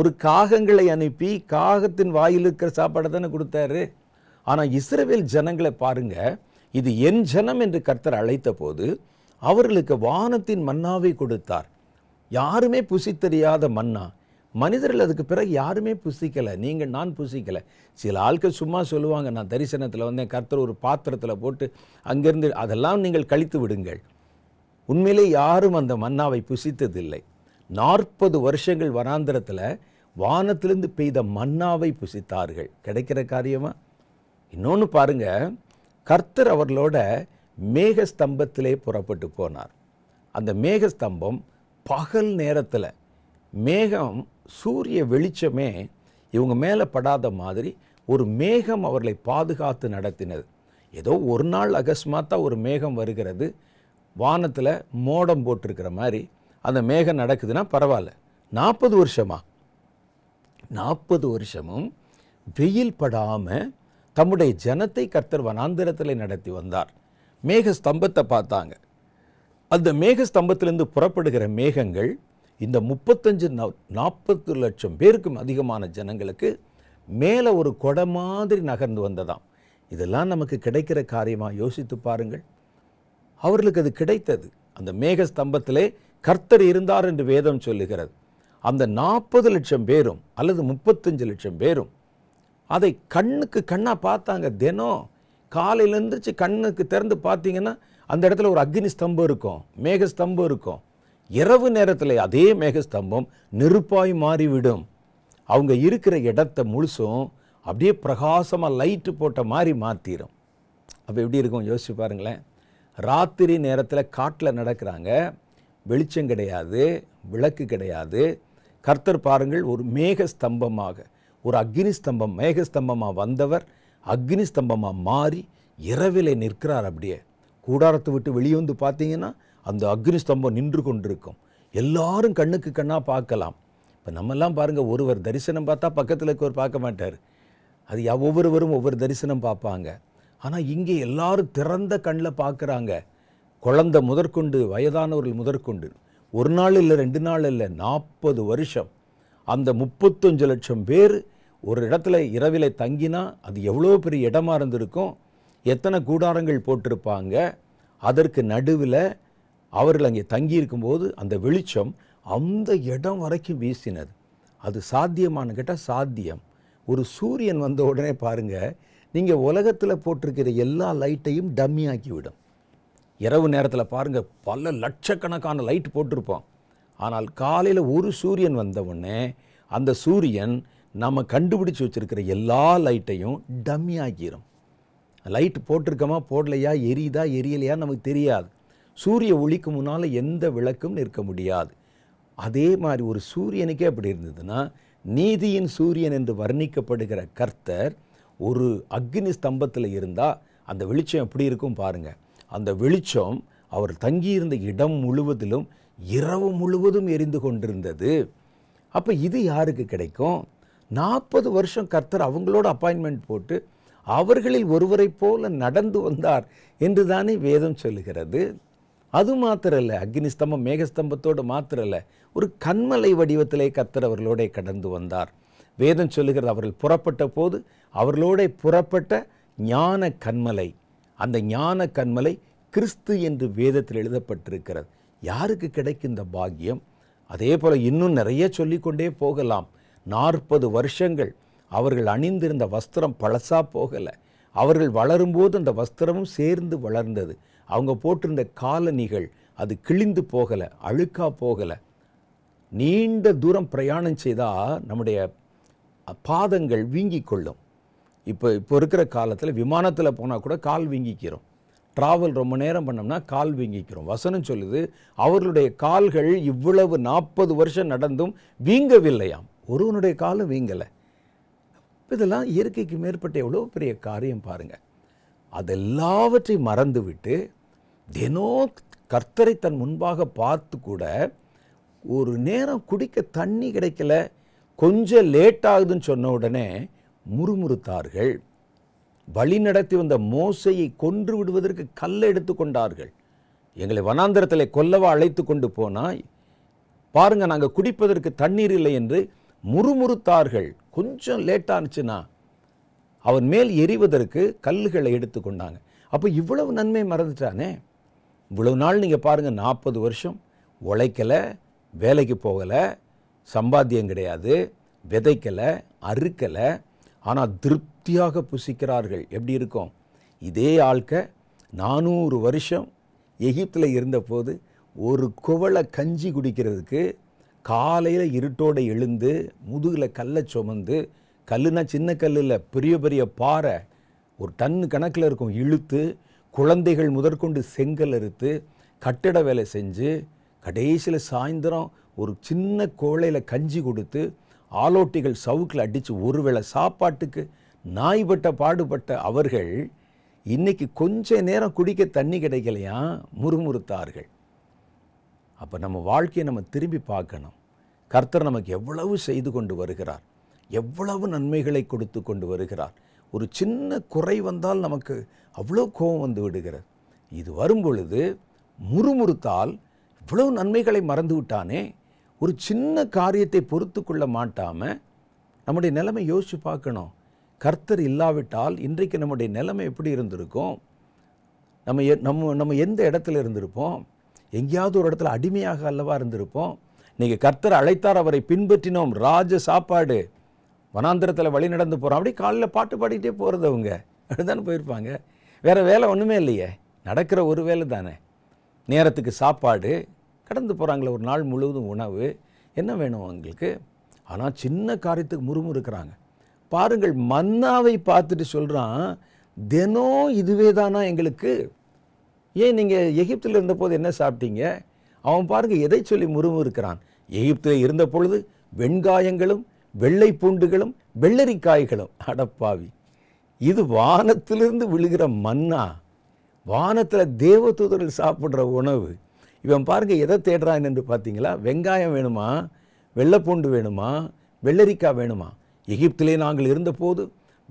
ஒரு காகங்களை அனுப்பி காகத்தின் வாயில் இருக்கிற சாப்பாடை தானே கொடுத்தாரு ஆனால் இஸ்ரேவேல் ஜனங்களை பாருங்க இது என் ஜனம் என்று கர்த்தர் அழைத்த போது அவர்களுக்கு வானத்தின் மன்னாவை கொடுத்தார் யாருமே புசித்தெரியாத மன்னா மனிதர்கள் அதுக்கு பிறகு யாருமே புசிக்கலை நீங்கள் நான் புசிக்கலை சில ஆட்கள் சும்மா சொல்லுவாங்க நான் தரிசனத்தில் வந்தேன் கர்த்தர் ஒரு பாத்திரத்தில் போட்டு அங்கேருந்து அதெல்லாம் நீங்கள் கழித்து விடுங்கள் உண்மையிலே யாரும் அந்த மன்னாவை புசித்ததில்லை நாற்பது வருஷங்கள் வராந்திரத்தில் வானத்திலிருந்து பெய்த மன்னாவை புசித்தார்கள் கிடைக்கிற காரியமாக இன்னொன்று பாருங்க கர்த்தர் அவர்களோட மேகஸ்தம்பத்திலே புறப்பட்டு போனார் அந்த மேகஸ்தம்பம் பகல் நேரத்தில் மேகம் சூரிய வெளிச்சமே இவங்க மேலே படாத மாதிரி ஒரு மேகம் அவர்களை பாதுகாத்து நடத்தினது ஏதோ ஒரு நாள் அகஸ்மாத்தாக ஒரு மேகம் வருகிறது வானத்தில் மோடம் போட்டிருக்கிற மாதிரி அந்த மேகம் நடக்குதுன்னா பரவாயில்ல நாற்பது வருஷமா நாற்பது வருஷமும் வெயில் படாமல் தம்முடைய ஜனத்தை கர்த்தர் வனாந்திரத்தில் நடத்தி வந்தார் மேக ஸ்தம்பத்தை பார்த்தாங்க அந்த மேக ஸ்தம்பத்திலிருந்து புறப்படுகிற மேகங்கள் இந்த முப்பத்தஞ்சு நாற்பத்தி லட்சம் பேருக்கும் அதிகமான ஜனங்களுக்கு மேலே ஒரு கொடை மாதிரி நகர்ந்து வந்ததாம் இதெல்லாம் நமக்கு கிடைக்கிற காரியமாக யோசித்து பாருங்கள் அவர்களுக்கு அது கிடைத்தது அந்த மேக ஸ்தம்பத்திலே கர்த்தர் இருந்தார் என்று வேதம் சொல்லுகிறது அந்த நாற்பது லட்சம் பேரும் அல்லது முப்பத்தஞ்சு லட்சம் பேரும் அதை கண்ணுக்கு கண்ணாக பார்த்தாங்க தினம் காலையில் இருந்துச்சு கண்ணுக்கு திறந்து பார்த்தீங்கன்னா அந்த இடத்துல ஒரு அக்னி ஸ்தம்பம் இருக்கும் மேக ஸ்தம்பம் இருக்கும் இரவு நேரத்தில் அதே மேகஸ்தம்பம் நெருப்பாய் மாறிவிடும் அவங்க இருக்கிற இடத்த முழுசும் அப்படியே பிரகாசமாக லைட்டு போட்ட மாதிரி மாற்றிடும் அப்போ எப்படி இருக்கும் யோசிச்சு பாருங்களேன் ராத்திரி நேரத்தில் காட்டில் நடக்கிறாங்க வெளிச்சம் கிடையாது விளக்கு கிடையாது கர்த்தர் பாருங்கள் ஒரு மேக ஸ்தம்பமாக ஒரு அக்னி ஸ்தம்பம் மேகஸ்தம்பமாக வந்தவர் அக்னி ஸ்தம்பமாக மாறி இரவிலே நிற்கிறார் அப்படியே கூடாரத்தை விட்டு வெளியே வந்து பார்த்தீங்கன்னா அந்த அக்னி ஸ்தம்பம் நின்று கொண்டிருக்கும் எல்லாரும் கண்ணுக்கு கண்ணாக பார்க்கலாம் இப்போ நம்மெல்லாம் பாருங்கள் ஒருவர் தரிசனம் பார்த்தா பக்கத்தில் இருக்கவர் பார்க்க மாட்டார் அது ஒவ்வொருவரும் ஒவ்வொரு தரிசனம் பார்ப்பாங்க ஆனால் இங்கே எல்லாரும் திறந்த கண்ணில் பார்க்குறாங்க குழந்த முதற்கொண்டு வயதானவர்கள் முதற்கொண்டு ஒரு நாள் இல்லை ரெண்டு நாள் இல்லை நாற்பது வருஷம் அந்த முப்பத்தஞ்சு லட்சம் பேர் ஒரு இடத்துல இரவில் தங்கினா அது எவ்வளோ பெரிய இடமா இருந்திருக்கும் எத்தனை கூடாரங்கள் போட்டிருப்பாங்க அதற்கு நடுவில் அவர்கள் அங்கே தங்கியிருக்கும்போது அந்த வெளிச்சம் அந்த இடம் வரைக்கும் வீசினது அது சாத்தியமானு கேட்டால் சாத்தியம் ஒரு சூரியன் வந்த உடனே பாருங்கள் நீங்கள் உலகத்தில் போட்டிருக்கிற எல்லா லைட்டையும் டம்மியாக்கிவிடும் இரவு நேரத்தில் பாருங்கள் பல லட்சக்கணக்கான லைட் போட்டிருப்போம் ஆனால் காலையில் ஒரு சூரியன் வந்த உடனே அந்த சூரியன் நம்ம கண்டுபிடிச்சி வச்சுருக்கிற எல்லா லைட்டையும் டம்மி ஆக்கிரும் லைட் போட்டிருக்கோமா போடலையா எரியுதா எரியலையா நமக்கு தெரியாது சூரிய ஒளிக்கு முன்னால் எந்த விளக்கும் நிற்க முடியாது அதே மாதிரி ஒரு சூரியனுக்கே அப்படி இருந்ததுன்னா நீதியின் சூரியன் என்று வர்ணிக்கப்படுகிற கர்த்தர் ஒரு அக்னி ஸ்தம்பத்தில் இருந்தால் அந்த வெளிச்சம் எப்படி இருக்கும் பாருங்கள் அந்த வெளிச்சம் அவர் தங்கியிருந்த இடம் முழுவதிலும் இரவு முழுவதும் எரிந்து கொண்டிருந்தது அப்போ இது யாருக்கு கிடைக்கும் நாற்பது வருஷம் கர்த்தர் அவங்களோட அப்பாயின்மெண்ட் போட்டு அவர்களில் ஒருவரைப் போல நடந்து வந்தார் என்று தானே வேதம் சொல்லுகிறது அது மாத்திரல்ல அக்னிஸ்தம்பம் மேகஸ்தம்பத்தோடு மாத்திரல்ல ஒரு கண்மலை வடிவத்திலே கர்த்தர் அவர்களோட கடந்து வந்தார் வேதம் சொல்லுகிறது அவர்கள் புறப்பட்ட போது அவர்களோட புறப்பட்ட ஞான கண்மலை அந்த ஞான கண்மலை கிறிஸ்து என்று வேதத்தில் எழுதப்பட்டிருக்கிறது யாருக்கு இந்த பாக்கியம் அதே போல் இன்னும் நிறைய சொல்லிக்கொண்டே போகலாம் நாற்பது வருஷங்கள் அவர்கள் அணிந்திருந்த வஸ்திரம் பழசாக போகலை அவர்கள் வளரும்போது அந்த வஸ்திரமும் சேர்ந்து வளர்ந்தது அவங்க போட்டிருந்த காலணிகள் அது கிழிந்து போகலை அழுக்காக போகலை நீண்ட தூரம் பிரயாணம் செய்தால் நம்முடைய பாதங்கள் வீங்கி கொள்ளும் இப்போ இப்போ இருக்கிற காலத்தில் விமானத்தில் போனால் கூட கால் வீங்கிக்கிறோம் ட்ராவல் ரொம்ப நேரம் பண்ணோம்னா கால் வீங்கிக்கிறோம் வசனம் சொல்லுது அவர்களுடைய கால்கள் இவ்வளவு நாற்பது வருஷம் நடந்தும் வீங்கவில்லையாம் ஒருவனுடைய காலும் வீங்கலை இதெல்லாம் இயற்கைக்கு மேற்பட்ட எவ்வளோ பெரிய காரியம் பாருங்கள் அதெல்லாவற்றையும் மறந்துவிட்டு தினோ கர்த்தரை தன் முன்பாக பார்த்து கூட ஒரு நேரம் குடிக்க தண்ணி கிடைக்கல கொஞ்சம் லேட் ஆகுதுன்னு சொன்ன உடனே முறுமுறுத்தார்கள் வழி நடத்தி வந்த மோசையை கொன்று விடுவதற்கு கல்லை எடுத்துக்கொண்டார்கள் எங்களை வனாந்திரத்தில் கொல்லவா அழைத்து கொண்டு போனாய் பாருங்க நாங்கள் குடிப்பதற்கு தண்ணீர் இல்லை என்று முறுமுறுத்தார்கள் கொஞ்சம் லேட்டானுச்சுன்னா அவன் மேல் எரிவதற்கு கல்லுகளை எடுத்துக்கொண்டாங்க அப்போ இவ்வளவு நன்மை மறந்துட்டானே இவ்வளவு நாள் நீங்கள் பாருங்கள் நாற்பது வருஷம் உழைக்கலை வேலைக்கு போகலை சம்பாத்தியம் கிடையாது விதைக்கலை அறுக்கலை ஆனால் திருப்தியாக புசிக்கிறார்கள் எப்படி இருக்கும் இதே ஆள்க நானூறு வருஷம் எகிப்தில் இருந்தபோது ஒரு குவளை கஞ்சி குடிக்கிறதுக்கு காலையில் இருட்டோடு எழுந்து முதுகில் கல்லை சுமந்து கல்லுனா சின்ன கல் இல்லை பெரிய பெரிய பாறை ஒரு டன் கணக்கில் இருக்கும் இழுத்து குழந்தைகள் முதற்கொண்டு செங்கல் அறுத்து கட்டிட வேலை செஞ்சு கடைசியில் சாயந்தரம் ஒரு சின்ன கோழையில் கஞ்சி கொடுத்து ஆலோட்டிகள் சவுக்கில் அடித்து ஒருவேளை சாப்பாட்டுக்கு நாய்பட்ட பாடுபட்ட அவர்கள் இன்றைக்கி கொஞ்ச நேரம் குடிக்க தண்ணி கிடைக்கலையா முறுமுறுத்தார்கள் அப்போ நம்ம வாழ்க்கையை நம்ம திரும்பி பார்க்கணும் கர்த்தர் நமக்கு எவ்வளவு செய்து கொண்டு வருகிறார் எவ்வளவு நன்மைகளை கொடுத்து கொண்டு வருகிறார் ஒரு சின்ன குறை வந்தால் நமக்கு அவ்வளோ கோபம் வந்து விடுகிறது இது வரும் பொழுது முறுமுறுத்தால் இவ்வளவு நன்மைகளை மறந்து விட்டானே ஒரு சின்ன காரியத்தை பொறுத்து கொள்ள மாட்டாமல் நம்முடைய நிலைமை யோசித்து பார்க்கணும் கர்த்தர் இல்லாவிட்டால் இன்றைக்கு நம்முடைய நிலைமை எப்படி இருந்திருக்கும் நம்ம நம்ம நம்ம எந்த இடத்துல இருந்திருப்போம் எங்கேயாவது ஒரு இடத்துல அடிமையாக அல்லவா இருந்திருப்போம் நீங்கள் கர்த்தர் அழைத்தார் அவரை பின்பற்றினோம் ராஜ சாப்பாடு வனாந்திரத்தில் வழி நடந்து போகிறோம் அப்படியே காலையில் பாட்டு பாடிக்கிட்டே போகிறது அவங்க அப்படிதானே போயிருப்பாங்க வேறு வேலை ஒன்றுமே இல்லையே நடக்கிற ஒரு வேலை தானே நேரத்துக்கு சாப்பாடு கடந்து போகிறாங்களே ஒரு நாள் முழுவதும் உணவு என்ன வேணும் அவங்களுக்கு ஆனால் சின்ன காரியத்துக்கு முறுமுறுக்கிறாங்க பாருங்கள் மன்னாவை பார்த்துட்டு சொல்கிறான் தினம் இதுவே தானா எங்களுக்கு ஏன் நீங்கள் எகிப்தில் இருந்தபோது என்ன சாப்பிட்டீங்க அவன் பாருங்கள் எதை சொல்லி முறுமுறுக்கிறான் எகிப்தில் இருந்த பொழுது வெண்காயங்களும் வெள்ளை பூண்டுகளும் வெள்ளரிக்காய்களும் அடப்பாவி இது வானத்திலிருந்து விழுகிற மன்னா வானத்தில் தேவதூதர்கள் சாப்பிட்ற உணவு இவன் பாருங்கள் எதை தேடுறான்னு என்று பார்த்தீங்களா வெங்காயம் வேணுமா வெள்ளைப்பூண்டு வேணுமா வெள்ளரிக்காய் வேணுமா எகிப்திலே நாங்கள் இருந்தபோது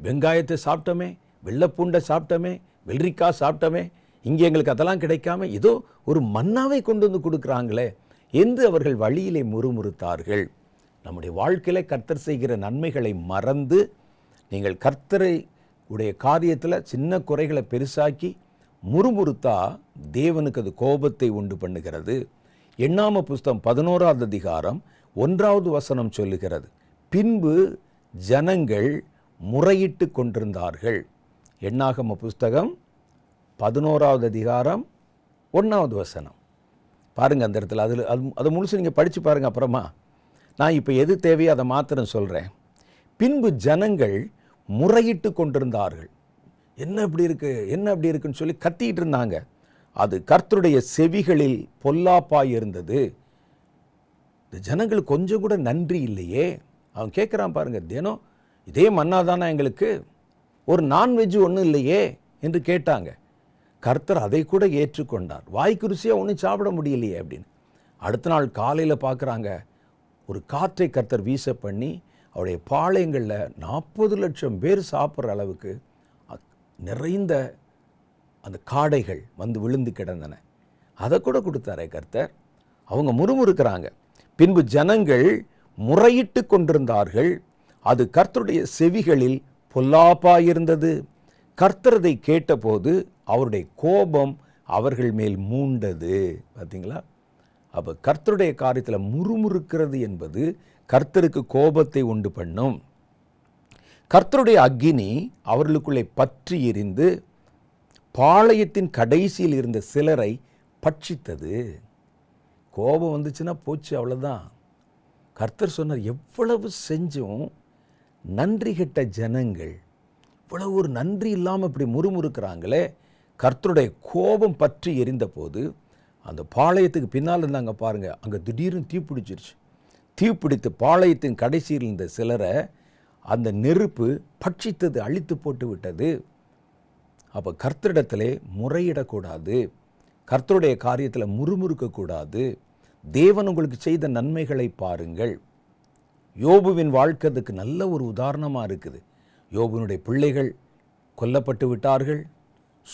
வெங்காயத்தை சாப்பிட்டோமே வெள்ளைப்பூண்டை சாப்பிட்டோமே வெள்ளரிக்காய் சாப்பிட்டோமே இங்கே எங்களுக்கு அதெல்லாம் கிடைக்காம ஏதோ ஒரு மன்னாவை கொண்டு வந்து கொடுக்குறாங்களே என்று அவர்கள் வழியிலே முறுமுறுத்தார்கள் நம்முடைய வாழ்க்கையில் கர்த்தர் செய்கிற நன்மைகளை மறந்து நீங்கள் கர்த்தரை உடைய காரியத்தில் சின்ன குறைகளை பெருசாக்கி முறுமுறுத்தா தேவனுக்கு அது கோபத்தை உண்டு பண்ணுகிறது எண்ணாம புஸ்தம் பதினோராவது அதிகாரம் ஒன்றாவது வசனம் சொல்லுகிறது பின்பு ஜனங்கள் முறையிட்டு கொண்டிருந்தார்கள் எண்ணாகம புஸ்தகம் பதினோராவது அதிகாரம் ஒன்றாவது வசனம் பாருங்கள் அந்த இடத்துல அதில் அது அதை முழுசு நீங்கள் படித்து பாருங்கள் அப்புறமா நான் இப்போ எது தேவையோ அதை மாத்திரம் சொல்கிறேன் பின்பு ஜனங்கள் முறையிட்டு கொண்டிருந்தார்கள் என்ன இப்படி இருக்குது என்ன அப்படி இருக்குன்னு சொல்லி கத்திக்கிட்டு இருந்தாங்க அது கர்த்தருடைய செவிகளில் பொல்லாப்பாய் இருந்தது இந்த ஜனங்கள் கொஞ்சம் கூட நன்றி இல்லையே அவன் கேட்குறான் பாருங்கள் தினம் இதே மன்னா தானே எங்களுக்கு ஒரு நான்வெஜ் ஒன்றும் இல்லையே என்று கேட்டாங்க கர்த்தர் அதை கூட ஏற்றுக்கொண்டார் வாய்க்குருசியாக ஒன்றும் சாப்பிட முடியலையே அப்படின்னு அடுத்த நாள் காலையில் பார்க்குறாங்க ஒரு காற்றை கர்த்தர் வீச பண்ணி அவருடைய பாளையங்களில் நாற்பது லட்சம் பேர் சாப்பிட்ற அளவுக்கு நிறைந்த அந்த காடைகள் வந்து விழுந்து கிடந்தன அதை கூட கொடுத்தாரே கர்த்தர் அவங்க முறுமுறுக்கிறாங்க பின்பு ஜனங்கள் முறையிட்டு கொண்டிருந்தார்கள் அது கர்த்தருடைய செவிகளில் பொல்லாப்பாயிருந்தது கர்த்தரதை கேட்டபோது அவருடைய கோபம் அவர்கள் மேல் மூண்டது பார்த்தீங்களா அப்போ கர்த்தருடைய காரியத்தில் முறுமுறுக்கிறது என்பது கர்த்தருக்கு கோபத்தை உண்டு பண்ணும் கர்த்தருடைய அக்னி அவர்களுக்குள்ளே பற்றி எரிந்து பாளையத்தின் கடைசியில் இருந்த சிலரை பட்சித்தது கோபம் வந்துச்சுன்னா போச்சு அவ்வளோதான் கர்த்தர் சொன்னார் எவ்வளவு செஞ்சும் நன்றி கெட்ட ஜனங்கள் இவ்வளவு ஒரு நன்றி இல்லாமல் இப்படி முறுமுறுக்கிறாங்களே கர்த்தருடைய கோபம் பற்றி எரிந்தபோது அந்த பாளையத்துக்கு பின்னால் இருந்தாங்க பாருங்கள் அங்கே திடீர்னு தீப்பிடிச்சிருச்சு தீப்பிடித்து பாளையத்தின் கடைசியில் இருந்த சிலரை அந்த நெருப்பு பட்சித்தது அழித்து போட்டு விட்டது அப்போ கர்த்தரிடத்திலே முறையிடக்கூடாது கர்த்தருடைய காரியத்தில் முறுமுறுக்கக்கூடாது தேவன் உங்களுக்கு செய்த நன்மைகளை பாருங்கள் யோபுவின் வாழ்க்கை அதுக்கு நல்ல ஒரு உதாரணமாக இருக்குது யோபுனுடைய பிள்ளைகள் கொல்லப்பட்டு விட்டார்கள்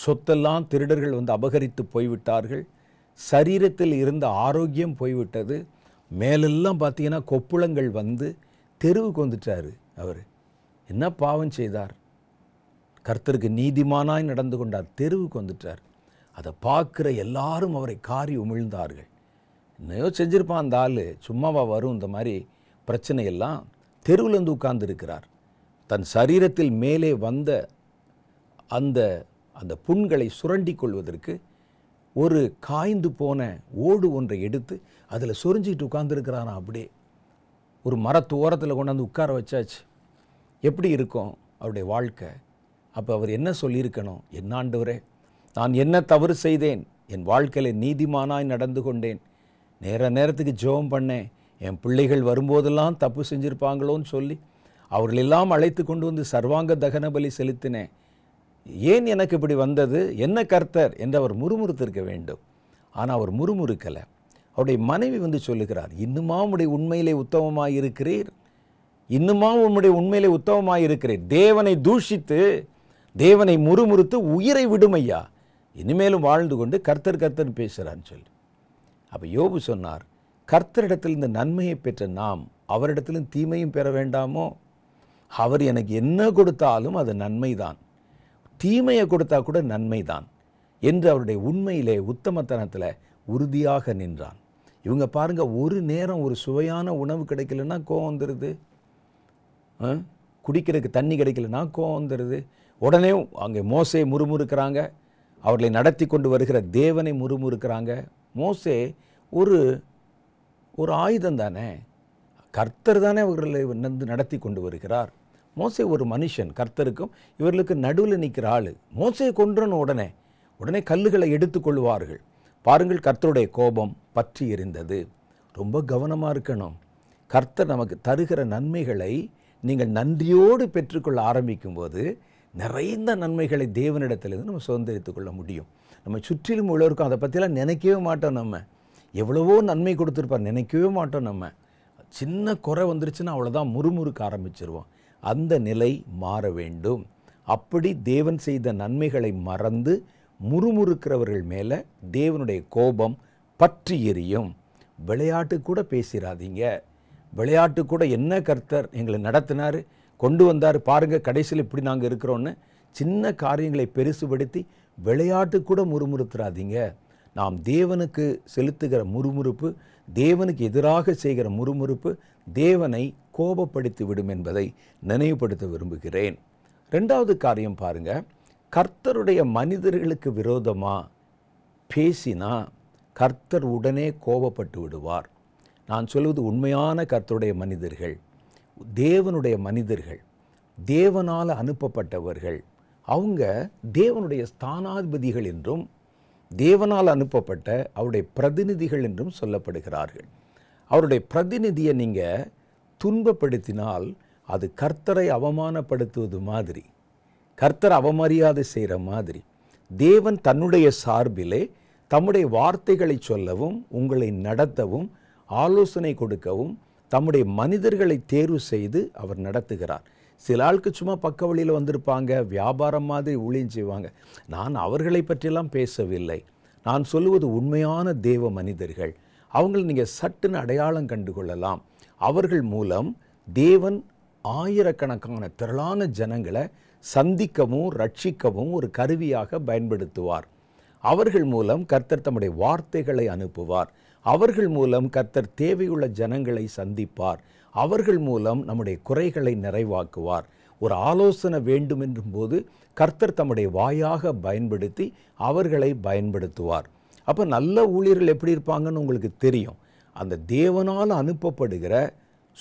சொத்தெல்லாம் திருடர்கள் வந்து அபகரித்து போய்விட்டார்கள் சரீரத்தில் இருந்த ஆரோக்கியம் போய்விட்டது மேலெல்லாம் பார்த்தீங்கன்னா கொப்புளங்கள் வந்து தெருவுக்கு வந்துட்டார் அவர் என்ன பாவம் செய்தார் கர்த்தருக்கு நீதிமானாய் நடந்து கொண்டார் தெருவுக்கு வந்துட்டார் அதை பார்க்குற எல்லாரும் அவரை காரி உமிழ்ந்தார்கள் என்னையோ செஞ்சிருப்பான் அந்த ஆள் சும்மாவா வரும் இந்த மாதிரி பிரச்சனையெல்லாம் தெருவிலேருந்து உட்கார்ந்துருக்கிறார் தன் சரீரத்தில் மேலே வந்த அந்த அந்த புண்களை சுரண்டி கொள்வதற்கு ஒரு காய்ந்து போன ஓடு ஒன்றை எடுத்து அதில் சுரிஞ்சிக்கிட்டு உட்காந்துருக்கிறானா அப்படியே ஒரு மரத்து ஓரத்தில் கொண்டாந்து உட்கார வச்சாச்சு எப்படி இருக்கும் அவருடைய வாழ்க்கை அப்போ அவர் என்ன சொல்லியிருக்கணும் என்னாண்டவரே நான் என்ன தவறு செய்தேன் என் வாழ்க்கையில் நீதிமானாய் நடந்து கொண்டேன் நேர நேரத்துக்கு ஜோம் பண்ணேன் என் பிள்ளைகள் வரும்போதெல்லாம் தப்பு செஞ்சுருப்பாங்களோன்னு சொல்லி அவர்களெல்லாம் அழைத்து கொண்டு வந்து சர்வாங்க தகன பலி செலுத்தினேன் ஏன் எனக்கு இப்படி வந்தது என்ன கர்த்தர் என்று அவர் முறுமுறுத்திருக்க வேண்டும் ஆனால் அவர் முறுமுறுக்கலை அவருடைய மனைவி வந்து சொல்லுகிறார் இன்னுமா உடைய உண்மையிலே உத்தமமாக இருக்கிறீர் இன்னுமா உம்முடைய உண்மையிலே உத்தமமாக இருக்கிறேன் தேவனை தூஷித்து தேவனை முறுமுறுத்து உயிரை விடுமையா இனிமேலும் வாழ்ந்து கொண்டு கர்த்தர் கர்த்தர் பேசுகிறான்னு சொல்லி அப்போ யோபு சொன்னார் கர்த்தரிடத்தில் இந்த நன்மையை பெற்ற நாம் அவரிடத்திலும் தீமையும் பெற வேண்டாமோ அவர் எனக்கு என்ன கொடுத்தாலும் அது நன்மைதான் தீமையை கொடுத்தா கூட நன்மைதான் என்று அவருடைய உண்மையிலே உத்தமத்தனத்தில் உறுதியாக நின்றான் இவங்க பாருங்கள் ஒரு நேரம் ஒரு சுவையான உணவு கிடைக்கலன்னா கோவம் வந்துடுது குடிக்கிறதுக்கு தண்ணி கிடைக்கலன்னா கோவம் வந்துடுது உடனே அங்கே மோசே முறுமுறுக்கிறாங்க அவர்களை நடத்தி கொண்டு வருகிற தேவனை முறுமுறுக்கிறாங்க மோசே ஒரு ஒரு ஆயுதம் தானே கர்த்தர் தானே அவர்களை வந்து நடத்தி கொண்டு வருகிறார் மோசே ஒரு மனுஷன் கர்த்தருக்கும் இவர்களுக்கு நடுவில் நிற்கிற ஆள் மோசையை கொன்றணும் உடனே உடனே கல்லுகளை எடுத்துக்கொள்வார்கள் பாருங்கள் கர்த்தருடைய கோபம் பற்றி எரிந்தது ரொம்ப கவனமாக இருக்கணும் கர்த்தர் நமக்கு தருகிற நன்மைகளை நீங்கள் நன்றியோடு பெற்றுக்கொள்ள ஆரம்பிக்கும்போது நிறைந்த நன்மைகளை தேவனிடத்திலிருந்து நம்ம சுதந்திரித்து கொள்ள முடியும் நம்ம சுற்றிலும் உள்ளவருக்கும் அதை பற்றிலாம் நினைக்கவே மாட்டோம் நம்ம எவ்வளவோ நன்மை கொடுத்துருப்பார் நினைக்கவே மாட்டோம் நம்ம சின்ன குறை வந்துருச்சுன்னா அவ்வளோதான் முறுமுறுக்க ஆரம்பிச்சிருவோம் அந்த நிலை மாற வேண்டும் அப்படி தேவன் செய்த நன்மைகளை மறந்து முறுமுறுக்கிறவர்கள் மேலே தேவனுடைய கோபம் பற்றி எரியும் விளையாட்டு கூட பேசிடாதீங்க விளையாட்டு கூட என்ன கர்த்தர் எங்களை நடத்தினார் கொண்டு வந்தார் பாருங்கள் கடைசியில் இப்படி நாங்கள் இருக்கிறோன்னு சின்ன காரியங்களை பெருசுபடுத்தி விளையாட்டு கூட முறுமுறுத்துறாதீங்க நாம் தேவனுக்கு செலுத்துகிற முறுமுறுப்பு தேவனுக்கு எதிராக செய்கிற முறுமுறுப்பு தேவனை கோபப்படுத்தி விடும் என்பதை நினைவுபடுத்த விரும்புகிறேன் ரெண்டாவது காரியம் பாருங்க கர்த்தருடைய மனிதர்களுக்கு விரோதமாக பேசினா கர்த்தர் உடனே கோபப்பட்டு விடுவார் நான் சொல்வது உண்மையான கர்த்தருடைய மனிதர்கள் தேவனுடைய மனிதர்கள் தேவனால் அனுப்பப்பட்டவர்கள் அவங்க தேவனுடைய ஸ்தானாதிபதிகள் என்றும் தேவனால் அனுப்பப்பட்ட அவருடைய பிரதிநிதிகள் என்றும் சொல்லப்படுகிறார்கள் அவருடைய பிரதிநிதியை நீங்கள் துன்பப்படுத்தினால் அது கர்த்தரை அவமானப்படுத்துவது மாதிரி கர்த்தர் அவமரியாதை செய்கிற மாதிரி தேவன் தன்னுடைய சார்பிலே தம்முடைய வார்த்தைகளை சொல்லவும் உங்களை நடத்தவும் ஆலோசனை கொடுக்கவும் தம்முடைய மனிதர்களை தேர்வு செய்து அவர் நடத்துகிறார் சில ஆளுக்கு சும்மா பக்க வழியில் வந்திருப்பாங்க வியாபாரம் மாதிரி ஊழியம் செய்வாங்க நான் அவர்களை பற்றியெல்லாம் பேசவில்லை நான் சொல்லுவது உண்மையான தேவ மனிதர்கள் அவங்களை நீங்கள் சட்டுன்னு அடையாளம் கண்டுகொள்ளலாம் அவர்கள் மூலம் தேவன் ஆயிரக்கணக்கான திரளான ஜனங்களை சந்திக்கவும் ரட்சிக்கவும் ஒரு கருவியாக பயன்படுத்துவார் அவர்கள் மூலம் கர்த்தர் தம்முடைய வார்த்தைகளை அனுப்புவார் அவர்கள் மூலம் கர்த்தர் தேவையுள்ள ஜனங்களை சந்திப்பார் அவர்கள் மூலம் நம்முடைய குறைகளை நிறைவாக்குவார் ஒரு ஆலோசனை வேண்டும் என்றும் போது கர்த்தர் தம்முடைய வாயாக பயன்படுத்தி அவர்களை பயன்படுத்துவார் அப்போ நல்ல ஊழியர்கள் எப்படி இருப்பாங்கன்னு உங்களுக்கு தெரியும் அந்த தேவனால் அனுப்பப்படுகிற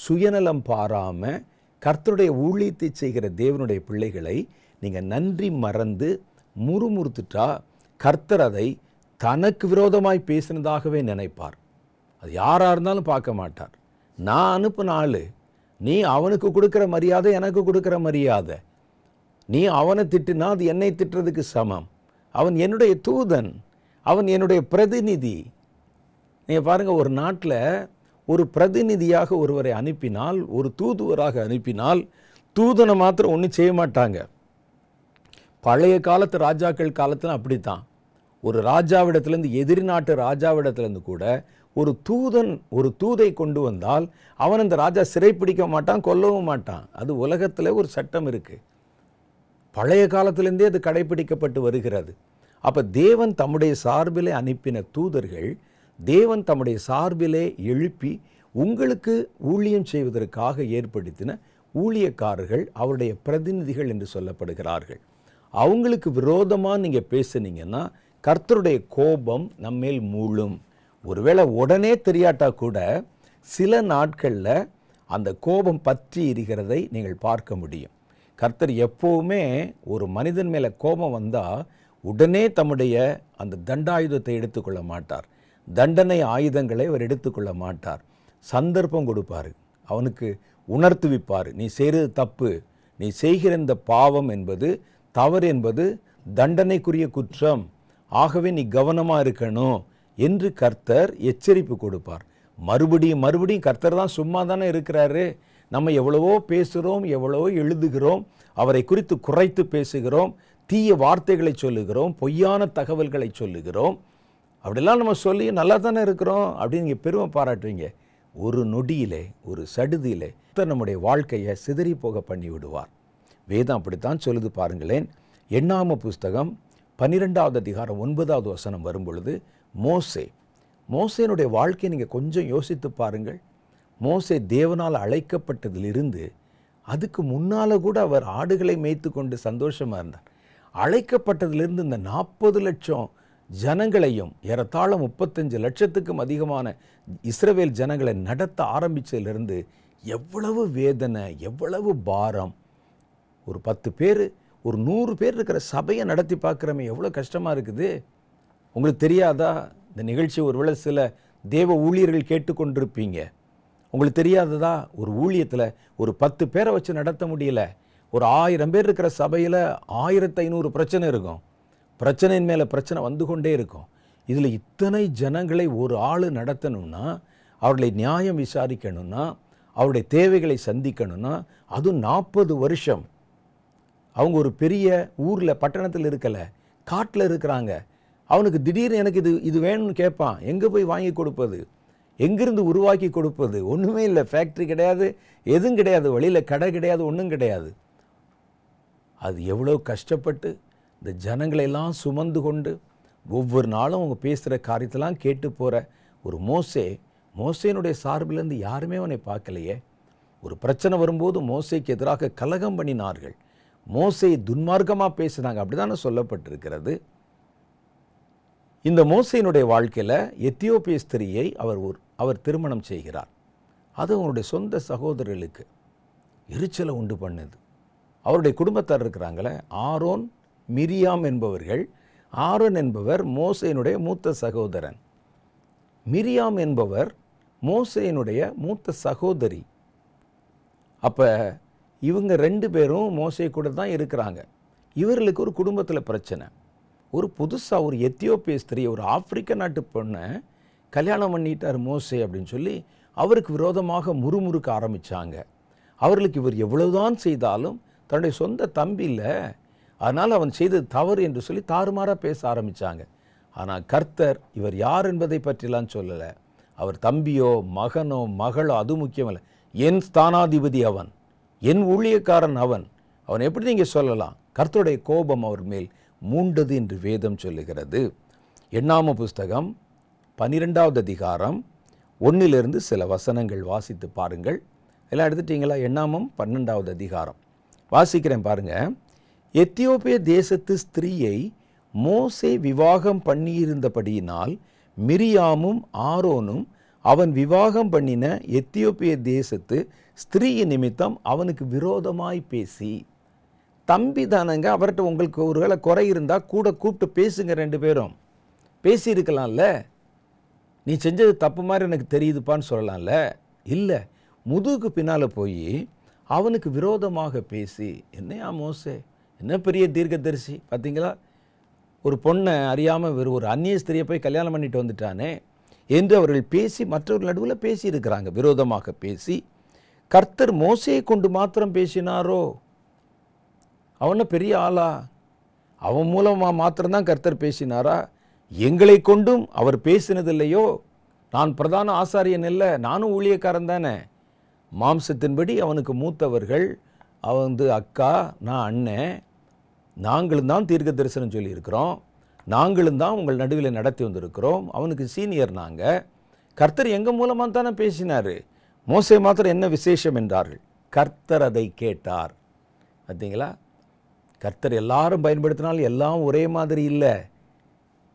சுயநலம் பாராமல் கர்த்தருடைய ஊழியத்தை செய்கிற தேவனுடைய பிள்ளைகளை நீங்கள் நன்றி மறந்து முறுமுறுத்துட்டா கர்த்தர் அதை தனக்கு விரோதமாய் பேசினதாகவே நினைப்பார் அது யாராக இருந்தாலும் பார்க்க மாட்டார் நான் அனுப்பின ஆள் நீ அவனுக்கு கொடுக்குற மரியாதை எனக்கு கொடுக்குற மரியாதை நீ அவனை திட்டுனா அது என்னை திட்டுறதுக்கு சமம் அவன் என்னுடைய தூதன் அவன் என்னுடைய பிரதிநிதி நீங்கள் பாருங்கள் ஒரு நாட்டில் ஒரு பிரதிநிதியாக ஒருவரை அனுப்பினால் ஒரு தூதுவராக அனுப்பினால் தூதனை மாத்திரம் ஒன்றும் செய்ய மாட்டாங்க பழைய காலத்து ராஜாக்கள் காலத்தில் அப்படி தான் ஒரு ராஜாவிடத்திலேருந்து எதிரி நாட்டு ராஜாவிடத்திலேருந்து கூட ஒரு தூதன் ஒரு தூதை கொண்டு வந்தால் அவன் அந்த ராஜா சிறைப்பிடிக்க மாட்டான் கொல்லவும் மாட்டான் அது உலகத்தில் ஒரு சட்டம் இருக்குது பழைய காலத்திலேருந்தே அது கடைபிடிக்கப்பட்டு வருகிறது அப்போ தேவன் தம்முடைய சார்பிலே அனுப்பின தூதர்கள் தேவன் தம்முடைய சார்பிலே எழுப்பி உங்களுக்கு ஊழியம் செய்வதற்காக ஏற்படுத்தின ஊழியக்காரர்கள் அவருடைய பிரதிநிதிகள் என்று சொல்லப்படுகிறார்கள் அவங்களுக்கு விரோதமாக நீங்கள் பேசுனீங்கன்னா கர்த்தருடைய கோபம் நம்மேல் மூழும் ஒருவேளை உடனே தெரியாட்டா கூட சில நாட்களில் அந்த கோபம் பற்றி இருக்கிறதை நீங்கள் பார்க்க முடியும் கர்த்தர் எப்போவுமே ஒரு மனிதன் மேலே கோபம் வந்தால் உடனே தம்முடைய அந்த தண்டாயுதத்தை எடுத்துக்கொள்ள மாட்டார் தண்டனை ஆயுதங்களை அவர் எடுத்துக்கொள்ள மாட்டார் சந்தர்ப்பம் கொடுப்பார் அவனுக்கு உணர்த்துவிப்பார் நீ செய்கிறது தப்பு நீ செய்கிற இந்த பாவம் என்பது தவறு என்பது தண்டனைக்குரிய குற்றம் ஆகவே நீ கவனமாக இருக்கணும் என்று கர்த்தர் எச்சரிப்பு கொடுப்பார் மறுபடியும் மறுபடியும் கர்த்தர் தான் சும்மா தானே இருக்கிறாரு நம்ம எவ்வளவோ பேசுகிறோம் எவ்வளவோ எழுதுகிறோம் அவரை குறித்து குறைத்து பேசுகிறோம் தீய வார்த்தைகளை சொல்லுகிறோம் பொய்யான தகவல்களை சொல்லுகிறோம் அப்படிலாம் நம்ம சொல்லி நல்லா தானே இருக்கிறோம் அப்படின்னு நீங்கள் பெருமை பாராட்டுறீங்க ஒரு நொடியிலே ஒரு சடுதியிலே நம்முடைய வாழ்க்கையை சிதறி போக பண்ணி விடுவார் வேதம் அப்படித்தான் சொல்லுது பாருங்களேன் எண்ணாம புஸ்தகம் பன்னிரெண்டாவது அதிகாரம் ஒன்பதாவது வசனம் வரும்பொழுது மோசே மோசேனுடைய வாழ்க்கையை நீங்கள் கொஞ்சம் யோசித்து பாருங்கள் மோசே தேவனால் அழைக்கப்பட்டதிலிருந்து அதுக்கு முன்னால் கூட அவர் ஆடுகளை மேய்த்து கொண்டு சந்தோஷமாக இருந்தார் அழைக்கப்பட்டதிலிருந்து இந்த நாற்பது லட்சம் ஜனங்களையும் ஏறத்தாழ முப்பத்தஞ்சு லட்சத்துக்கும் அதிகமான இஸ்ரவேல் ஜனங்களை நடத்த ஆரம்பித்ததிலிருந்து எவ்வளவு வேதனை எவ்வளவு பாரம் ஒரு பத்து பேர் ஒரு நூறு பேர் இருக்கிற சபையை நடத்தி பார்க்குறமே எவ்வளோ கஷ்டமாக இருக்குது உங்களுக்கு தெரியாதா இந்த நிகழ்ச்சி ஒருவேளை சில தேவ ஊழியர்கள் கேட்டுக்கொண்டிருப்பீங்க உங்களுக்கு தெரியாததா ஒரு ஊழியத்தில் ஒரு பத்து பேரை வச்சு நடத்த முடியல ஒரு ஆயிரம் பேர் இருக்கிற சபையில் ஆயிரத்து ஐநூறு பிரச்சனை இருக்கும் பிரச்சனையின் மேலே பிரச்சனை வந்து கொண்டே இருக்கும் இதில் இத்தனை ஜனங்களை ஒரு ஆள் நடத்தணும்னா அவர்களை நியாயம் விசாரிக்கணும்னா அவருடைய தேவைகளை சந்திக்கணும்னா அதுவும் நாற்பது வருஷம் அவங்க ஒரு பெரிய ஊரில் பட்டணத்தில் இருக்கலை காட்டில் இருக்கிறாங்க அவனுக்கு திடீர்னு எனக்கு இது இது வேணும்னு கேட்பான் எங்கே போய் வாங்கி கொடுப்பது எங்கேருந்து உருவாக்கி கொடுப்பது ஒன்றுமே இல்லை ஃபேக்ட்ரி கிடையாது எதுவும் கிடையாது வழியில் கடை கிடையாது ஒன்றும் கிடையாது அது எவ்வளோ கஷ்டப்பட்டு இந்த ஜனங்களையெல்லாம் சுமந்து கொண்டு ஒவ்வொரு நாளும் அவங்க பேசுகிற காரியத்தெல்லாம் கேட்டு போகிற ஒரு மோசே மோசேனுடைய சார்பிலேருந்து யாருமே அவனை பார்க்கலையே ஒரு பிரச்சனை வரும்போது மோசைக்கு எதிராக கலகம் பண்ணினார்கள் மோசை துன்மார்க்கமாக பேசினாங்க அப்படி தானே சொல்லப்பட்டிருக்கிறது இந்த மோசையினுடைய வாழ்க்கையில் எத்தியோப்பிய ஸ்திரியை அவர் ஒரு அவர் திருமணம் செய்கிறார் அது அவருடைய சொந்த சகோதரர்களுக்கு எரிச்சலை உண்டு பண்ணுது அவருடைய குடும்பத்தார் இருக்கிறாங்களே ஆரோன் மிரியாம் என்பவர்கள் ஆரோன் என்பவர் மோசையினுடைய மூத்த சகோதரன் மிரியாம் என்பவர் மோசையினுடைய மூத்த சகோதரி அப்போ இவங்க ரெண்டு பேரும் மோசை கூட தான் இருக்கிறாங்க இவர்களுக்கு ஒரு குடும்பத்தில் பிரச்சனை ஒரு புதுசாக ஒரு எத்தியோப்பிய ஸ்திரீ ஒரு ஆப்பிரிக்க நாட்டு பொண்ணை கல்யாணம் பண்ணிட்டார் மோசை அப்படின்னு சொல்லி அவருக்கு விரோதமாக முறுமுறுக்க ஆரம்பித்தாங்க அவர்களுக்கு இவர் எவ்வளவுதான் செய்தாலும் தன்னுடைய சொந்த தம்பி இல்லை அதனால் அவன் செய்தது தவறு என்று சொல்லி தாறுமாறாக பேச ஆரம்பித்தாங்க ஆனால் கர்த்தர் இவர் யார் என்பதை பற்றிலாம் சொல்லலை அவர் தம்பியோ மகனோ மகளோ அது முக்கியமல்ல என் ஸ்தானாதிபதி அவன் என் ஊழியக்காரன் அவன் அவன் எப்படி நீங்கள் சொல்லலாம் கர்த்தருடைய கோபம் அவர் மேல் மூண்டது என்று வேதம் சொல்லுகிறது எண்ணாம புஸ்தகம் பன்னிரெண்டாவது அதிகாரம் ஒன்றிலிருந்து சில வசனங்கள் வாசித்து பாருங்கள் எல்லாம் எடுத்துட்டீங்களா எண்ணாமம் பன்னெண்டாவது அதிகாரம் வாசிக்கிறேன் பாருங்கள் எத்தியோப்பிய தேசத்து ஸ்திரீயை மோசே விவாகம் பண்ணியிருந்தபடியினால் மிரியாமும் ஆரோனும் அவன் விவாகம் பண்ணின எத்தியோப்பிய தேசத்து ஸ்திரீயின் நிமித்தம் அவனுக்கு விரோதமாய் பேசி தம்பி தானங்க அவர்கிட்ட உங்களுக்கு ஒருவேளை குறை இருந்தால் கூட கூப்பிட்டு பேசுங்க ரெண்டு பேரும் பேசியிருக்கலாம்ல நீ செஞ்சது தப்பு மாதிரி எனக்கு தெரியுதுப்பான்னு சொல்லலாம்ல இல்லை முதுகுக்கு பின்னால் போய் அவனுக்கு விரோதமாக பேசி என்னையா மோசே என்ன பெரிய தீர்க்கதரிசி பார்த்தீங்களா ஒரு பொண்ணை அறியாமல் வெறும் ஒரு அந்நிய ஸ்திரியை போய் கல்யாணம் பண்ணிட்டு வந்துட்டானே என்று அவர்கள் பேசி மற்றவர்கள் நடுவில் பேசியிருக்கிறாங்க விரோதமாக பேசி கர்த்தர் மோசையை கொண்டு மாத்திரம் பேசினாரோ அவன பெரிய ஆளா அவன் மூலமாக மாத்திரம்தான் கர்த்தர் பேசினாரா எங்களை கொண்டும் அவர் பேசினதில்லையோ நான் பிரதான ஆசாரியன் இல்லை நானும் ஊழியக்காரன் தானே மாம்சத்தின்படி அவனுக்கு மூத்தவர்கள் அவன் வந்து அக்கா நான் அண்ணன் நாங்களும் தான் தீர்க்க தரிசனம் சொல்லியிருக்கிறோம் நாங்களும் தான் உங்கள் நடுவில் நடத்தி வந்திருக்கிறோம் அவனுக்கு சீனியர் நாங்கள் கர்த்தர் எங்கள் மூலமாக தானே பேசினார் மோசை மாத்திரம் என்ன விசேஷம் என்றார்கள் கர்த்தர் அதை கேட்டார் பார்த்தீங்களா கர்த்தர் எல்லாரும் பயன்படுத்தினால் எல்லாம் ஒரே மாதிரி இல்லை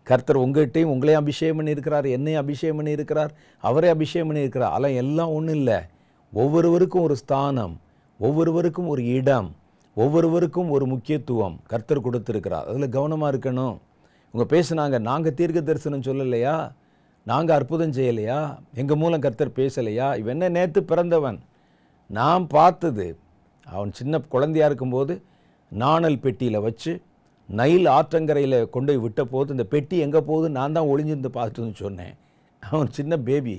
கர்த்தர் உங்கள்கிட்டையும் உங்களையும் அபிஷேகம் பண்ணியிருக்கிறார் என்னையும் அபிஷேகம் பண்ணியிருக்கிறார் அவரே அபிஷேகம் பண்ணியிருக்கிறார் அதெல்லாம் எல்லாம் ஒன்றும் இல்லை ஒவ்வொருவருக்கும் ஒரு ஸ்தானம் ஒவ்வொருவருக்கும் ஒரு இடம் ஒவ்வொருவருக்கும் ஒரு முக்கியத்துவம் கர்த்தர் கொடுத்துருக்கிறார் அதில் கவனமாக இருக்கணும் இவங்க பேசுனாங்க நாங்கள் தீர்க்க தரிசனம் சொல்லலையா நாங்கள் அற்புதம் செய்யலையா எங்கள் மூலம் கர்த்தர் பேசலையா இவன் என்ன நேற்று பிறந்தவன் நாம் பார்த்தது அவன் சின்ன குழந்தையாக இருக்கும்போது நாணல் பெட்டியில் வச்சு நைல் ஆற்றங்கரையில் கொண்டு போய் விட்ட போது இந்த பெட்டி எங்கே போகுது நான் தான் ஒளிஞ்சிருந்து பார்த்துன்னு சொன்னேன் அவன் சின்ன பேபி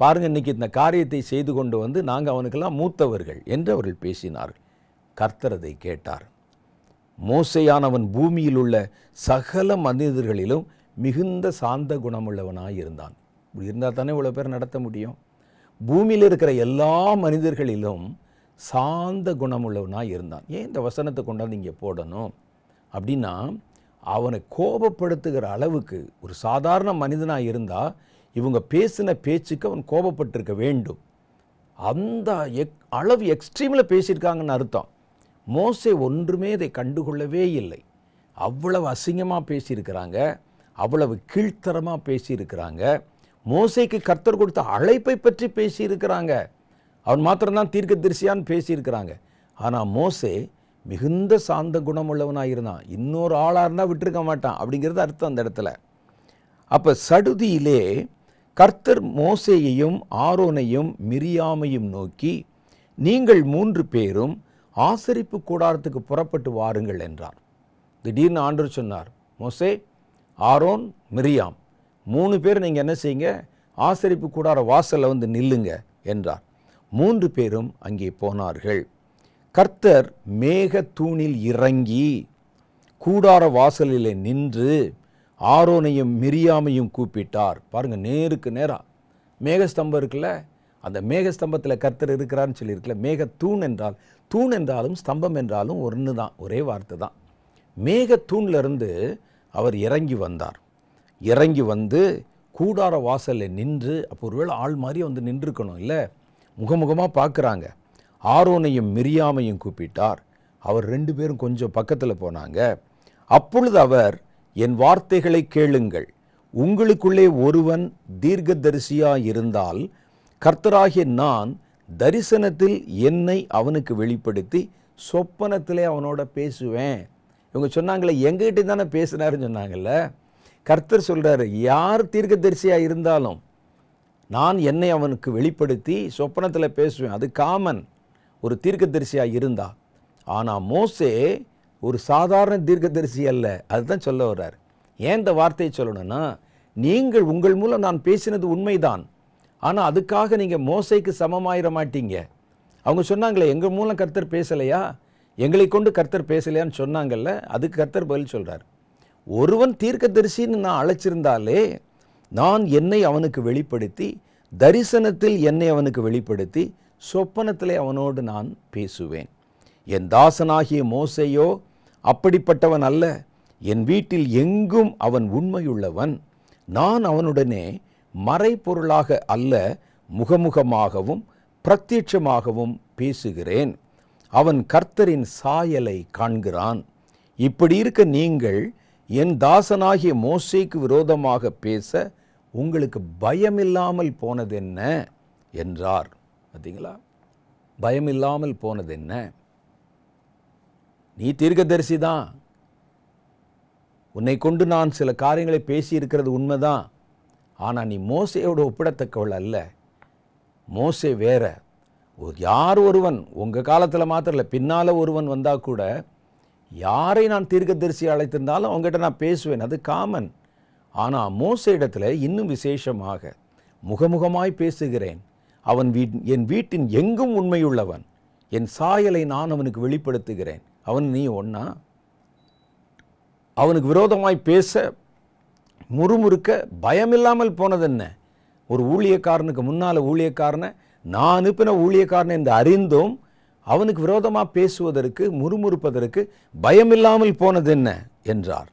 பாருங்கள் இன்றைக்கி இந்த காரியத்தை செய்து கொண்டு வந்து நாங்கள் அவனுக்கெல்லாம் மூத்தவர்கள் என்று அவர்கள் பேசினார்கள் கர்த்தரதை கேட்டார் மோசையானவன் பூமியில் உள்ள சகல மனிதர்களிலும் மிகுந்த சாந்த குணமுள்ளவனாக இருந்தான் இப்படி இருந்தால் தானே இவ்வளோ பேர் நடத்த முடியும் பூமியில் இருக்கிற எல்லா மனிதர்களிலும் சாந்த குணமுள்ளவனாக இருந்தான் ஏன் இந்த வசனத்தை கொண்டாந்து இங்கே போடணும் அப்படின்னா அவனை கோபப்படுத்துகிற அளவுக்கு ஒரு சாதாரண மனிதனாக இருந்தால் இவங்க பேசின பேச்சுக்கு அவன் கோபப்பட்டிருக்க வேண்டும் அந்த எக் அளவு எக்ஸ்ட்ரீமில் பேசியிருக்காங்கன்னு அர்த்தம் மோசை ஒன்றுமே இதை கண்டுகொள்ளவே இல்லை அவ்வளவு அசிங்கமாக பேசியிருக்கிறாங்க அவ்வளவு கீழ்த்தரமாக பேசியிருக்கிறாங்க மோசைக்கு கர்த்தர் கொடுத்த அழைப்பை பற்றி பேசியிருக்கிறாங்க அவன் மாத்திரம்தான் தீர்க்க தரிசியான்னு பேசியிருக்கிறாங்க ஆனால் மோசே மிகுந்த சாந்த குணமுள்ளவனாக இருந்தான் இன்னொரு ஆளாக இருந்தால் விட்டுருக்க மாட்டான் அப்படிங்கிறது அர்த்தம் அந்த இடத்துல அப்போ சடுதியிலே கர்த்தர் மோசேயையும் ஆரோனையும் மிரியாமையும் நோக்கி நீங்கள் மூன்று பேரும் ஆசரிப்பு கூடாரத்துக்கு புறப்பட்டு வாருங்கள் என்றார் திடீர்னு ஆண்டர் சொன்னார் மோசே ஆரோன் மிரியாம் மூணு பேர் நீங்கள் என்ன செய்யுங்க ஆசரிப்பு கூடார வாசலில் வந்து நில்லுங்க என்றார் மூன்று பேரும் அங்கே போனார்கள் கர்த்தர் மேக தூணில் இறங்கி கூடார வாசலில் நின்று ஆரோனையும் மிரியாமையும் கூப்பிட்டார் பாருங்கள் நேருக்கு நேராக மேகஸ்தம்பம் இருக்குல்ல அந்த மேகஸ்தம்பத்தில் கர்த்தர் இருக்கிறான்னு சொல்லியிருக்கல மேக தூண் என்றால் தூண் என்றாலும் ஸ்தம்பம் என்றாலும் ஒன்று தான் ஒரே வார்த்தை தான் மேக தூண்லேருந்து அவர் இறங்கி வந்தார் இறங்கி வந்து கூடார வாசலில் நின்று அப்போ ஒருவேளை ஆள் மாதிரி வந்து நின்றுருக்கணும் இல்லை முகமுகமாக பார்க்குறாங்க ஆரோனையும் மிரியாமையும் கூப்பிட்டார் அவர் ரெண்டு பேரும் கொஞ்சம் பக்கத்தில் போனாங்க அப்பொழுது அவர் என் வார்த்தைகளை கேளுங்கள் உங்களுக்குள்ளே ஒருவன் தீர்க்கதரிசியாக இருந்தால் கர்த்தராகிய நான் தரிசனத்தில் என்னை அவனுக்கு வெளிப்படுத்தி சொப்பனத்திலே அவனோட பேசுவேன் இவங்க சொன்னாங்களே எங்ககிட்ட தானே பேசினாருன்னு சொன்னாங்கல்ல கர்த்தர் சொல்கிறாரு யார் தீர்க்கதரிசியாக இருந்தாலும் நான் என்னை அவனுக்கு வெளிப்படுத்தி சொப்பனத்தில் பேசுவேன் அது காமன் ஒரு தீர்க்கதரிசியாக இருந்தா ஆனால் மோசே ஒரு சாதாரண தீர்க்கதரிசி அல்ல அதுதான் சொல்ல வர்றார் ஏன் இந்த வார்த்தையை சொல்லணும்னா நீங்கள் உங்கள் மூலம் நான் பேசினது உண்மைதான் ஆனால் அதுக்காக நீங்கள் மோசைக்கு சமமாயிட மாட்டீங்க அவங்க சொன்னாங்களே எங்கள் மூலம் கர்த்தர் பேசலையா எங்களை கொண்டு கர்த்தர் பேசலையான்னு சொன்னாங்கல்ல அதுக்கு கர்த்தர் பதில் சொல்கிறார் ஒருவன் தீர்க்க தரிசின்னு நான் அழைச்சிருந்தாலே நான் என்னை அவனுக்கு வெளிப்படுத்தி தரிசனத்தில் என்னை அவனுக்கு வெளிப்படுத்தி சொப்பனத்திலே அவனோடு நான் பேசுவேன் என் தாசனாகிய மோசையோ அப்படிப்பட்டவன் அல்ல என் வீட்டில் எங்கும் அவன் உண்மையுள்ளவன் நான் அவனுடனே மறைபொருளாக அல்ல முகமுகமாகவும் பிரத்யட்சமாகவும் பேசுகிறேன் அவன் கர்த்தரின் சாயலை காண்கிறான் இப்படி இருக்க நீங்கள் என் தாசனாகிய மோசைக்கு விரோதமாக பேச உங்களுக்கு பயமில்லாமல் போனது என்ன என்றார் பார்த்தீங்களா பயமில்லாமல் போனது என்ன நீ தீர்க்கதரிசி தான் உன்னை கொண்டு நான் சில காரியங்களை பேசியிருக்கிறது உண்மைதான் ஆனால் நீ மோசையோட ஒப்பிடத்தக்கவள் அல்ல மோசை வேற யார் ஒருவன் உங்கள் காலத்தில் மாத்திரம் இல்லை பின்னால் ஒருவன் வந்தால் கூட யாரை நான் தீர்க்க தரிசி அழைத்திருந்தாலும் அவங்ககிட்ட நான் பேசுவேன் அது காமன் ஆனால் மோச இடத்துல இன்னும் விசேஷமாக முகமுகமாய் பேசுகிறேன் அவன் வீட் என் வீட்டின் எங்கும் உண்மையுள்ளவன் என் சாயலை நான் அவனுக்கு வெளிப்படுத்துகிறேன் அவன் நீ ஒன்னா அவனுக்கு விரோதமாய் பேச முறுமுறுக்க பயமில்லாமல் போனது என்ன ஒரு ஊழியக்காரனுக்கு முன்னால் ஊழியக்காரனை நான் அனுப்பின ஊழியக்காரன் என்று அறிந்தும் அவனுக்கு விரோதமாக பேசுவதற்கு முறுமுறுப்பதற்கு பயமில்லாமல் போனது என்ன என்றார்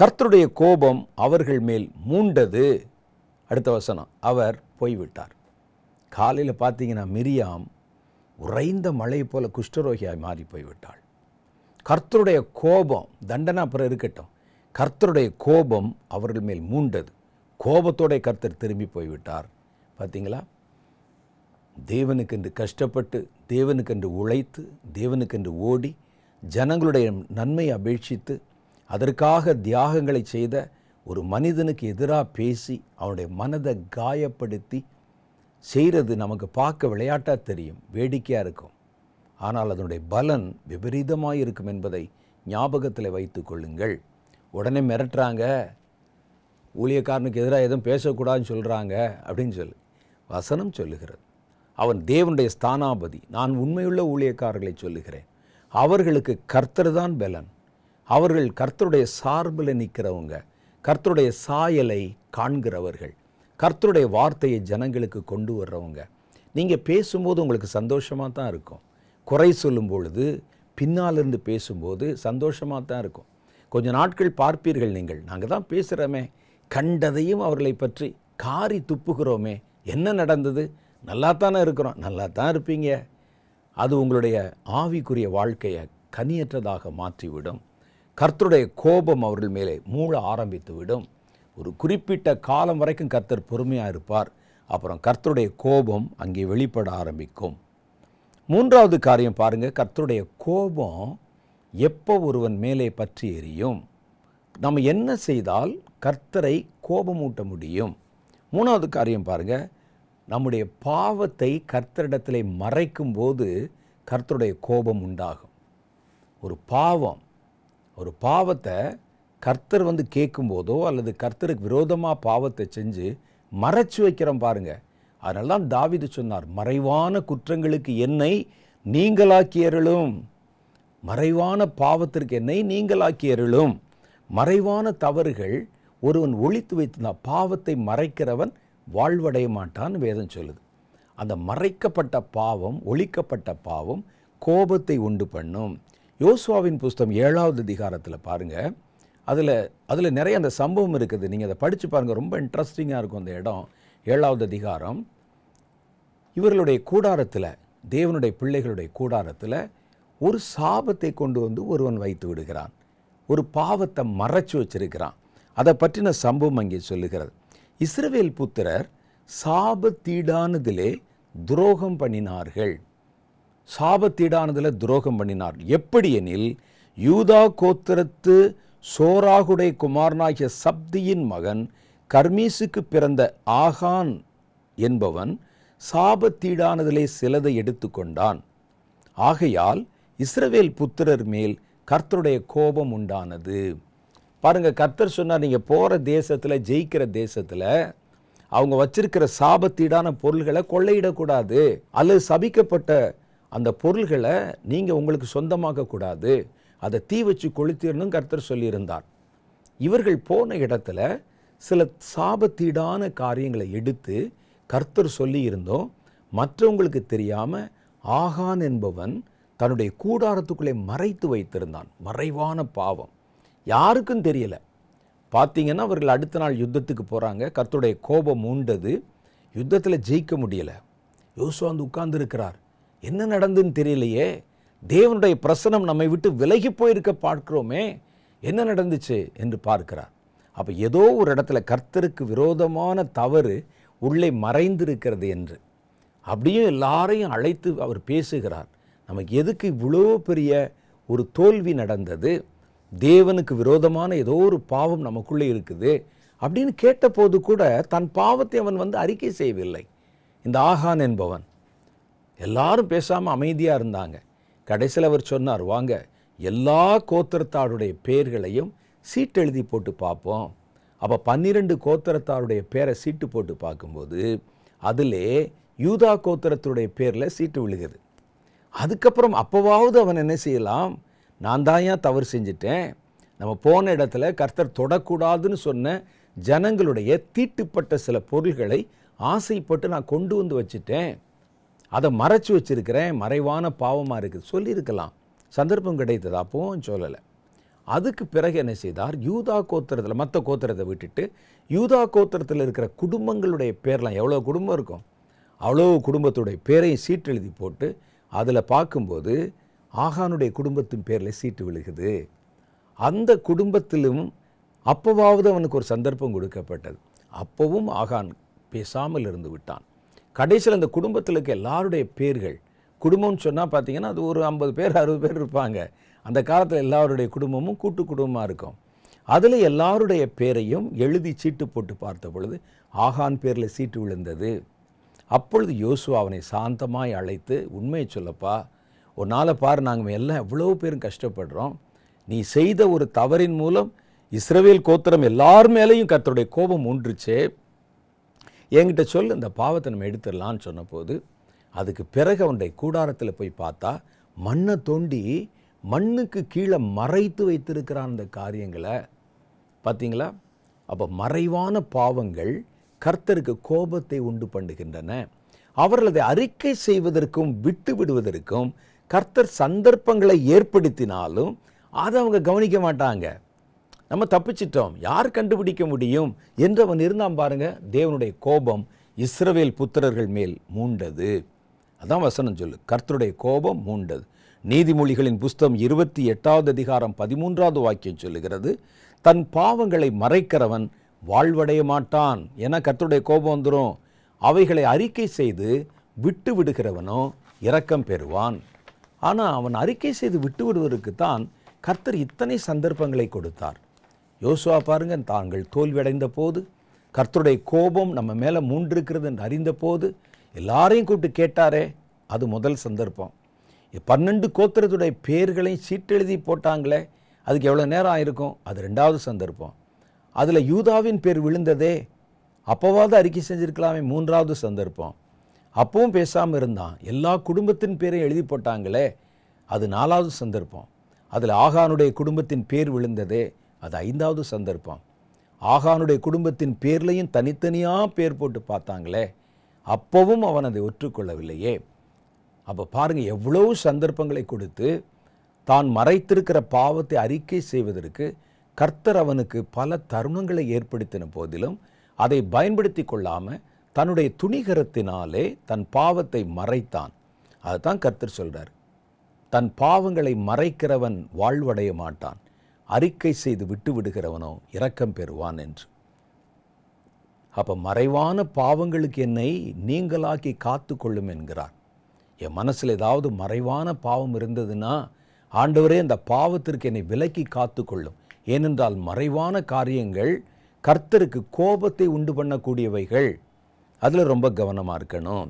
கர்த்தருடைய கோபம் அவர்கள் மேல் மூண்டது அடுத்த வசனம் அவர் போய்விட்டார் காலையில் பார்த்தீங்கன்னா மிரியாம் உறைந்த மழை போல குஷ்டரோகியாய் மாறி போய்விட்டாள் கர்த்தருடைய கோபம் தண்டனை அப்புறம் இருக்கட்டும் கர்த்தருடைய கோபம் அவர்கள் மேல் மூண்டது கோபத்தோடைய கர்த்தர் திரும்பி போய்விட்டார் பார்த்தீங்களா தேவனுக்கென்று கஷ்டப்பட்டு தேவனுக்கென்று உழைத்து தேவனுக்கென்று ஓடி ஜனங்களுடைய நன்மை அபேட்சித்து அதற்காக தியாகங்களை செய்த ஒரு மனிதனுக்கு எதிராக பேசி அவனுடைய மனதை காயப்படுத்தி செய்கிறது நமக்கு பார்க்க விளையாட்டாக தெரியும் வேடிக்கையாக இருக்கும் ஆனால் அதனுடைய பலன் விபரீதமாக இருக்கும் என்பதை ஞாபகத்தில் வைத்து கொள்ளுங்கள் உடனே மிரட்டுறாங்க ஊழியக்காரனுக்கு எதிராக எதுவும் பேசக்கூடாதுன்னு சொல்கிறாங்க அப்படின்னு சொல்லி வசனம் சொல்லுகிறது அவன் தேவனுடைய ஸ்தானாபதி நான் உண்மையுள்ள ஊழியக்காரர்களை சொல்லுகிறேன் அவர்களுக்கு கர்த்தர் தான் பலன் அவர்கள் கர்த்தருடைய சார்பில் நிற்கிறவங்க கர்த்தருடைய சாயலை காண்கிறவர்கள் கர்த்தருடைய வார்த்தையை ஜனங்களுக்கு கொண்டு வர்றவங்க நீங்கள் பேசும்போது உங்களுக்கு சந்தோஷமாக தான் இருக்கும் குறை சொல்லும் பொழுது பின்னாலிருந்து பேசும்போது சந்தோஷமாக தான் இருக்கும் கொஞ்ச நாட்கள் பார்ப்பீர்கள் நீங்கள் நாங்கள் தான் பேசுகிறோமே கண்டதையும் அவர்களை பற்றி காரி துப்புகிறோமே என்ன நடந்தது நல்லா தானே இருக்கிறோம் நல்லா தான் இருப்பீங்க அது உங்களுடைய ஆவிக்குரிய வாழ்க்கையை கனியற்றதாக மாற்றிவிடும் கர்த்தருடைய கோபம் அவர்கள் மேலே மூழ ஆரம்பித்து விடும் ஒரு குறிப்பிட்ட காலம் வரைக்கும் கர்த்தர் பொறுமையாக இருப்பார் அப்புறம் கர்த்தருடைய கோபம் அங்கே வெளிப்பட ஆரம்பிக்கும் மூன்றாவது காரியம் பாருங்கள் கர்த்தருடைய கோபம் எப்போ ஒருவன் மேலே பற்றி எரியும் நம்ம என்ன செய்தால் கர்த்தரை கோபமூட்ட முடியும் மூணாவது காரியம் பாருங்கள் நம்முடைய பாவத்தை கர்த்தரிடத்தில் மறைக்கும் போது கர்த்தருடைய கோபம் உண்டாகும் ஒரு பாவம் ஒரு பாவத்தை கர்த்தர் வந்து கேட்கும்போதோ அல்லது கர்த்தருக்கு விரோதமாக பாவத்தை செஞ்சு மறைச்சு வைக்கிறோம் பாருங்கள் அதனால தான் தாவிது சொன்னார் மறைவான குற்றங்களுக்கு என்னை நீங்களாக்கியருளும் மறைவான பாவத்திற்கு என்னை நீங்களாக்கியருளும் மறைவான தவறுகள் ஒருவன் ஒழித்து வைத்திருந்தான் பாவத்தை மறைக்கிறவன் வாழ்வடைய மாட்டான்னு வேதம் சொல்லுது அந்த மறைக்கப்பட்ட பாவம் ஒழிக்கப்பட்ட பாவம் கோபத்தை உண்டு பண்ணும் யோசுவாவின் புஸ்தம் ஏழாவது அதிகாரத்தில் பாருங்கள் அதில் அதில் நிறைய அந்த சம்பவம் இருக்குது நீங்கள் அதை படித்து பாருங்கள் ரொம்ப இன்ட்ரெஸ்டிங்காக இருக்கும் அந்த இடம் ஏழாவது அதிகாரம் இவர்களுடைய கூடாரத்தில் தேவனுடைய பிள்ளைகளுடைய கூடாரத்தில் ஒரு சாபத்தை கொண்டு வந்து ஒருவன் வைத்து விடுகிறான் ஒரு பாவத்தை மறைச்சி வச்சிருக்கிறான் அதை பற்றின சம்பவம் அங்கே சொல்லுகிறது இஸ்ரவேல் புத்திரர் சாபத்தீடானதிலே துரோகம் பண்ணினார்கள் சாபத்தீடானதில் துரோகம் பண்ணினார் எப்படி எனில் யூதா கோத்திரத்து சோராகுடை குமாரனாகிய சப்தியின் மகன் கர்மீசுக்கு பிறந்த ஆகான் என்பவன் சாபத்தீடானதிலே சிலதை எடுத்துக்கொண்டான் ஆகையால் இஸ்ரவேல் புத்திரர் மேல் கர்த்தருடைய கோபம் உண்டானது பாருங்கள் கர்த்தர் சொன்னார் நீங்கள் போகிற தேசத்தில் ஜெயிக்கிற தேசத்தில் அவங்க வச்சிருக்கிற சாபத்தீடான பொருள்களை கொள்ளையிடக்கூடாது அல்லது சபிக்கப்பட்ட அந்த பொருள்களை நீங்கள் உங்களுக்கு சொந்தமாக கூடாது அதை தீ வச்சு கொளுத்திடணும் கர்த்தர் சொல்லியிருந்தார் இவர்கள் போன இடத்துல சில சாபத்தீடான காரியங்களை எடுத்து கர்த்தர் சொல்லியிருந்தோம் மற்றவங்களுக்கு தெரியாமல் ஆகான் என்பவன் தன்னுடைய கூடாரத்துக்குள்ளே மறைத்து வைத்திருந்தான் மறைவான பாவம் யாருக்கும் தெரியலை பார்த்தீங்கன்னா அவர்கள் அடுத்த நாள் யுத்தத்துக்கு போகிறாங்க கர்த்தருடைய கோபம் உண்டது யுத்தத்தில் ஜெயிக்க முடியலை யோசுவா வந்து உட்கார்ந்துருக்கிறார் என்ன நடந்துன்னு தெரியலையே தேவனுடைய பிரசனம் நம்மை விட்டு விலகி போயிருக்க பார்க்குறோமே என்ன நடந்துச்சு என்று பார்க்கிறார் அப்போ ஏதோ ஒரு இடத்துல கர்த்தருக்கு விரோதமான தவறு உள்ளே மறைந்திருக்கிறது என்று அப்படியும் எல்லாரையும் அழைத்து அவர் பேசுகிறார் நமக்கு எதுக்கு இவ்வளோ பெரிய ஒரு தோல்வி நடந்தது தேவனுக்கு விரோதமான ஏதோ ஒரு பாவம் நமக்குள்ளே இருக்குது அப்படின்னு கேட்டபோது கூட தன் பாவத்தை அவன் வந்து அறிக்கை செய்யவில்லை இந்த ஆகான் என்பவன் எல்லாரும் பேசாமல் அமைதியாக இருந்தாங்க கடைசியில் அவர் சொன்னார் வாங்க எல்லா கோத்திரத்தாருடைய பேர்களையும் சீட்டு எழுதி போட்டு பார்ப்போம் அப்போ பன்னிரெண்டு கோத்திரத்தாருடைய பேரை சீட்டு போட்டு பார்க்கும்போது அதிலே யூதா கோத்திரத்துடைய பேரில் சீட்டு விழுகுது அதுக்கப்புறம் அப்போவாவது அவன் என்ன செய்யலாம் நான் தான் ஏன் தவறு செஞ்சிட்டேன் நம்ம போன இடத்துல கர்த்தர் தொடக்கூடாதுன்னு சொன்ன ஜனங்களுடைய தீட்டுப்பட்ட சில பொருள்களை ஆசைப்பட்டு நான் கொண்டு வந்து வச்சுட்டேன் அதை மறைச்சி வச்சுருக்கிறேன் மறைவான பாவமாக இருக்குது சொல்லியிருக்கலாம் சந்தர்ப்பம் கிடைத்தது அப்பவும் சொல்லலை அதுக்கு பிறகு என்ன செய்தார் யூதா கோத்திரத்தில் மற்ற கோத்திரத்தை விட்டுட்டு யூதா கோத்திரத்தில் இருக்கிற குடும்பங்களுடைய பேரெலாம் எவ்வளோ குடும்பம் இருக்கும் அவ்வளோ குடும்பத்துடைய பேரையும் சீட்டெழுதி போட்டு அதில் பார்க்கும்போது ஆகானுடைய குடும்பத்தின் பேரில் சீட்டு விழுகுது அந்த குடும்பத்திலும் அப்போவாவது அவனுக்கு ஒரு சந்தர்ப்பம் கொடுக்கப்பட்டது அப்போவும் ஆகான் பேசாமல் இருந்து விட்டான் கடைசியில் அந்த குடும்பத்தில் இருக்க எல்லாருடைய பேர்கள் குடும்பம்னு சொன்னால் பார்த்தீங்கன்னா அது ஒரு ஐம்பது பேர் அறுபது பேர் இருப்பாங்க அந்த காலத்தில் எல்லாருடைய குடும்பமும் கூட்டு குடும்பமாக இருக்கும் அதில் எல்லாருடைய பேரையும் எழுதி சீட்டு போட்டு பார்த்த பொழுது ஆகான் பேரில் சீட்டு விழுந்தது அப்பொழுது யோசுவா அவனை சாந்தமாய் அழைத்து உண்மையை சொல்லப்பா ஒரு நாளை பாரு நாங்கள் எல்லாம் எவ்வளோ பேரும் கஷ்டப்படுறோம் நீ செய்த ஒரு தவறின் மூலம் இஸ்ரவேல் கோத்திரம் எல்லார் மேலேயும் கர்த்தருடைய கோபம் ஒன்றுச்சே என்கிட்ட சொல் இந்த பாவத்தை நம்ம எடுத்துடலான்னு சொன்னபோது அதுக்கு பிறகு அவனுடைய கூடாரத்தில் போய் பார்த்தா மண்ணை தோண்டி மண்ணுக்கு கீழே மறைத்து வைத்திருக்கிறான் அந்த காரியங்களை பார்த்தீங்களா அப்போ மறைவான பாவங்கள் கர்த்தருக்கு கோபத்தை உண்டு பண்ணுகின்றன அவர்களது அறிக்கை செய்வதற்கும் விட்டு விடுவதற்கும் கர்த்தர் சந்தர்ப்பங்களை ஏற்படுத்தினாலும் அதை அவங்க கவனிக்க மாட்டாங்க நம்ம தப்பிச்சிட்டோம் யார் கண்டுபிடிக்க முடியும் என்று அவன் இருந்தான் பாருங்க தேவனுடைய கோபம் இஸ்ரவேல் புத்திரர்கள் மேல் மூண்டது அதான் வசனம் சொல்லு கர்த்தருடைய கோபம் மூண்டது நீதிமொழிகளின் புஸ்தம் இருபத்தி எட்டாவது அதிகாரம் பதிமூன்றாவது வாக்கியம் சொல்லுகிறது தன் பாவங்களை மறைக்கிறவன் வாழ்வடைய மாட்டான் ஏன்னா கர்த்தருடைய கோபம் வந்துடும் அவைகளை அறிக்கை செய்து விட்டு விடுகிறவனோ இரக்கம் பெறுவான் ஆனால் அவன் அறிக்கை செய்து விட்டு விடுவதற்குத்தான் கர்த்தர் இத்தனை சந்தர்ப்பங்களை கொடுத்தார் யோசுவா பாருங்க தாங்கள் தோல்வியடைந்த போது கர்த்தருடைய கோபம் நம்ம மேலே மூன்றிருக்கிறது என்று அறிந்த போது எல்லாரையும் கூப்பிட்டு கேட்டாரே அது முதல் சந்தர்ப்பம் பன்னெண்டு கோத்திரத்துடைய பேர்களையும் சீட்டெழுதி போட்டாங்களே அதுக்கு எவ்வளோ நேரம் ஆயிருக்கும் அது ரெண்டாவது சந்தர்ப்பம் அதில் யூதாவின் பேர் விழுந்ததே அப்போவாவது அறிக்கை செஞ்சுருக்கலாமே மூன்றாவது சந்தர்ப்பம் அப்பவும் பேசாமல் இருந்தான் எல்லா குடும்பத்தின் பேரையும் எழுதி போட்டாங்களே அது நாலாவது சந்தர்ப்பம் அதில் ஆகானுடைய குடும்பத்தின் பேர் விழுந்ததே அது ஐந்தாவது சந்தர்ப்பம் ஆகானுடைய குடும்பத்தின் பேர்லையும் தனித்தனியாக பேர் போட்டு பார்த்தாங்களே அப்போவும் அவன் அதை ஒற்றுக்கொள்ளவில்லையே அப்போ பாருங்கள் எவ்வளவு சந்தர்ப்பங்களை கொடுத்து தான் மறைத்திருக்கிற பாவத்தை அறிக்கை செய்வதற்கு கர்த்தர் அவனுக்கு பல தருணங்களை ஏற்படுத்தின போதிலும் அதை பயன்படுத்தி கொள்ளாமல் தன்னுடைய துணிகரத்தினாலே தன் பாவத்தை மறைத்தான் அதுதான் கர்த்தர் சொல்கிறார் தன் பாவங்களை மறைக்கிறவன் வாழ்வடைய மாட்டான் அறிக்கை செய்து விட்டு விடுகிறவனோ இரக்கம் பெறுவான் என்று அப்போ மறைவான பாவங்களுக்கு என்னை நீங்களாக்கி காத்து கொள்ளும் என்கிறார் என் மனசில் ஏதாவது மறைவான பாவம் இருந்ததுன்னா ஆண்டவரே அந்த பாவத்திற்கு என்னை விலக்கி காத்து கொள்ளும் ஏனென்றால் மறைவான காரியங்கள் கர்த்தருக்கு கோபத்தை உண்டு பண்ணக்கூடியவைகள் அதில் ரொம்ப கவனமாக இருக்கணும்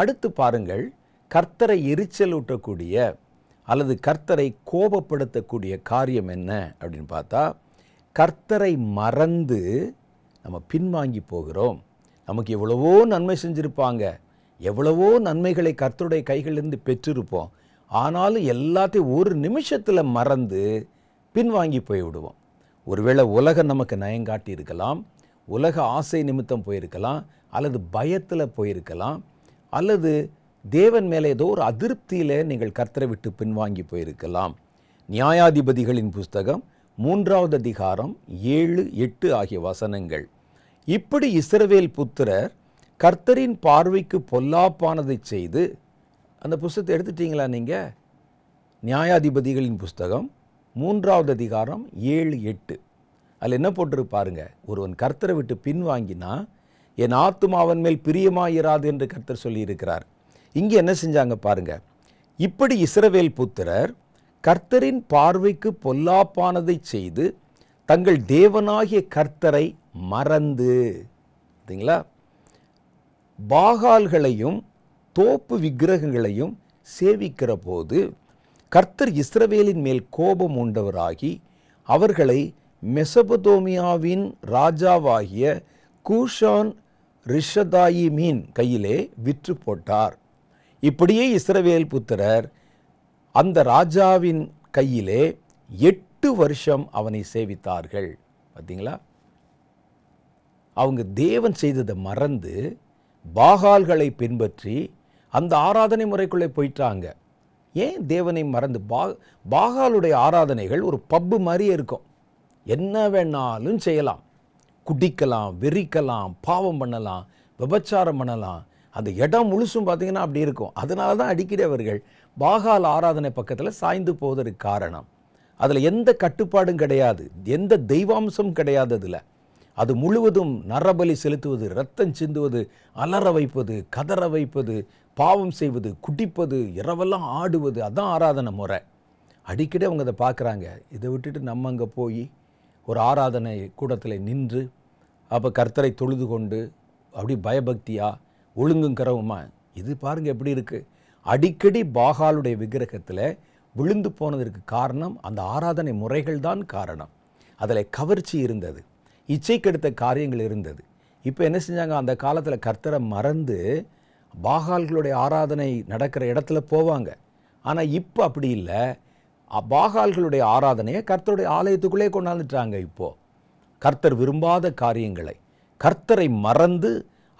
அடுத்து பாருங்கள் கர்த்தரை எரிச்சல் ஊட்டக்கூடிய அல்லது கர்த்தரை கோபப்படுத்தக்கூடிய காரியம் என்ன அப்படின்னு பார்த்தா கர்த்தரை மறந்து நம்ம பின்வாங்கி போகிறோம் நமக்கு எவ்வளவோ நன்மை செஞ்சுருப்பாங்க எவ்வளவோ நன்மைகளை கர்த்தருடைய கைகளிலிருந்து பெற்றிருப்போம் ஆனாலும் எல்லாத்தையும் ஒரு நிமிஷத்தில் மறந்து பின்வாங்கி போய்விடுவோம் ஒருவேளை உலகம் நமக்கு நயங்காட்டி இருக்கலாம் உலக ஆசை நிமித்தம் போயிருக்கலாம் அல்லது பயத்தில் போயிருக்கலாம் அல்லது தேவன் மேலே ஏதோ ஒரு அதிருப்தியில் நீங்கள் கர்த்தரை விட்டு பின்வாங்கி போயிருக்கலாம் நியாயாதிபதிகளின் புஸ்தகம் மூன்றாவது அதிகாரம் ஏழு எட்டு ஆகிய வசனங்கள் இப்படி இஸ்ரவேல் புத்திரர் கர்த்தரின் பார்வைக்கு பொல்லாப்பானதை செய்து அந்த புஸ்தகத்தை எடுத்துட்டீங்களா நீங்கள் நியாயாதிபதிகளின் புஸ்தகம் மூன்றாவது அதிகாரம் ஏழு எட்டு அதில் என்ன போட்டிருப்பாருங்க ஒருவன் கர்த்தரை விட்டு பின்வாங்கினா என் ஆத்துமா அவன் மேல் பிரியமாயிராது என்று கர்த்தர் சொல்லியிருக்கிறார் இங்கே என்ன செஞ்சாங்க பாருங்க இப்படி இஸ்ரவேல் புத்திரர் கர்த்தரின் பார்வைக்கு பொல்லாப்பானதை செய்து தங்கள் தேவனாகிய கர்த்தரை மறந்து சரிங்களா பாகால்களையும் தோப்பு விக்கிரகங்களையும் சேவிக்கிற போது கர்த்தர் இஸ்ரவேலின் மேல் கோபம் உண்டவராகி அவர்களை மெசபதோமியாவின் ராஜாவாகிய கூஷான் ரிஷதாயி மீன் கையிலே விற்று போட்டார் இப்படியே இஸ்ரவேல் புத்திரர் அந்த ராஜாவின் கையிலே எட்டு வருஷம் அவனை சேவித்தார்கள் பார்த்தீங்களா அவங்க தேவன் செய்ததை மறந்து பாகால்களை பின்பற்றி அந்த ஆராதனை முறைக்குள்ளே போயிட்டாங்க ஏன் தேவனை மறந்து பா பாகாலுடைய ஆராதனைகள் ஒரு பப்பு மாதிரியே இருக்கும் என்ன வேணாலும் செய்யலாம் குடிக்கலாம் வெறிக்கலாம் பாவம் பண்ணலாம் விபச்சாரம் பண்ணலாம் அந்த இடம் முழுசும் பார்த்தீங்கன்னா அப்படி இருக்கும் அதனால தான் அடிக்கடி அவர்கள் பாகால் ஆராதனை பக்கத்தில் சாய்ந்து போவதற்கு காரணம் அதில் எந்த கட்டுப்பாடும் கிடையாது எந்த தெய்வாம்சம் கிடையாது அதில் அது முழுவதும் நரபலி செலுத்துவது ரத்தம் சிந்துவது அலற வைப்பது கதற வைப்பது பாவம் செய்வது குடிப்பது இரவெல்லாம் ஆடுவது அதான் ஆராதனை முறை அடிக்கடி அவங்க அதை பார்க்குறாங்க இதை விட்டுட்டு நம்ம அங்கே போய் ஒரு ஆராதனை கூடத்தில் நின்று அப்போ கர்த்தரை தொழுது கொண்டு அப்படி பயபக்தியாக ஒழுங்கும் கரவுமா இது பாருங்கள் எப்படி இருக்குது அடிக்கடி பாகாலுடைய விக்கிரகத்தில் விழுந்து போனதற்கு காரணம் அந்த ஆராதனை முறைகள் தான் காரணம் அதில் கவர்ச்சி இருந்தது கெடுத்த காரியங்கள் இருந்தது இப்போ என்ன செஞ்சாங்க அந்த காலத்தில் கர்த்தரை மறந்து பாகால்களுடைய ஆராதனை நடக்கிற இடத்துல போவாங்க ஆனால் இப்போ அப்படி இல்லை பாகால்களுடைய ஆராதனையை கர்த்தருடைய ஆலயத்துக்குள்ளே கொண்டாந்துட்டாங்க இப்போது கர்த்தர் விரும்பாத காரியங்களை கர்த்தரை மறந்து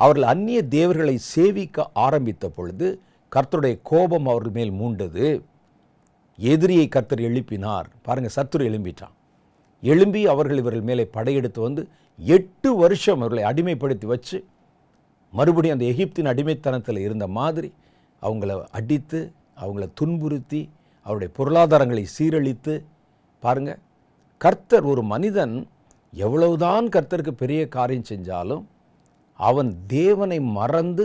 அவர்கள் அந்நிய தேவர்களை சேவிக்க ஆரம்பித்த பொழுது கர்த்தருடைய கோபம் அவர்கள் மேல் மூண்டது எதிரியை கர்த்தர் எழுப்பினார் பாருங்கள் சத்துரு எழும்பிட்டான் எழும்பி அவர்கள் இவர்கள் மேலே படையெடுத்து வந்து எட்டு வருஷம் அவர்களை அடிமைப்படுத்தி வச்சு மறுபடியும் அந்த எகிப்தின் அடிமைத்தனத்தில் இருந்த மாதிரி அவங்கள அடித்து அவங்கள துன்புறுத்தி அவருடைய பொருளாதாரங்களை சீரழித்து பாருங்க கர்த்தர் ஒரு மனிதன் எவ்வளவுதான் கர்த்தருக்கு பெரிய காரியம் செஞ்சாலும் அவன் தேவனை மறந்து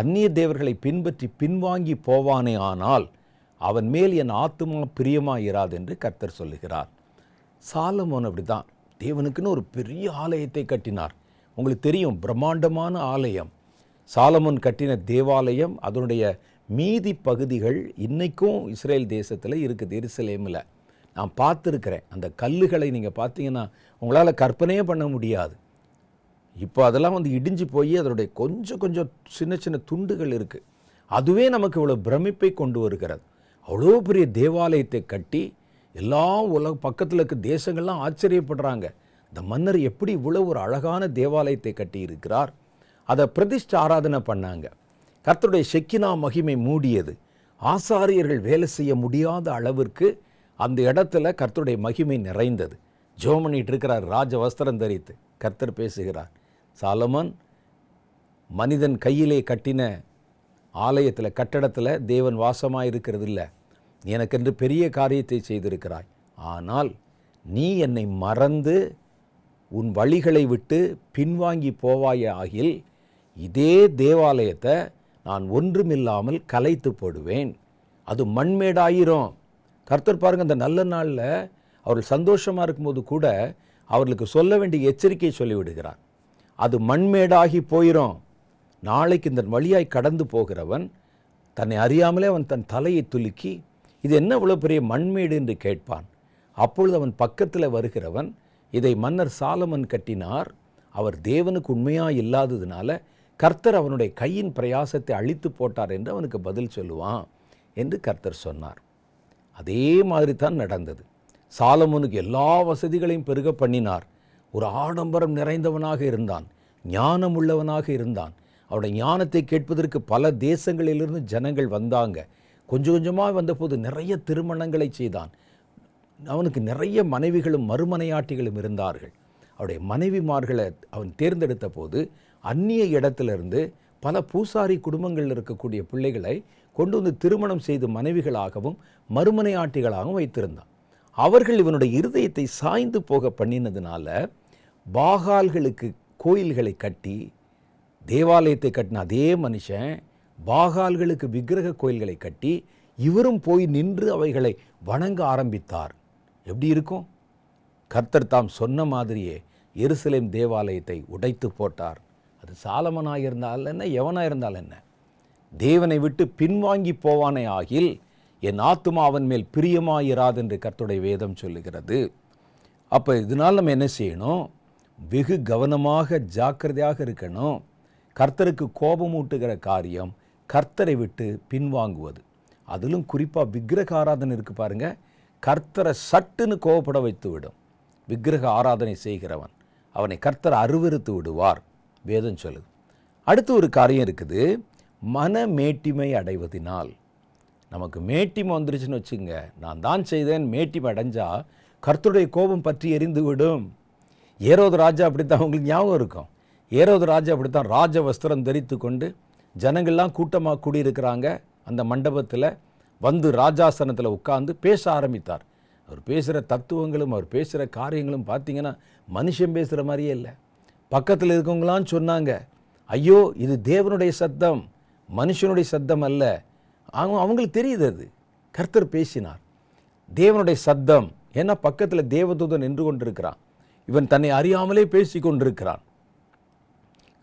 அந்நிய தேவர்களை பின்பற்றி பின்வாங்கி போவானே ஆனால் அவன் மேல் என் ஆத்மா பிரியமாயிராது என்று கர்த்தர் சொல்லுகிறார் சாலமோன் அப்படி தான் தேவனுக்குன்னு ஒரு பெரிய ஆலயத்தை கட்டினார் உங்களுக்கு தெரியும் பிரம்மாண்டமான ஆலயம் சாலமோன் கட்டின தேவாலயம் அதனுடைய மீதி பகுதிகள் இன்றைக்கும் இஸ்ரேல் தேசத்தில் இருக்குது எருசலேமில் நான் பார்த்துருக்குறேன் அந்த கல்லுகளை நீங்கள் பார்த்தீங்கன்னா உங்களால் கற்பனையே பண்ண முடியாது இப்போ அதெல்லாம் வந்து இடிஞ்சு போய் அதனுடைய கொஞ்சம் கொஞ்சம் சின்ன சின்ன துண்டுகள் இருக்குது அதுவே நமக்கு இவ்வளோ பிரமிப்பை கொண்டு வருகிறது அவ்வளோ பெரிய தேவாலயத்தை கட்டி எல்லா உலக பக்கத்தில் இருக்க தேசங்கள்லாம் ஆச்சரியப்படுறாங்க இந்த மன்னர் எப்படி இவ்வளோ ஒரு அழகான தேவாலயத்தை கட்டி இருக்கிறார் அதை பிரதிஷ்ட ஆராதனை பண்ணாங்க கர்த்தருடைய செக்கினா மகிமை மூடியது ஆசாரியர்கள் வேலை செய்ய முடியாத அளவிற்கு அந்த இடத்துல கர்த்தருடைய மகிமை நிறைந்தது ஜோமனிட்டு இருக்கிறார் ராஜ வஸ்திரம் தரித்து கர்த்தர் பேசுகிறார் சாலமன் மனிதன் கையிலே கட்டின ஆலயத்தில் கட்டடத்தில் தேவன் வாசமாக இருக்கிறது இல்லை எனக்கென்று பெரிய காரியத்தை செய்திருக்கிறாய் ஆனால் நீ என்னை மறந்து உன் வழிகளை விட்டு பின்வாங்கி போவாய ஆகில் இதே தேவாலயத்தை நான் ஒன்றுமில்லாமல் கலைத்து போடுவேன் அது மண்மேடாயிரும் கர்த்தர் பாருங்கள் அந்த நல்ல நாளில் அவர்கள் சந்தோஷமாக இருக்கும்போது கூட அவர்களுக்கு சொல்ல வேண்டிய எச்சரிக்கை சொல்லிவிடுகிறார் அது மண்மேடாகி போயிடும் நாளைக்கு இந்த வழியாய் கடந்து போகிறவன் தன்னை அறியாமலே அவன் தன் தலையை துலுக்கி இது என்ன இவ்வளோ பெரிய மண்மேடு என்று கேட்பான் அப்பொழுது அவன் பக்கத்தில் வருகிறவன் இதை மன்னர் சாலமன் கட்டினார் அவர் தேவனுக்கு உண்மையாக இல்லாததுனால கர்த்தர் அவனுடைய கையின் பிரயாசத்தை அழித்து போட்டார் என்று அவனுக்கு பதில் சொல்லுவான் என்று கர்த்தர் சொன்னார் அதே மாதிரி தான் நடந்தது சாலமோனுக்கு எல்லா வசதிகளையும் பெருக பண்ணினார் ஒரு ஆடம்பரம் நிறைந்தவனாக இருந்தான் ஞானம் உள்ளவனாக இருந்தான் அவனுடைய ஞானத்தை கேட்பதற்கு பல தேசங்களிலிருந்து ஜனங்கள் வந்தாங்க கொஞ்சம் கொஞ்சமாக வந்தபோது நிறைய திருமணங்களை செய்தான் அவனுக்கு நிறைய மனைவிகளும் மறுமனையாட்டிகளும் இருந்தார்கள் அவருடைய மனைவிமார்களை அவன் தேர்ந்தெடுத்த போது அந்நிய இடத்திலிருந்து பல பூசாரி குடும்பங்களில் இருக்கக்கூடிய பிள்ளைகளை கொண்டு வந்து திருமணம் செய்து மனைவிகளாகவும் மறுமனையாட்டிகளாகவும் வைத்திருந்தான் அவர்கள் இவனுடைய இருதயத்தை சாய்ந்து போக பண்ணினதுனால பாகால்களுக்கு கோயில்களை கட்டி தேவாலயத்தை கட்டின அதே மனுஷன் பாகால்களுக்கு விக்கிரக கோயில்களை கட்டி இவரும் போய் நின்று அவைகளை வணங்க ஆரம்பித்தார் எப்படி இருக்கும் கர்த்தர் தாம் சொன்ன மாதிரியே எருசலேம் தேவாலயத்தை உடைத்து போட்டார் அது சாலமனாக இருந்தால் என்ன எவனாக இருந்தால் என்ன தேவனை விட்டு பின்வாங்கி போவானே ஆகில் என் ஆத்துமா அவன் மேல் பிரியமாயிராது என்று கர்த்துடைய வேதம் சொல்லுகிறது அப்போ இதனால் நம்ம என்ன செய்யணும் வெகு கவனமாக ஜாக்கிரதையாக இருக்கணும் கர்த்தருக்கு கோபம் ஊட்டுகிற காரியம் கர்த்தரை விட்டு பின்வாங்குவது அதிலும் குறிப்பாக விக்கிரக ஆராதனை இருக்குது பாருங்கள் கர்த்தரை சட்டுன்னு கோவப்பட வைத்து விடும் விக்கிரக ஆராதனை செய்கிறவன் அவனை கர்த்தர் அருவறுத்து விடுவார் வேதம் சொல்லுது அடுத்து ஒரு காரியம் இருக்குது மன மேட்டிமை அடைவதினால் நமக்கு மேட்டிமை வந்துருச்சுன்னு வச்சுங்க நான் தான் செய்தேன் மேட்டிமை அடைஞ்சால் கர்த்தருடைய கோபம் பற்றி எரிந்து விடும் ஏரோது ராஜா அப்படித்தான் உங்களுக்கு ஞாபகம் இருக்கும் ஏரோது ராஜா அப்படித்தான் ராஜ வஸ்திரம் தரித்து கொண்டு ஜனங்கள்லாம் கூட்டமாக கூடியிருக்கிறாங்க அந்த மண்டபத்தில் வந்து ராஜாசனத்தில் உட்காந்து பேச ஆரம்பித்தார் அவர் பேசுகிற தத்துவங்களும் அவர் பேசுகிற காரியங்களும் பார்த்திங்கன்னா மனுஷன் பேசுகிற மாதிரியே இல்லை பக்கத்தில் இருக்கவங்களாம் சொன்னாங்க ஐயோ இது தேவனுடைய சத்தம் மனுஷனுடைய சத்தம் அல்ல அவங்க அவங்களுக்கு தெரியுது அது கர்த்தர் பேசினார் தேவனுடைய சத்தம் ஏன்னா பக்கத்தில் தேவதூதன் நின்று கொண்டிருக்கிறான் இவன் தன்னை அறியாமலே பேசி கொண்டிருக்கிறான்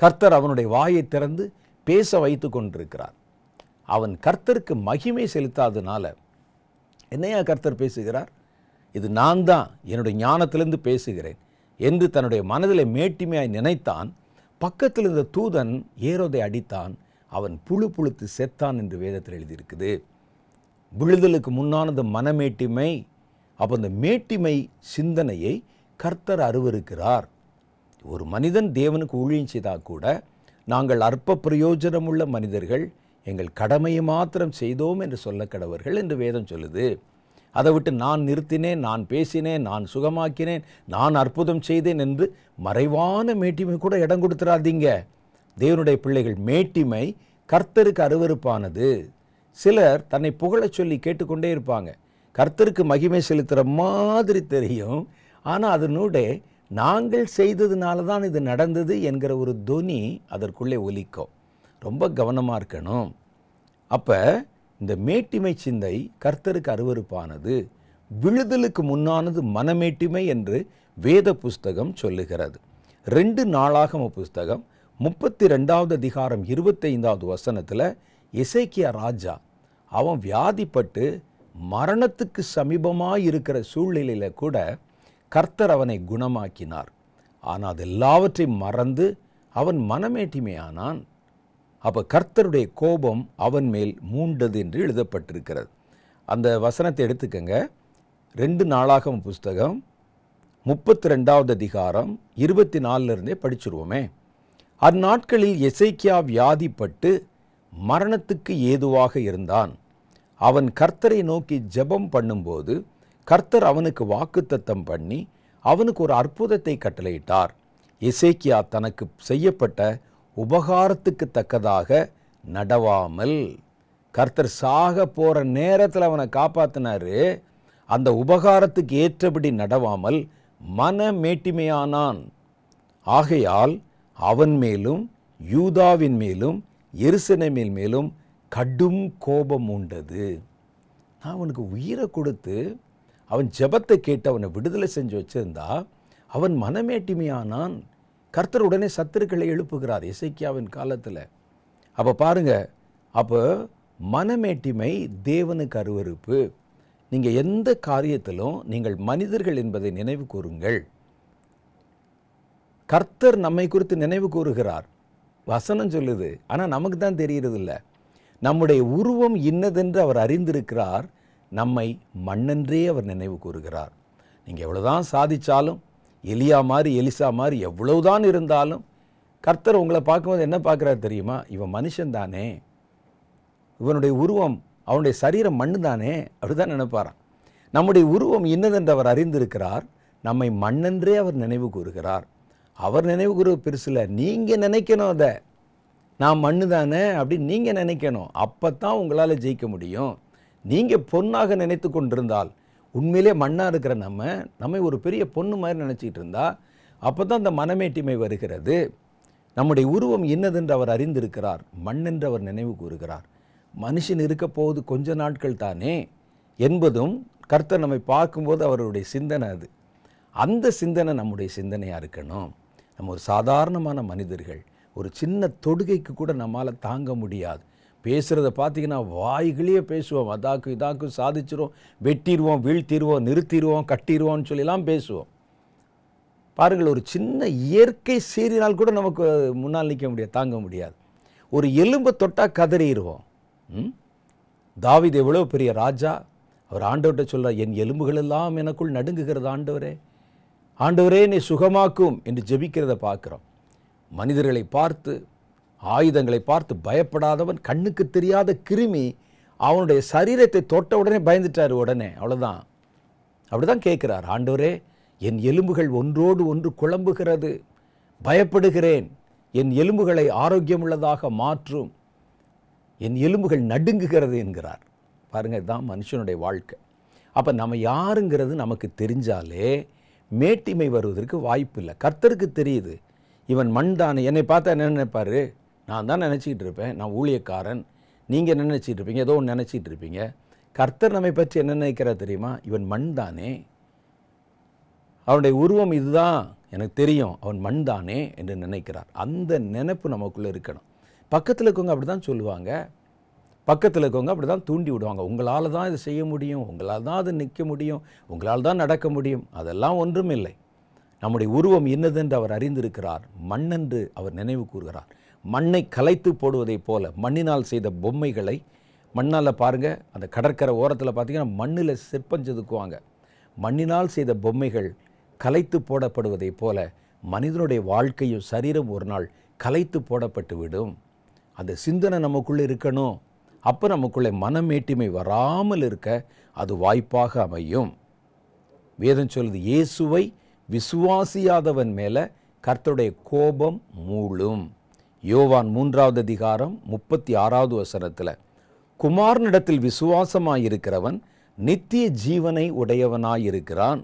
கர்த்தர் அவனுடைய வாயை திறந்து பேச வைத்து கொண்டிருக்கிறார் அவன் கர்த்தருக்கு மகிமை செலுத்தாதனால என்னையா கர்த்தர் பேசுகிறார் இது நான் தான் என்னுடைய ஞானத்திலிருந்து பேசுகிறேன் என்று தன்னுடைய மனதிலே மேட்டிமையாய் நினைத்தான் பக்கத்தில் இருந்த தூதன் ஏரோதை அடித்தான் அவன் புழு புழுத்து செத்தான் என்று வேதத்தில் எழுதியிருக்குது விழுதலுக்கு முன்னானது மனமேட்டிமை அப்போ அந்த மேட்டிமை சிந்தனையை கர்த்தர் அருவருக்கிறார் ஒரு மனிதன் தேவனுக்கு ஊழியம் செய்தால் கூட நாங்கள் அற்ப பிரயோஜனமுள்ள மனிதர்கள் எங்கள் கடமையை மாத்திரம் செய்தோம் என்று சொல்ல கடவர்கள் என்று வேதம் சொல்லுது அதை விட்டு நான் நிறுத்தினேன் நான் பேசினேன் நான் சுகமாக்கினேன் நான் அற்புதம் செய்தேன் என்று மறைவான மேட்டிமை கூட இடம் கொடுத்துடாதீங்க தேவனுடைய பிள்ளைகள் மேட்டிமை கர்த்தருக்கு அருவறுப்பானது சிலர் தன்னை புகழச் சொல்லி கேட்டுக்கொண்டே இருப்பாங்க கர்த்தருக்கு மகிமை செலுத்துகிற மாதிரி தெரியும் ஆனால் அதனுடைய நாங்கள் செய்ததுனால தான் இது நடந்தது என்கிற ஒரு துனி அதற்குள்ளே ஒலிக்கும் ரொம்ப கவனமாக இருக்கணும் அப்போ இந்த மேட்டிமை சிந்தை கர்த்தருக்கு அருவறுப்பானது விழுதலுக்கு முன்னானது மனமேட்டிமை என்று வேத புஸ்தகம் சொல்லுகிறது ரெண்டு நாளாகம புஸ்தகம் முப்பத்தி ரெண்டாவது அதிகாரம் இருபத்தைந்தாவது வசனத்தில் இசைக்கியா ராஜா அவன் வியாதிப்பட்டு மரணத்துக்கு சமீபமாக இருக்கிற சூழ்நிலையில் கூட கர்த்தர் அவனை குணமாக்கினார் ஆனால் அது எல்லாவற்றையும் மறந்து அவன் மனமேட்டிமையானான் அப்போ கர்த்தருடைய கோபம் அவன் மேல் மூண்டது என்று எழுதப்பட்டிருக்கிறது அந்த வசனத்தை எடுத்துக்கங்க ரெண்டு நாளாகும் புஸ்தகம் முப்பத்தி ரெண்டாவது அதிகாரம் இருபத்தி நாலுலேருந்தே படிச்சிருவோமே அந்நாட்களில் எசைக்கியா வியாதிப்பட்டு மரணத்துக்கு ஏதுவாக இருந்தான் அவன் கர்த்தரை நோக்கி ஜெபம் பண்ணும்போது கர்த்தர் அவனுக்கு வாக்குத்தத்தம் பண்ணி அவனுக்கு ஒரு அற்புதத்தை கட்டளையிட்டார் எசேக்கியா தனக்கு செய்யப்பட்ட உபகாரத்துக்கு தக்கதாக நடவாமல் கர்த்தர் சாக போகிற நேரத்தில் அவனை காப்பாற்றினாரு அந்த உபகாரத்துக்கு ஏற்றபடி நடவாமல் மன மேட்டிமையானான் ஆகையால் அவன் மேலும் யூதாவின் மேலும் எருசலேமின் மேலும் கடும் கோபம் உண்டது நான் அவனுக்கு உயிரை கொடுத்து அவன் ஜபத்தை கேட்டு அவனை விடுதலை செஞ்சு வச்சுருந்தா அவன் மனமேட்டிமையானான் கர்த்தர் உடனே சத்துருக்களை எழுப்புகிறார் இசைக்கியாவின் காலத்தில் அப்போ பாருங்கள் அப்போ மனமேட்டிமை தேவனுக்கு அருவறுப்பு நீங்கள் எந்த காரியத்திலும் நீங்கள் மனிதர்கள் என்பதை நினைவு கூறுங்கள் கர்த்தர் நம்மை குறித்து நினைவு கூறுகிறார் வசனம் சொல்லுது ஆனால் நமக்கு தான் தெரிகிறதில்ல நம்முடைய உருவம் இன்னதென்று அவர் அறிந்திருக்கிறார் நம்மை மண்ணென்றே அவர் நினைவு கூறுகிறார் நீங்கள் எவ்வளோதான் சாதித்தாலும் எலியா மாதிரி எலிசா மாதிரி எவ்வளவுதான் இருந்தாலும் கர்த்தர் உங்களை பார்க்கும்போது என்ன பார்க்குறாரு தெரியுமா இவன் மனுஷன் தானே இவனுடைய உருவம் அவனுடைய சரீரம் மண்ணு தானே அப்படிதான் நினைப்பாரான் நம்முடைய உருவம் இன்னதென்று அவர் அறிந்திருக்கிறார் நம்மை மண்ணென்றே அவர் நினைவு கூறுகிறார் அவர் நினைவு கூறுவ பெருசில் நீங்கள் நினைக்கணும் அதை நான் மண்ணு தானே அப்படின்னு நீங்கள் நினைக்கணும் அப்போ தான் உங்களால் ஜெயிக்க முடியும் நீங்கள் பொன்னாக நினைத்து கொண்டிருந்தால் உண்மையிலே மண்ணாக இருக்கிற நம்ம நம்ம ஒரு பெரிய பொண்ணு மாதிரி நினச்சிக்கிட்டு இருந்தால் அப்போ தான் அந்த மனமேட்டிமை வருகிறது நம்முடைய உருவம் என்னதென்று அவர் அறிந்திருக்கிறார் மண் என்று அவர் நினைவு கூறுகிறார் மனுஷன் இருக்க போவது கொஞ்ச நாட்கள் தானே என்பதும் கர்த்தர் நம்மை பார்க்கும்போது அவருடைய சிந்தனை அது அந்த சிந்தனை நம்முடைய சிந்தனையாக இருக்கணும் நம்ம ஒரு சாதாரணமான மனிதர்கள் ஒரு சின்ன தொடுகைக்கு கூட நம்மால் தாங்க முடியாது பேசுகிறத பார்த்தீங்கன்னா வாய்களையே பேசுவோம் அதாக்கு இதாக்கு சாதிச்சிருவோம் வெட்டிடுவோம் வீழ்த்திடுவோம் நிறுத்திடுவோம் கட்டிடுவோம்னு சொல்லிலாம் பேசுவோம் பாருங்கள் ஒரு சின்ன இயற்கை சீறினால் கூட நமக்கு முன்னால் நிற்க முடியாது தாங்க முடியாது ஒரு எலும்பை தொட்டால் கதறிடுவோம் தாவிது எவ்வளோ பெரிய ராஜா அவர் ஆண்டவர்கிட்ட சொல்கிறார் என் எலும்புகள் எல்லாம் எனக்குள் நடுங்குகிறது ஆண்டவரே ஆண்டவரே என்னை சுகமாக்கும் என்று ஜெபிக்கிறத பார்க்குறோம் மனிதர்களை பார்த்து ஆயுதங்களை பார்த்து பயப்படாதவன் கண்ணுக்கு தெரியாத கிருமி அவனுடைய சரீரத்தை தொட்ட உடனே பயந்துட்டார் உடனே அவ்வளோதான் அப்படி தான் கேட்குறார் ஆண்டவரே என் எலும்புகள் ஒன்றோடு ஒன்று குழம்புகிறது பயப்படுகிறேன் என் எலும்புகளை ஆரோக்கியமுள்ளதாக மாற்றும் என் எலும்புகள் நடுங்குகிறது என்கிறார் பாருங்கள் தான் மனுஷனுடைய வாழ்க்கை அப்போ நம்ம யாருங்கிறது நமக்கு தெரிஞ்சாலே மேட்டிமை வருவதற்கு வாய்ப்பு இல்லை கர்த்தருக்கு தெரியுது இவன் மண் தானே என்னை பார்த்தா என்ன நினைப்பார் நான் தான் நினச்சிக்கிட்டு இருப்பேன் நான் ஊழியக்காரன் நீங்கள் நினச்சிட்டு இருப்பீங்க ஏதோ ஒன்று நினச்சிட்டு இருப்பீங்க கர்த்தர் நம்மை பற்றி என்ன நினைக்கிறா தெரியுமா இவன் மண் தானே அவனுடைய உருவம் இதுதான் எனக்கு தெரியும் அவன் மண் தானே என்று நினைக்கிறார் அந்த நினைப்பு நமக்குள்ளே இருக்கணும் பக்கத்தில் இருக்கவங்க அப்படி தான் சொல்லுவாங்க பக்கத்தில் இருக்கவங்க அப்படி தான் தூண்டி விடுவாங்க உங்களால் தான் இதை செய்ய முடியும் உங்களால் தான் அது நிற்க முடியும் உங்களால் தான் நடக்க முடியும் அதெல்லாம் ஒன்றும் இல்லை நம்முடைய உருவம் என்று அவர் அறிந்திருக்கிறார் மண்ணென்று அவர் நினைவு கூறுகிறார் மண்ணை கலைத்து போடுவதைப் போல மண்ணினால் செய்த பொம்மைகளை மண்ணால் பாருங்கள் அந்த கடற்கரை ஓரத்தில் பார்த்திங்கன்னா மண்ணில் சிற்பஞ்சதுக்குவாங்க மண்ணினால் செய்த பொம்மைகள் கலைத்து போடப்படுவதைப் போல மனிதனுடைய வாழ்க்கையும் சரீரம் ஒரு நாள் கலைத்து போடப்பட்டு விடும் அந்த சிந்தனை நமக்குள்ளே இருக்கணும் அப்போ நமக்குள்ளே மனமேட்டிமை வராமல் இருக்க அது வாய்ப்பாக அமையும் வேதம் சொல்வது இயேசுவை விசுவாசியாதவன் மேலே கர்த்தருடைய கோபம் மூழும் யோவான் மூன்றாவது அதிகாரம் முப்பத்தி ஆறாவது வசனத்தில் குமாரனிடத்தில் விசுவாசமாயிருக்கிறவன் நித்திய ஜீவனை உடையவனாயிருக்கிறான்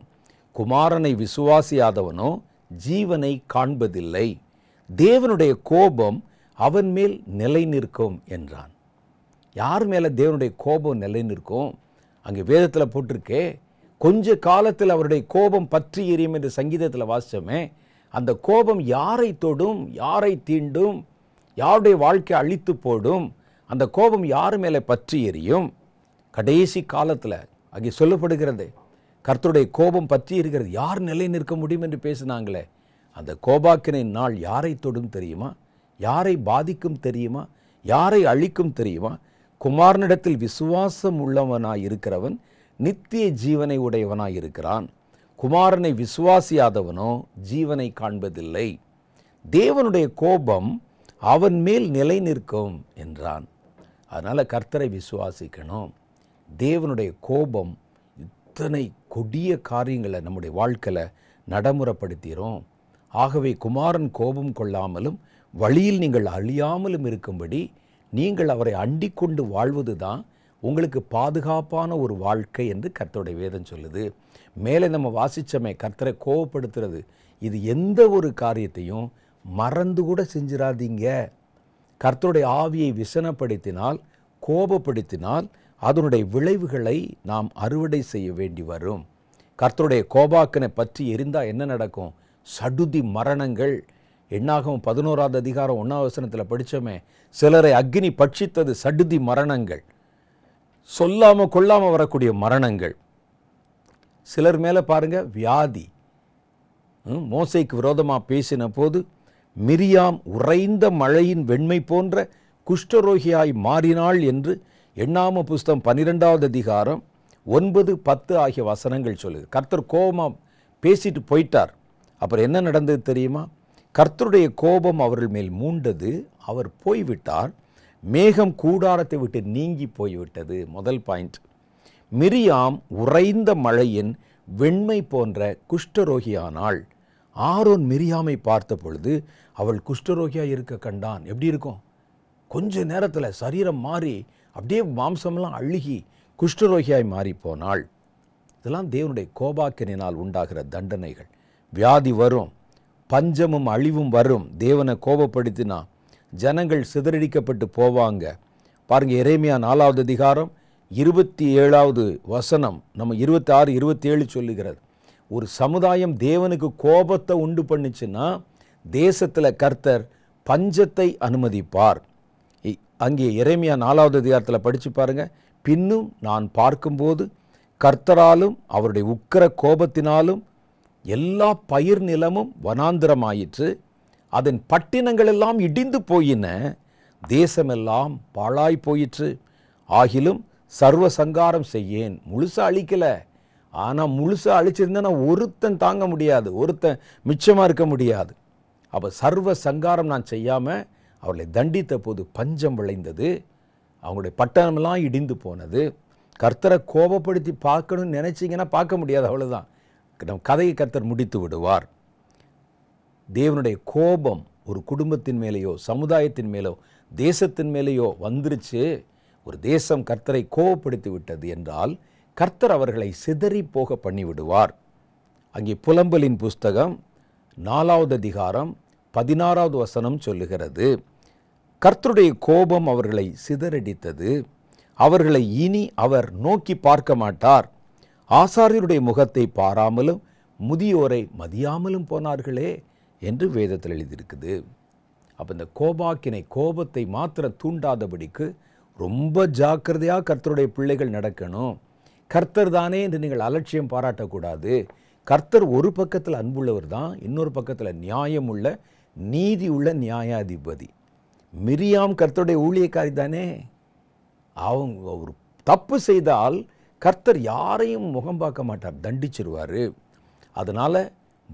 குமாரனை விசுவாசியாதவனோ ஜீவனை காண்பதில்லை தேவனுடைய கோபம் அவன் மேல் நிலை நிற்கும் என்றான் யார் மேலே தேவனுடைய கோபம் நிலை நிற்கும் அங்கே வேதத்தில் போட்டிருக்கே கொஞ்ச காலத்தில் அவருடைய கோபம் பற்றி எரியும் என்று சங்கீதத்தில் வாசித்தோமே அந்த கோபம் யாரை தொடும் யாரை தீண்டும் யாருடைய வாழ்க்கை அழித்து போடும் அந்த கோபம் யார் மேலே பற்றி எரியும் கடைசி காலத்தில் அங்கே சொல்லப்படுகிறது கர்த்தருடைய கோபம் பற்றி இருக்கிறது யார் நிலை நிற்க முடியும் என்று பேசினாங்களே அந்த கோபாக்கினை நாள் யாரை தொடும் தெரியுமா யாரை பாதிக்கும் தெரியுமா யாரை அழிக்கும் தெரியுமா குமாரனிடத்தில் விசுவாசம் உள்ளவனாய் இருக்கிறவன் நித்திய ஜீவனை உடையவனாய் இருக்கிறான் குமாரனை விசுவாசியாதவனோ ஜீவனை காண்பதில்லை தேவனுடைய கோபம் அவன் மேல் நிலை நிற்கும் என்றான் அதனால் கர்த்தரை விசுவாசிக்கணும் தேவனுடைய கோபம் இத்தனை கொடிய காரியங்களை நம்முடைய வாழ்க்கையில் நடைமுறைப்படுத்திடும் ஆகவே குமாரன் கோபம் கொள்ளாமலும் வழியில் நீங்கள் அழியாமலும் இருக்கும்படி நீங்கள் அவரை அண்டிக் கொண்டு வாழ்வது தான் உங்களுக்கு பாதுகாப்பான ஒரு வாழ்க்கை என்று கர்த்தருடைய வேதம் சொல்லுது மேலே நம்ம வாசித்தமே கர்த்தரை கோவப்படுத்துறது இது எந்த ஒரு காரியத்தையும் மறந்து கூட செஞ்சிடாதீங்க கர்த்தருடைய ஆவியை விசனப்படுத்தினால் கோபப்படுத்தினால் அதனுடைய விளைவுகளை நாம் அறுவடை செய்ய வேண்டி வரும் கர்த்தருடைய கோபாக்கனை பற்றி எரிந்தால் என்ன நடக்கும் சடுதி மரணங்கள் என்னாகும் பதினோராவது அதிகாரம் ஒன்றாவசனத்தில் படித்தோமே சிலரை அக்னி பட்சித்தது சடுதி மரணங்கள் சொல்லாமல் கொள்ளாமல் வரக்கூடிய மரணங்கள் சிலர் மேலே பாருங்கள் வியாதி மோசைக்கு விரோதமாக பேசின போது மிரியாம் உறைந்த மழையின் வெண்மை போன்ற குஷ்டரோகியாய் மாறினாள் என்று எண்ணாம புஸ்தம் பன்னிரெண்டாவது அதிகாரம் ஒன்பது பத்து ஆகிய வசனங்கள் சொல்லுது கர்த்தர் கோபமாக பேசிட்டு போயிட்டார் அப்புறம் என்ன நடந்தது தெரியுமா கர்த்தருடைய கோபம் அவர்கள் மேல் மூண்டது அவர் போய்விட்டார் மேகம் கூடாரத்தை விட்டு நீங்கி போய்விட்டது முதல் பாயிண்ட் மிரியாம் உறைந்த மழையின் வெண்மை போன்ற குஷ்டரோகியானாள் ஆரோன் மிரியாமை பார்த்த பொழுது அவள் குஷ்டரோகியாக இருக்க கண்டான் எப்படி இருக்கும் கொஞ்ச நேரத்தில் சரீரம் மாறி அப்படியே மாம்சமெல்லாம் அழுகி குஷ்டரோகியாய் மாறி போனாள் இதெல்லாம் தேவனுடைய கோபாக்கினால் உண்டாகிற தண்டனைகள் வியாதி வரும் பஞ்சமும் அழிவும் வரும் தேவனை கோபப்படுத்தினா ஜனங்கள் சிதறடிக்கப்பட்டு போவாங்க பாருங்கள் இறைமையா நாலாவது அதிகாரம் இருபத்தி ஏழாவது வசனம் நம்ம இருபத்தி ஆறு இருபத்தி ஏழு சொல்லுகிறது ஒரு சமுதாயம் தேவனுக்கு கோபத்தை உண்டு பண்ணுச்சுன்னா தேசத்தில் கர்த்தர் பஞ்சத்தை அனுமதிப்பார் அங்கே இறைமையா நாலாவது அதிகாரத்தில் படித்து பாருங்கள் பின்னும் நான் பார்க்கும்போது கர்த்தராலும் அவருடைய உக்கர கோபத்தினாலும் எல்லா பயிர் நிலமும் வனாந்திரமாயிற்று அதன் பட்டினங்கள் எல்லாம் இடிந்து போயின தேசமெல்லாம் பாழாய் போயிற்று ஆகிலும் சர்வ சங்காரம் செய்யேன் முழுசாக அழிக்கலை ஆனால் முழுசாக அழிச்சிருந்தேன்னா ஒருத்தன் தாங்க முடியாது ஒருத்தன் மிச்சமாக இருக்க முடியாது அப்போ சர்வ சங்காரம் நான் செய்யாமல் அவர்களை தண்டித்த போது பஞ்சம் விளைந்தது அவங்களுடைய பட்டணம்லாம் இடிந்து போனது கர்த்தரை கோபப்படுத்தி பார்க்கணும்னு நினச்சிங்கன்னா பார்க்க முடியாது அவ்வளோதான் நம் கதையை கர்த்தர் முடித்து விடுவார் தேவனுடைய கோபம் ஒரு குடும்பத்தின் மேலேயோ சமுதாயத்தின் மேலோ தேசத்தின் மேலேயோ வந்துருச்சு ஒரு தேசம் கர்த்தரை கோபப்படுத்தி விட்டது என்றால் கர்த்தர் அவர்களை சிதறி போக பண்ணிவிடுவார் அங்கே புலம்பலின் புஸ்தகம் நாலாவது அதிகாரம் பதினாறாவது வசனம் சொல்லுகிறது கர்த்தருடைய கோபம் அவர்களை சிதறடித்தது அவர்களை இனி அவர் நோக்கி பார்க்க மாட்டார் ஆசாரியருடைய முகத்தை பாராமலும் முதியோரை மதியாமலும் போனார்களே என்று வேதத்தில் எழுதியிருக்குது அப்போ இந்த கோபாக்கினை கோபத்தை மாத்திர தூண்டாதபடிக்கு ரொம்ப ஜாக்கிரதையாக கர்த்தருடைய பிள்ளைகள் நடக்கணும் கர்த்தர் தானே என்று நீங்கள் அலட்சியம் பாராட்டக்கூடாது கர்த்தர் ஒரு பக்கத்தில் அன்புள்ளவர் தான் இன்னொரு பக்கத்தில் நியாயம் உள்ள நீதி உள்ள நியாயாதிபதி மிரியாம் கர்த்தருடைய ஊழியக்காரி தானே அவங்க ஒரு தப்பு செய்தால் கர்த்தர் யாரையும் முகம் பார்க்க மாட்டார் தண்டிச்சிருவார் அதனால்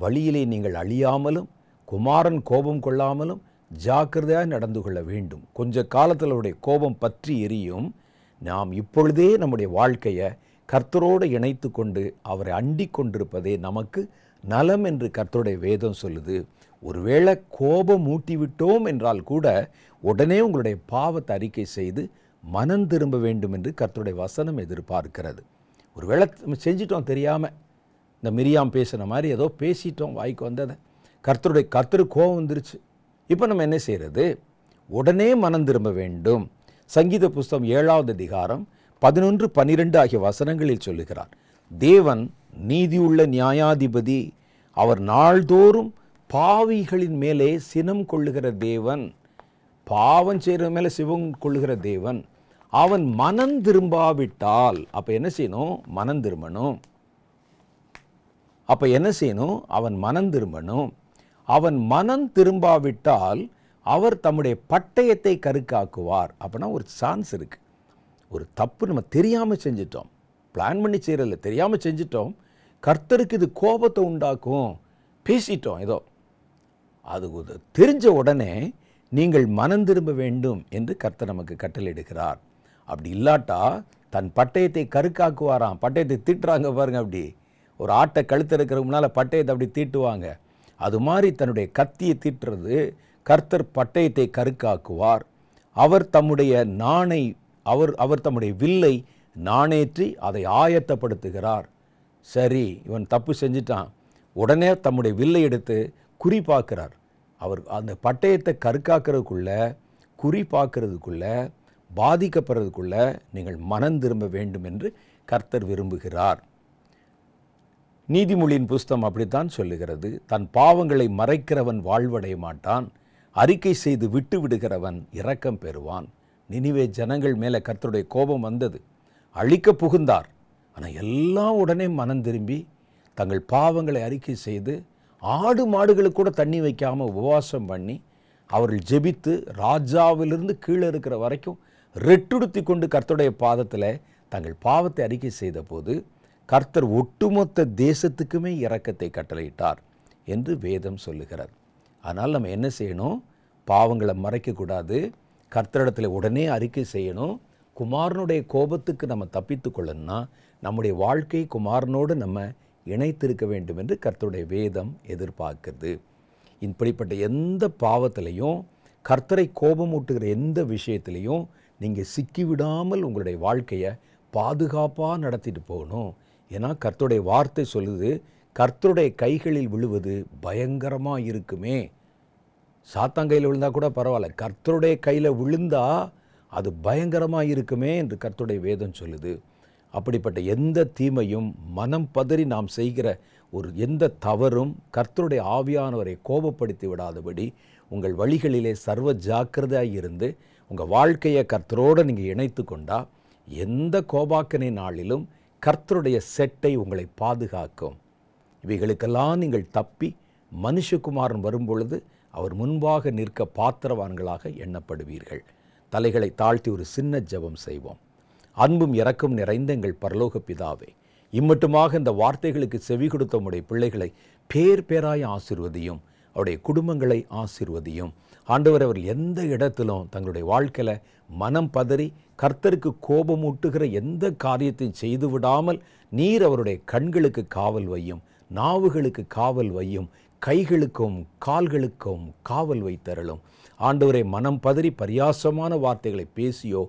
வழியிலே நீங்கள் அழியாமலும் குமாரன் கோபம் கொள்ளாமலும் ஜாக்கிரதையாக நடந்து கொள்ள வேண்டும் கொஞ்ச காலத்தில் அவருடைய கோபம் பற்றி எரியும் நாம் இப்பொழுதே நம்முடைய வாழ்க்கையை கர்த்தரோடு இணைத்து கொண்டு அவரை அண்டி கொண்டிருப்பதே நமக்கு நலம் என்று கர்த்தருடைய வேதம் சொல்லுது ஒருவேளை கோபம் ஊட்டிவிட்டோம் என்றால் கூட உடனே உங்களுடைய பாவத்தை அறிக்கை செய்து மனம் திரும்ப வேண்டும் என்று கர்த்தருடைய வசனம் எதிர்பார்க்கிறது ஒருவேளை நம்ம செஞ்சிட்டோம் தெரியாமல் இந்த மிரியாம் பேசுன மாதிரி ஏதோ பேசிட்டோம் வாய்க்கு வந்ததை கர்த்தருடைய கர்த்தர் கோபம் வந்துருச்சு இப்போ நம்ம என்ன செய்கிறது உடனே மனம் திரும்ப வேண்டும் சங்கீத புஸ்தம் ஏழாவது அதிகாரம் பதினொன்று பனிரெண்டு ஆகிய வசனங்களில் சொல்லுகிறார் தேவன் நீதியுள்ள நியாயாதிபதி அவர் நாள்தோறும் பாவிகளின் மேலே சினம் கொள்ளுகிற தேவன் பாவம் செய்கிற மேலே சிவம் கொள்ளுகிற தேவன் அவன் மனம் திரும்பாவிட்டால் அப்போ என்ன செய்யணும் மனம் திரும்பணும் அப்போ என்ன செய்யணும் அவன் மனம் திரும்பணும் அவன் மனம் திரும்பாவிட்டால் அவர் தம்முடைய பட்டயத்தை கருக்காக்குவார் அப்படின்னா ஒரு சான்ஸ் இருக்குது ஒரு தப்பு நம்ம தெரியாமல் செஞ்சிட்டோம் பிளான் பண்ணி செய்கிறதில்ல தெரியாமல் செஞ்சிட்டோம் கர்த்தருக்கு இது கோபத்தை உண்டாக்கும் பேசிட்டோம் ஏதோ அது தெரிஞ்ச உடனே நீங்கள் மனம் திரும்ப வேண்டும் என்று கர்த்தர் நமக்கு கட்டளையிடுகிறார் அப்படி இல்லாட்டா தன் பட்டயத்தை கருக்காக்குவாராம் பட்டயத்தை தீட்டுறாங்க பாருங்க அப்படி ஒரு ஆட்டை கழுத்து இருக்கிறவங்களால முன்னால் பட்டயத்தை அப்படி தீட்டுவாங்க அது மாதிரி தன்னுடைய கத்தியை தீட்டுறது கர்த்தர் பட்டயத்தை கருக்காக்குவார் அவர் தம்முடைய நாணை அவர் அவர் தம்முடைய வில்லை நாணேற்றி அதை ஆயத்தப்படுத்துகிறார் சரி இவன் தப்பு செஞ்சிட்டான் உடனே தம்முடைய வில்லை எடுத்து குறி பார்க்கிறார் அவர் அந்த பட்டயத்தை கருக்காக்குறதுக்குள்ள குறி பார்க்கறதுக்குள்ள பாதிக்கப்படுறதுக்குள்ள நீங்கள் மனம் திரும்ப வேண்டும் என்று கர்த்தர் விரும்புகிறார் நீதிமொழியின் புஸ்தம் அப்படித்தான் சொல்லுகிறது தன் பாவங்களை மறைக்கிறவன் வாழ்வடைய மாட்டான் அறிக்கை செய்து விட்டு விடுகிறவன் இரக்கம் பெறுவான் நினைவே ஜனங்கள் மேலே கர்த்தருடைய கோபம் வந்தது அழிக்க புகுந்தார் ஆனால் எல்லாம் உடனே மனம் திரும்பி தங்கள் பாவங்களை அறிக்கை செய்து ஆடு மாடுகளுக்கு கூட தண்ணி வைக்காமல் உபவாசம் பண்ணி அவர்கள் ஜெபித்து ராஜாவிலிருந்து கீழே இருக்கிற வரைக்கும் ரெட்டுடுத்தி கொண்டு கர்த்தருடைய பாதத்தில் தங்கள் பாவத்தை அறிக்கை செய்த போது கர்த்தர் ஒட்டுமொத்த தேசத்துக்குமே இரக்கத்தை கட்டளையிட்டார் என்று வேதம் சொல்லுகிறார் ஆனால் நம்ம என்ன செய்யணும் பாவங்களை மறைக்கக்கூடாது கர்த்தரிடத்தில் உடனே அறிக்கை செய்யணும் குமாரனுடைய கோபத்துக்கு நம்ம தப்பித்து கொள்ளணும்னா நம்முடைய வாழ்க்கை குமாரனோடு நம்ம இணைத்திருக்க வேண்டும் என்று கர்த்தருடைய வேதம் எதிர்பார்க்குது இப்படிப்பட்ட எந்த பாவத்திலையும் கர்த்தரை கோபம் ஊட்டுகிற எந்த விஷயத்திலையும் நீங்கள் சிக்கிவிடாமல் உங்களுடைய வாழ்க்கையை பாதுகாப்பாக நடத்திட்டு போகணும் ஏன்னா கர்த்தருடைய வார்த்தை சொல்லுது கர்த்தருடைய கைகளில் விழுவது பயங்கரமாக இருக்குமே சாத்தாங்கையில் விழுந்தால் கூட பரவாயில்ல கர்த்தருடைய கையில் விழுந்தால் அது பயங்கரமாக இருக்குமே என்று கர்த்தருடைய வேதம் சொல்லுது அப்படிப்பட்ட எந்த தீமையும் மனம் பதறி நாம் செய்கிற ஒரு எந்த தவறும் கர்த்தருடைய ஆவியானவரை கோபப்படுத்தி விடாதபடி உங்கள் வழிகளிலே சர்வ ஜாக்கிரதையாக இருந்து உங்கள் வாழ்க்கையை கர்த்தரோடு நீங்கள் இணைத்து கொண்டால் எந்த கோபாக்கனை நாளிலும் கர்த்தருடைய செட்டை உங்களை பாதுகாக்கும் இவைகளுக்கெல்லாம் நீங்கள் தப்பி மனுஷகுமாரன் வரும்பொழுது அவர் முன்பாக நிற்க பாத்திரவான்களாக எண்ணப்படுவீர்கள் தலைகளை தாழ்த்தி ஒரு சின்ன ஜபம் செய்வோம் அன்பும் இறக்கும் நிறைந்த எங்கள் பரலோக பிதாவே இம்மட்டுமாக இந்த வார்த்தைகளுக்கு செவி கொடுத்த உடைய பிள்ளைகளை பேர் பேராய் ஆசிர்வதியும் அவருடைய குடும்பங்களை ஆசிர்வதியும் ஆண்டவர் அவர் எந்த இடத்திலும் தங்களுடைய வாழ்க்கையில் மனம் பதறி கர்த்தருக்கு கோபமூட்டுகிற எந்த காரியத்தையும் செய்து விடாமல் நீர் அவருடைய கண்களுக்கு காவல் வையும் நாவுகளுக்கு காவல் வையும் கைகளுக்கும் கால்களுக்கும் காவல் வைத்தரலும் ஆண்டவரை மனம் பதறி பரியாசமான வார்த்தைகளை பேசியோ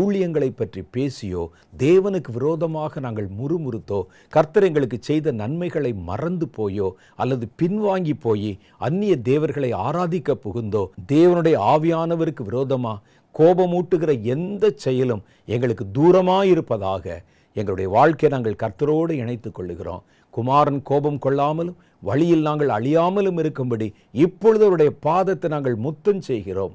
ஊழியங்களை பற்றி பேசியோ தேவனுக்கு விரோதமாக நாங்கள் முறுமுறுத்தோ கர்த்தர் எங்களுக்கு செய்த நன்மைகளை மறந்து போயோ அல்லது பின்வாங்கி போய் அந்நிய தேவர்களை ஆராதிக்க புகுந்தோ தேவனுடைய ஆவியானவருக்கு விரோதமா கோபமூட்டுகிற எந்த செயலும் எங்களுக்கு தூரமாக இருப்பதாக எங்களுடைய வாழ்க்கையை நாங்கள் கர்த்தரோடு இணைத்து கொள்ளுகிறோம் குமாரன் கோபம் கொள்ளாமலும் வழியில் நாங்கள் அழியாமலும் இருக்கும்படி இப்பொழுது அவருடைய பாதத்தை நாங்கள் முத்தம் செய்கிறோம்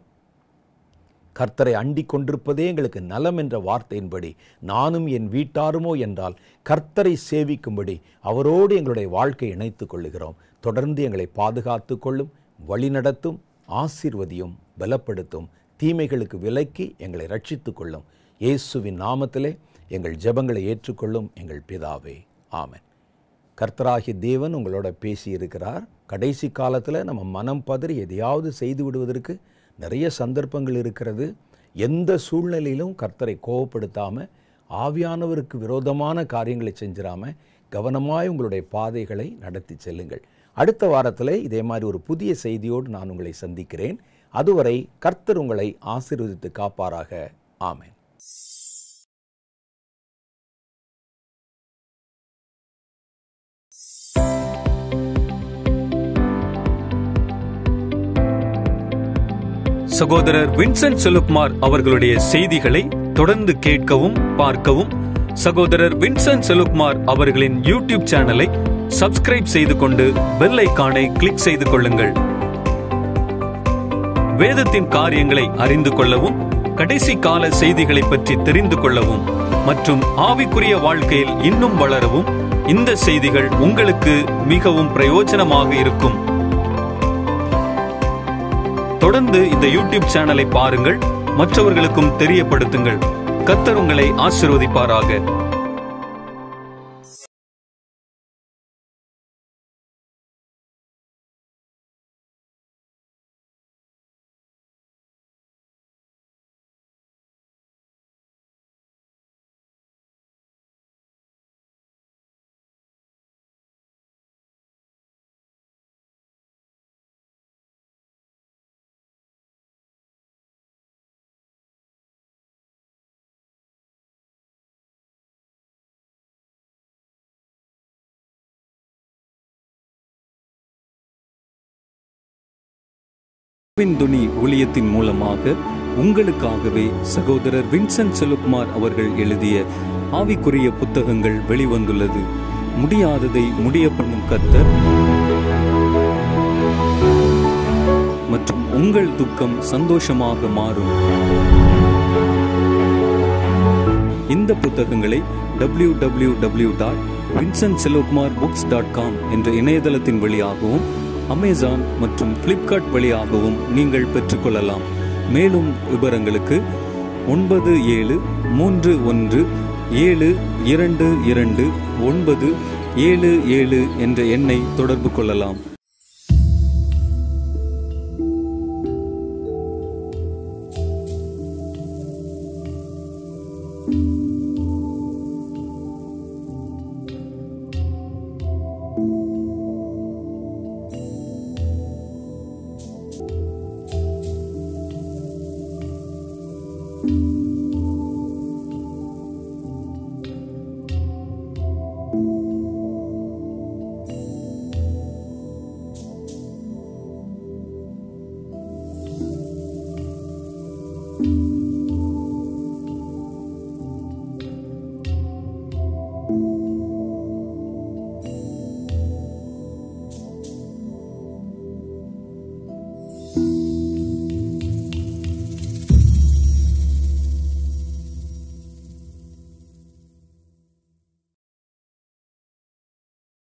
கர்த்தரை அண்டிக் கொண்டிருப்பதே எங்களுக்கு நலம் என்ற வார்த்தையின்படி நானும் என் வீட்டாருமோ என்றால் கர்த்தரை சேவிக்கும்படி அவரோடு எங்களுடைய வாழ்க்கை இணைத்துக் கொள்ளுகிறோம் தொடர்ந்து எங்களை பாதுகாத்து கொள்ளும் வழிநடத்தும் ஆசீர்வதியும் பலப்படுத்தும் தீமைகளுக்கு விலக்கி எங்களை ரட்சித்து கொள்ளும் இயேசுவின் நாமத்திலே எங்கள் ஜெபங்களை ஏற்றுக்கொள்ளும் எங்கள் பிதாவே ஆமன் கர்த்தராகி தேவன் உங்களோட பேசியிருக்கிறார் கடைசி காலத்தில் நம்ம மனம் பதறி எதையாவது செய்து விடுவதற்கு நிறைய சந்தர்ப்பங்கள் இருக்கிறது எந்த சூழ்நிலையிலும் கர்த்தரை கோவப்படுத்தாமல் ஆவியானவருக்கு விரோதமான காரியங்களை செஞ்சிடாமல் கவனமாய் உங்களுடைய பாதைகளை நடத்தி செல்லுங்கள் அடுத்த வாரத்தில் இதே மாதிரி ஒரு புதிய செய்தியோடு நான் உங்களை சந்திக்கிறேன் அதுவரை கர்த்தர் உங்களை ஆசீர்வதித்து காப்பாராக ஆமேன் சகோதரர் வின்சென்ட் செலுப்மார் அவர்களுடைய செய்திகளை தொடர்ந்து கேட்கவும் பார்க்கவும் சகோதரர் வின்சென்ட் செலுப்மார் அவர்களின் யூடியூப் சேனலை சப்ஸ்கிரைப் செய்து கொண்டு பெல் ஐக்கானை கிளிக் செய்து கொள்ளுங்கள் வேதத்தின் காரியங்களை அறிந்து கொள்ளவும் கடைசி கால செய்திகளை பற்றி தெரிந்து கொள்ளவும் மற்றும் ஆவிக்குரிய வாழ்க்கையில் இன்னும் வளரவும் இந்த செய்திகள் உங்களுக்கு மிகவும் பிரயோஜனமாக இருக்கும் தொடர்ந்து இந்த யூடியூப் சேனலை பாருங்கள் மற்றவர்களுக்கும் தெரியப்படுத்துங்கள் கத்தர் உங்களை ஆசிர்வதிப்பாராக துணி ஊழியத்தின் மூலமாக உங்களுக்காகவே சகோதரர் வின்சென்ட் செலுக்குமார் அவர்கள் எழுதிய ஆவிக்குரிய புத்தகங்கள் வெளிவந்துள்ளது முடியாததை முடிய பண்ணும் கத்தர் மற்றும் உங்கள் துக்கம் சந்தோஷமாக மாறும் இந்த புத்தகங்களை W W W dot Vincent Selvakumar books dot com என்ற இணையதளத்தின் வழியாகவும் அமேசான் மற்றும் ஃப்ளிப்கார்ட் வழியாகவும் நீங்கள் பெற்றுக்கொள்ளலாம் மேலும் விவரங்களுக்கு ஒன்பது ஏழு மூன்று ஒன்று ஏழு இரண்டு இரண்டு ஒன்பது ஏழு ஏழு என்ற எண்ணை தொடர்பு கொள்ளலாம்